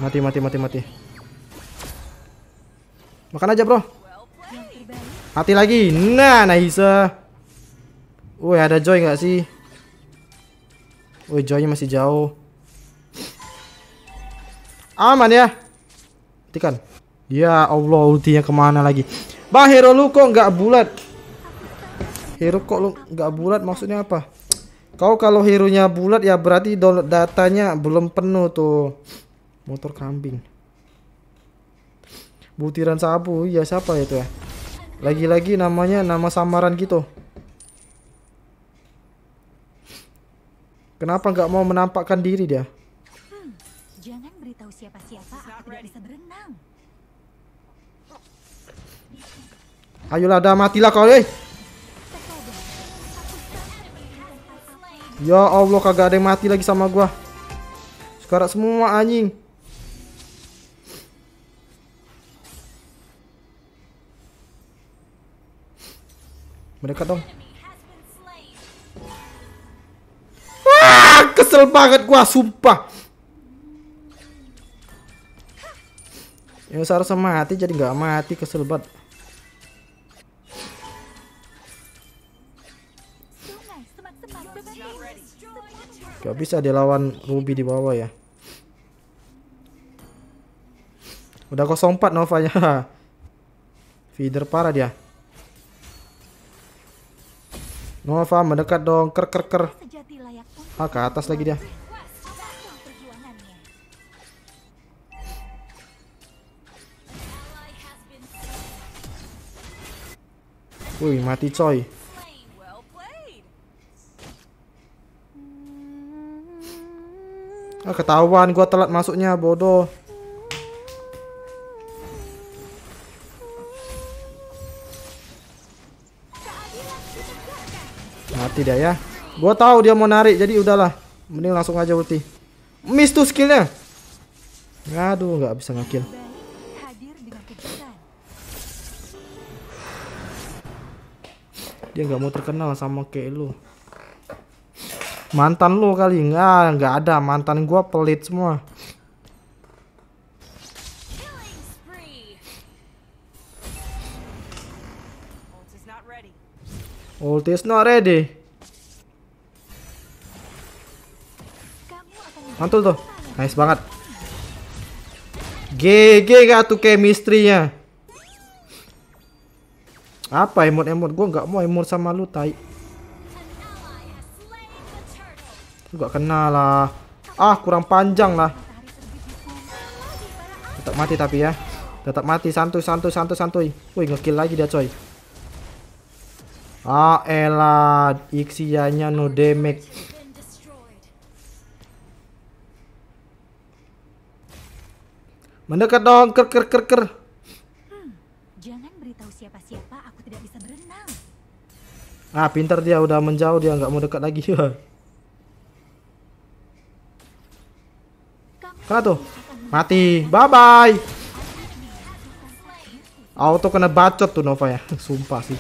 Mati, mati, mati, mati. Makan aja, bro. hati lagi. Nah, nice. Woi, ada Joy nggak sih? Woi, Joynya masih jauh. Aman ya. Tikan. Ya Allah, ultinya kemana lagi? Bang, hero lu kok nggak bulat? Hero kok lu nggak bulat maksudnya apa? Kau kalau hero-nya bulat ya berarti download datanya belum penuh tuh motor kambing butiran sabu ya siapa itu ya lagi-lagi namanya nama samaran gitu kenapa nggak mau menampakkan diri dia hmm, jangan ayolah dah matilah kau eh ya Allah kagak ada yang mati lagi sama gua sekarang semua anjing Mendekat dong. Wah, kesel banget gua sumpah. Yang seharusnya mati jadi nggak mati kesel banget. Gak bisa dilawan Ruby di bawah ya. Udah 04 Novanya. Feeder parah dia. Nova mendekat dong. Ker ker ker. Ah ke atas lagi dia. Wih, mati coy. Ah, ketahuan gua telat masuknya, bodoh. Mati dah ya. Gua tahu dia mau narik jadi udahlah. Mending langsung aja ulti. Miss tuh skillnya. Aduh, nggak bisa ngakil Dia nggak mau terkenal sama kayak lu. Mantan lu kali nggak nggak ada mantan gua pelit semua. Ulti is not ready. Mantul tuh. Nice banget. GG gak tuh chemistry-nya? Apa emot-emot? Gue gak mau emot sama lu, tai. Lu gak kenal lah. Ah, kurang panjang lah. Tetap mati tapi ya. Tetap mati. Santuy, santuy, santuy, santuy. Wih, ngekill lagi dia, coy. Ah, elad, Ixianya no damage. Mendekat dong, ker ker ker ker. Hmm, jangan beritahu siapa-siapa, aku tidak bisa berenang. Ah, pintar dia udah menjauh dia nggak mau dekat lagi. ya. Kena tuh. Mati. Bye bye. Auto kena bacot tuh Nova ya. Sumpah sih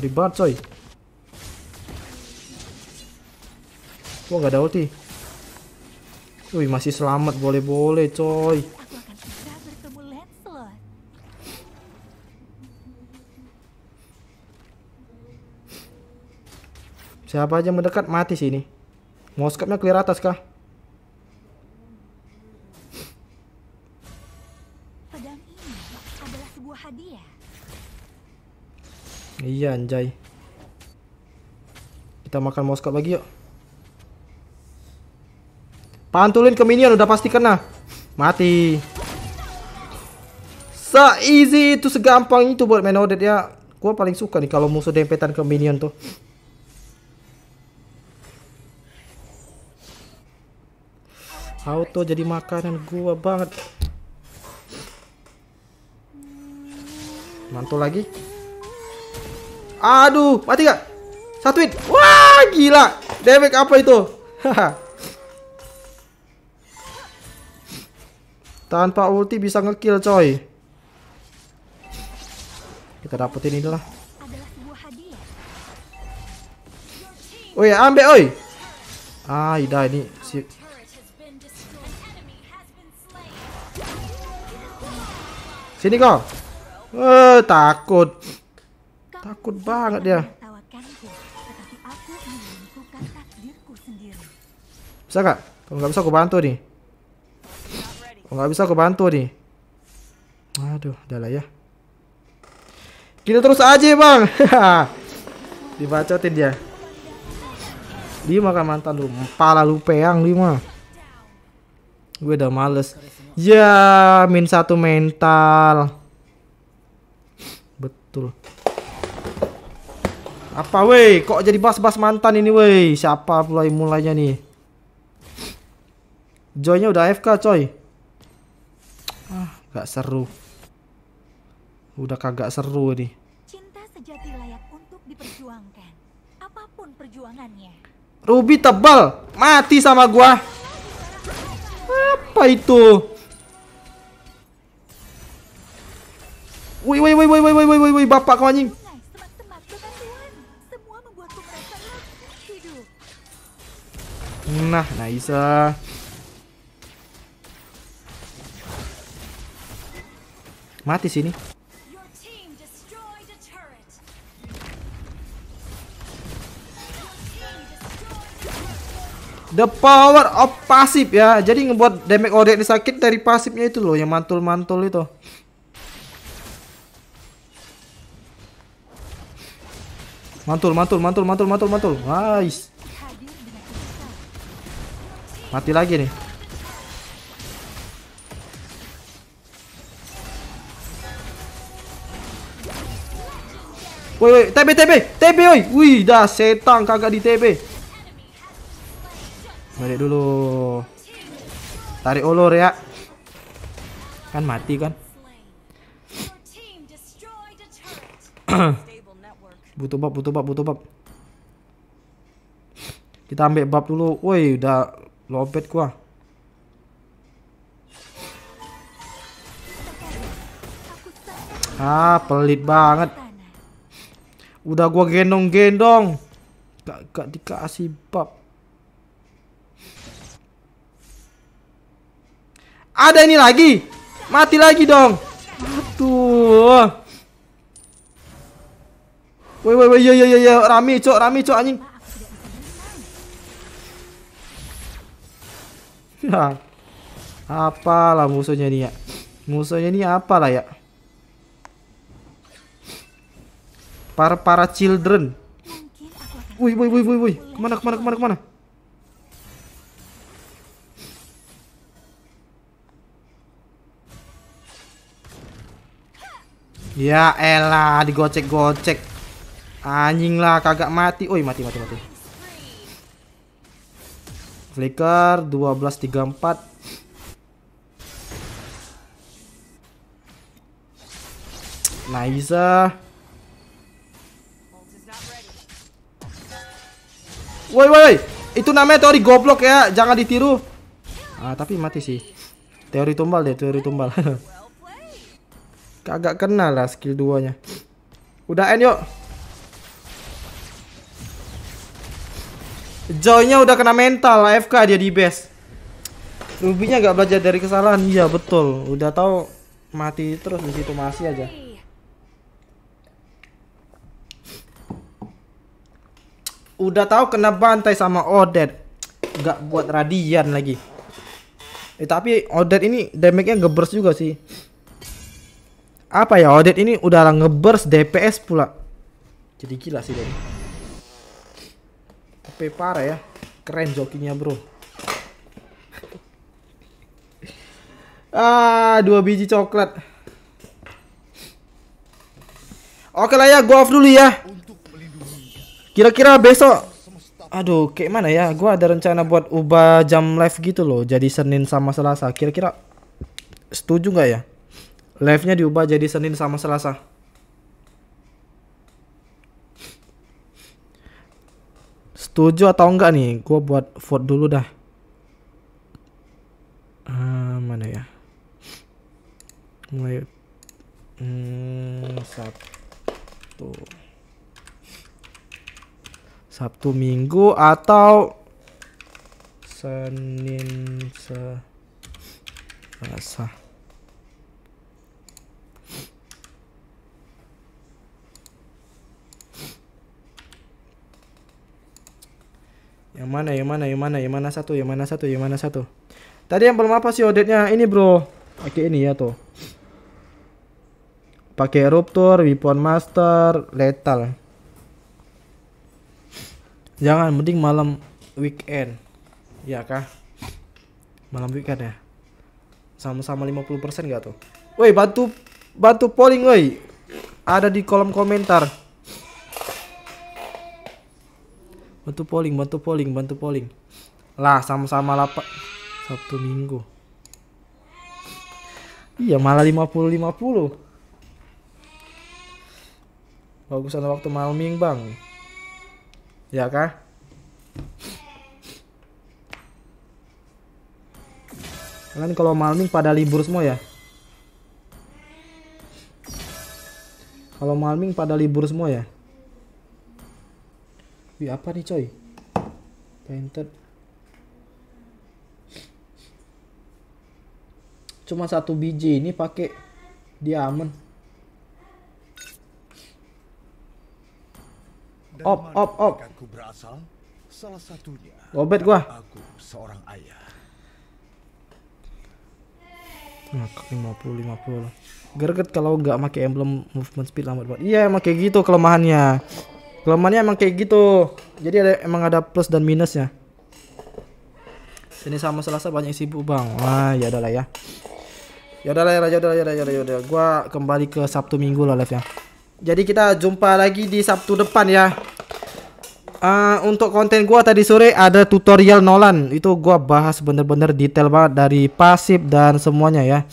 ribat banget coy. Gue gak ada ulti. Wih masih selamat boleh-boleh coy. Siapa aja mendekat mati sini. Moskapnya clear atas kah? Iya anjay. Kita makan moskot lagi yuk. Pantulin ke minion udah pasti kena. Mati. Se easy itu segampang itu buat main Odet ya. Gue paling suka nih kalau musuh dempetan ke minion tuh. Auto jadi makanan gua banget. Mantul lagi. Aduh, mati gak? Satu hit. Wah, gila. Damage apa itu? Tanpa ulti bisa ngekill, coy. Kita dapetin inilah. Oh ya, ambil oi. Ah, Ida ini si Sini kau. Eh, takut. Takut banget dia. Bisa gak? Kalau nggak bisa aku bantu nih. Kalau nggak bisa aku bantu nih. Aduh, udah lah ya. Kita terus aja bang. Dibacotin dia. Lima kan mantan lu. Pala lu peang lima. Gue udah males. Ya, min satu mental. Apa weh? Kok jadi bas-bas mantan ini weh? Siapa mulai mulainya nih? Joynya udah fk coy. Ah, gak seru. Udah kagak seru nih. Cinta sejati layak untuk diperjuangkan. Apapun perjuangannya. Ruby tebal, mati sama gua. Apa itu? Woi woi woi woi woi woi woi woi bapak kau anjing. Nah, Naisa. Mati sini. The power of pasif ya. Jadi ngebuat damage Orion sakit dari pasifnya itu loh yang mantul-mantul itu. Mantul, mantul, mantul, mantul, mantul, mantul. Nice. Mati lagi nih. Woi, woi, TB, TB, TB, woi. Wih, dah setang kagak di TB. Balik dulu. Tarik ulur ya. Kan mati kan. butuh bab, butuh bab, butuh bab. Kita ambil bab dulu. Woi, udah lobet gua ah pelit banget udah gua gendong-gendong gak, gak dikasih bab ada ini lagi mati lagi dong aduh woi woi woi ya ya ya rame cok rame cok anjing ya apalah musuhnya nih ya musuhnya ini apalah ya para para children wih wih wih wih wih kemana kemana kemana kemana ya elah digocek-gocek anjing lah kagak mati oi mati mati mati Flicker 1234 Nice. Woi woi woi. Itu namanya teori goblok ya, jangan ditiru. Ah, tapi mati sih. Teori tumbal deh, teori tumbal. Kagak kenal lah skill duanya. Udah end yuk. Joynya udah kena mental AFK dia di base Rubinya nggak belajar dari kesalahan Iya betul Udah tahu mati terus di situ masih aja Udah tahu kena bantai sama Odet Nggak buat radian lagi eh, Tapi Odet ini damage-nya ngeburst juga sih Apa ya Odet ini udah ngebers DPS pula Jadi gila sih dari HP parah ya keren jokinya bro ah dua biji coklat oke lah ya gua off dulu ya kira-kira besok aduh kayak mana ya gua ada rencana buat ubah jam live gitu loh jadi Senin sama Selasa kira-kira setuju nggak ya live-nya diubah jadi Senin sama Selasa Setuju atau enggak nih? Gue buat vote dulu dah. Uh, mana ya? Mulai. Hmm, Sabtu. Sabtu Minggu atau Senin Selasa. Yang mana, yang mana, yang mana, yang mana satu, yang mana satu, yang mana satu. Tadi yang belum apa sih odetnya? Ini bro. Pakai ini ya tuh. Pakai ruptur, weapon master, lethal. Jangan, mending malam weekend. Ya kah? Malam weekend ya. Sama-sama 50% gak tuh? Woi, bantu bantu polling woi. Ada di kolom komentar. Bantu polling, bantu polling, bantu polling. Lah, sama-sama lapak Sabtu Minggu. Iya, malah 50-50. Bagusan waktu malam malming, Bang. Ya kah? kan kalau malam malming pada libur semua ya? Kalau malming pada libur semua ya? Wih apa nih coy? Painted. Cuma satu biji ini pakai diamond. Op op op. Aku berasal salah satunya. Gobet gua. Aku seorang ayah. Nah, 50 50. Gerget kalau nggak pakai emblem movement speed lambat banget. Iya, emang kayak gitu kelemahannya. Kelemahannya emang kayak gitu. Jadi ada emang ada plus dan minus ya Ini sama Selasa banyak sibuk, Bang. Wah, ya adalah ya. Ya udahlah, ya udah, ya udah, ya Gua kembali ke Sabtu Minggu lah live ya. Jadi kita jumpa lagi di Sabtu depan ya. Uh, untuk konten gua tadi sore ada tutorial Nolan. Itu gua bahas bener-bener detail banget dari pasif dan semuanya ya.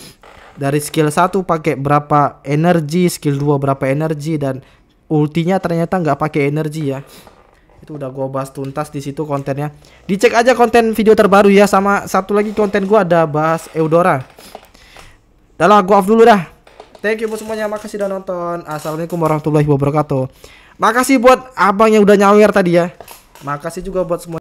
Dari skill 1 pakai berapa energi, skill 2 berapa energi dan ultinya ternyata nggak pakai energi ya itu udah gua bahas tuntas di situ kontennya dicek aja konten video terbaru ya sama satu lagi konten gua ada bahas Eudora dah gua gue off dulu dah thank you buat semuanya makasih udah nonton assalamualaikum warahmatullahi wabarakatuh makasih buat abang yang udah nyawer tadi ya makasih juga buat semua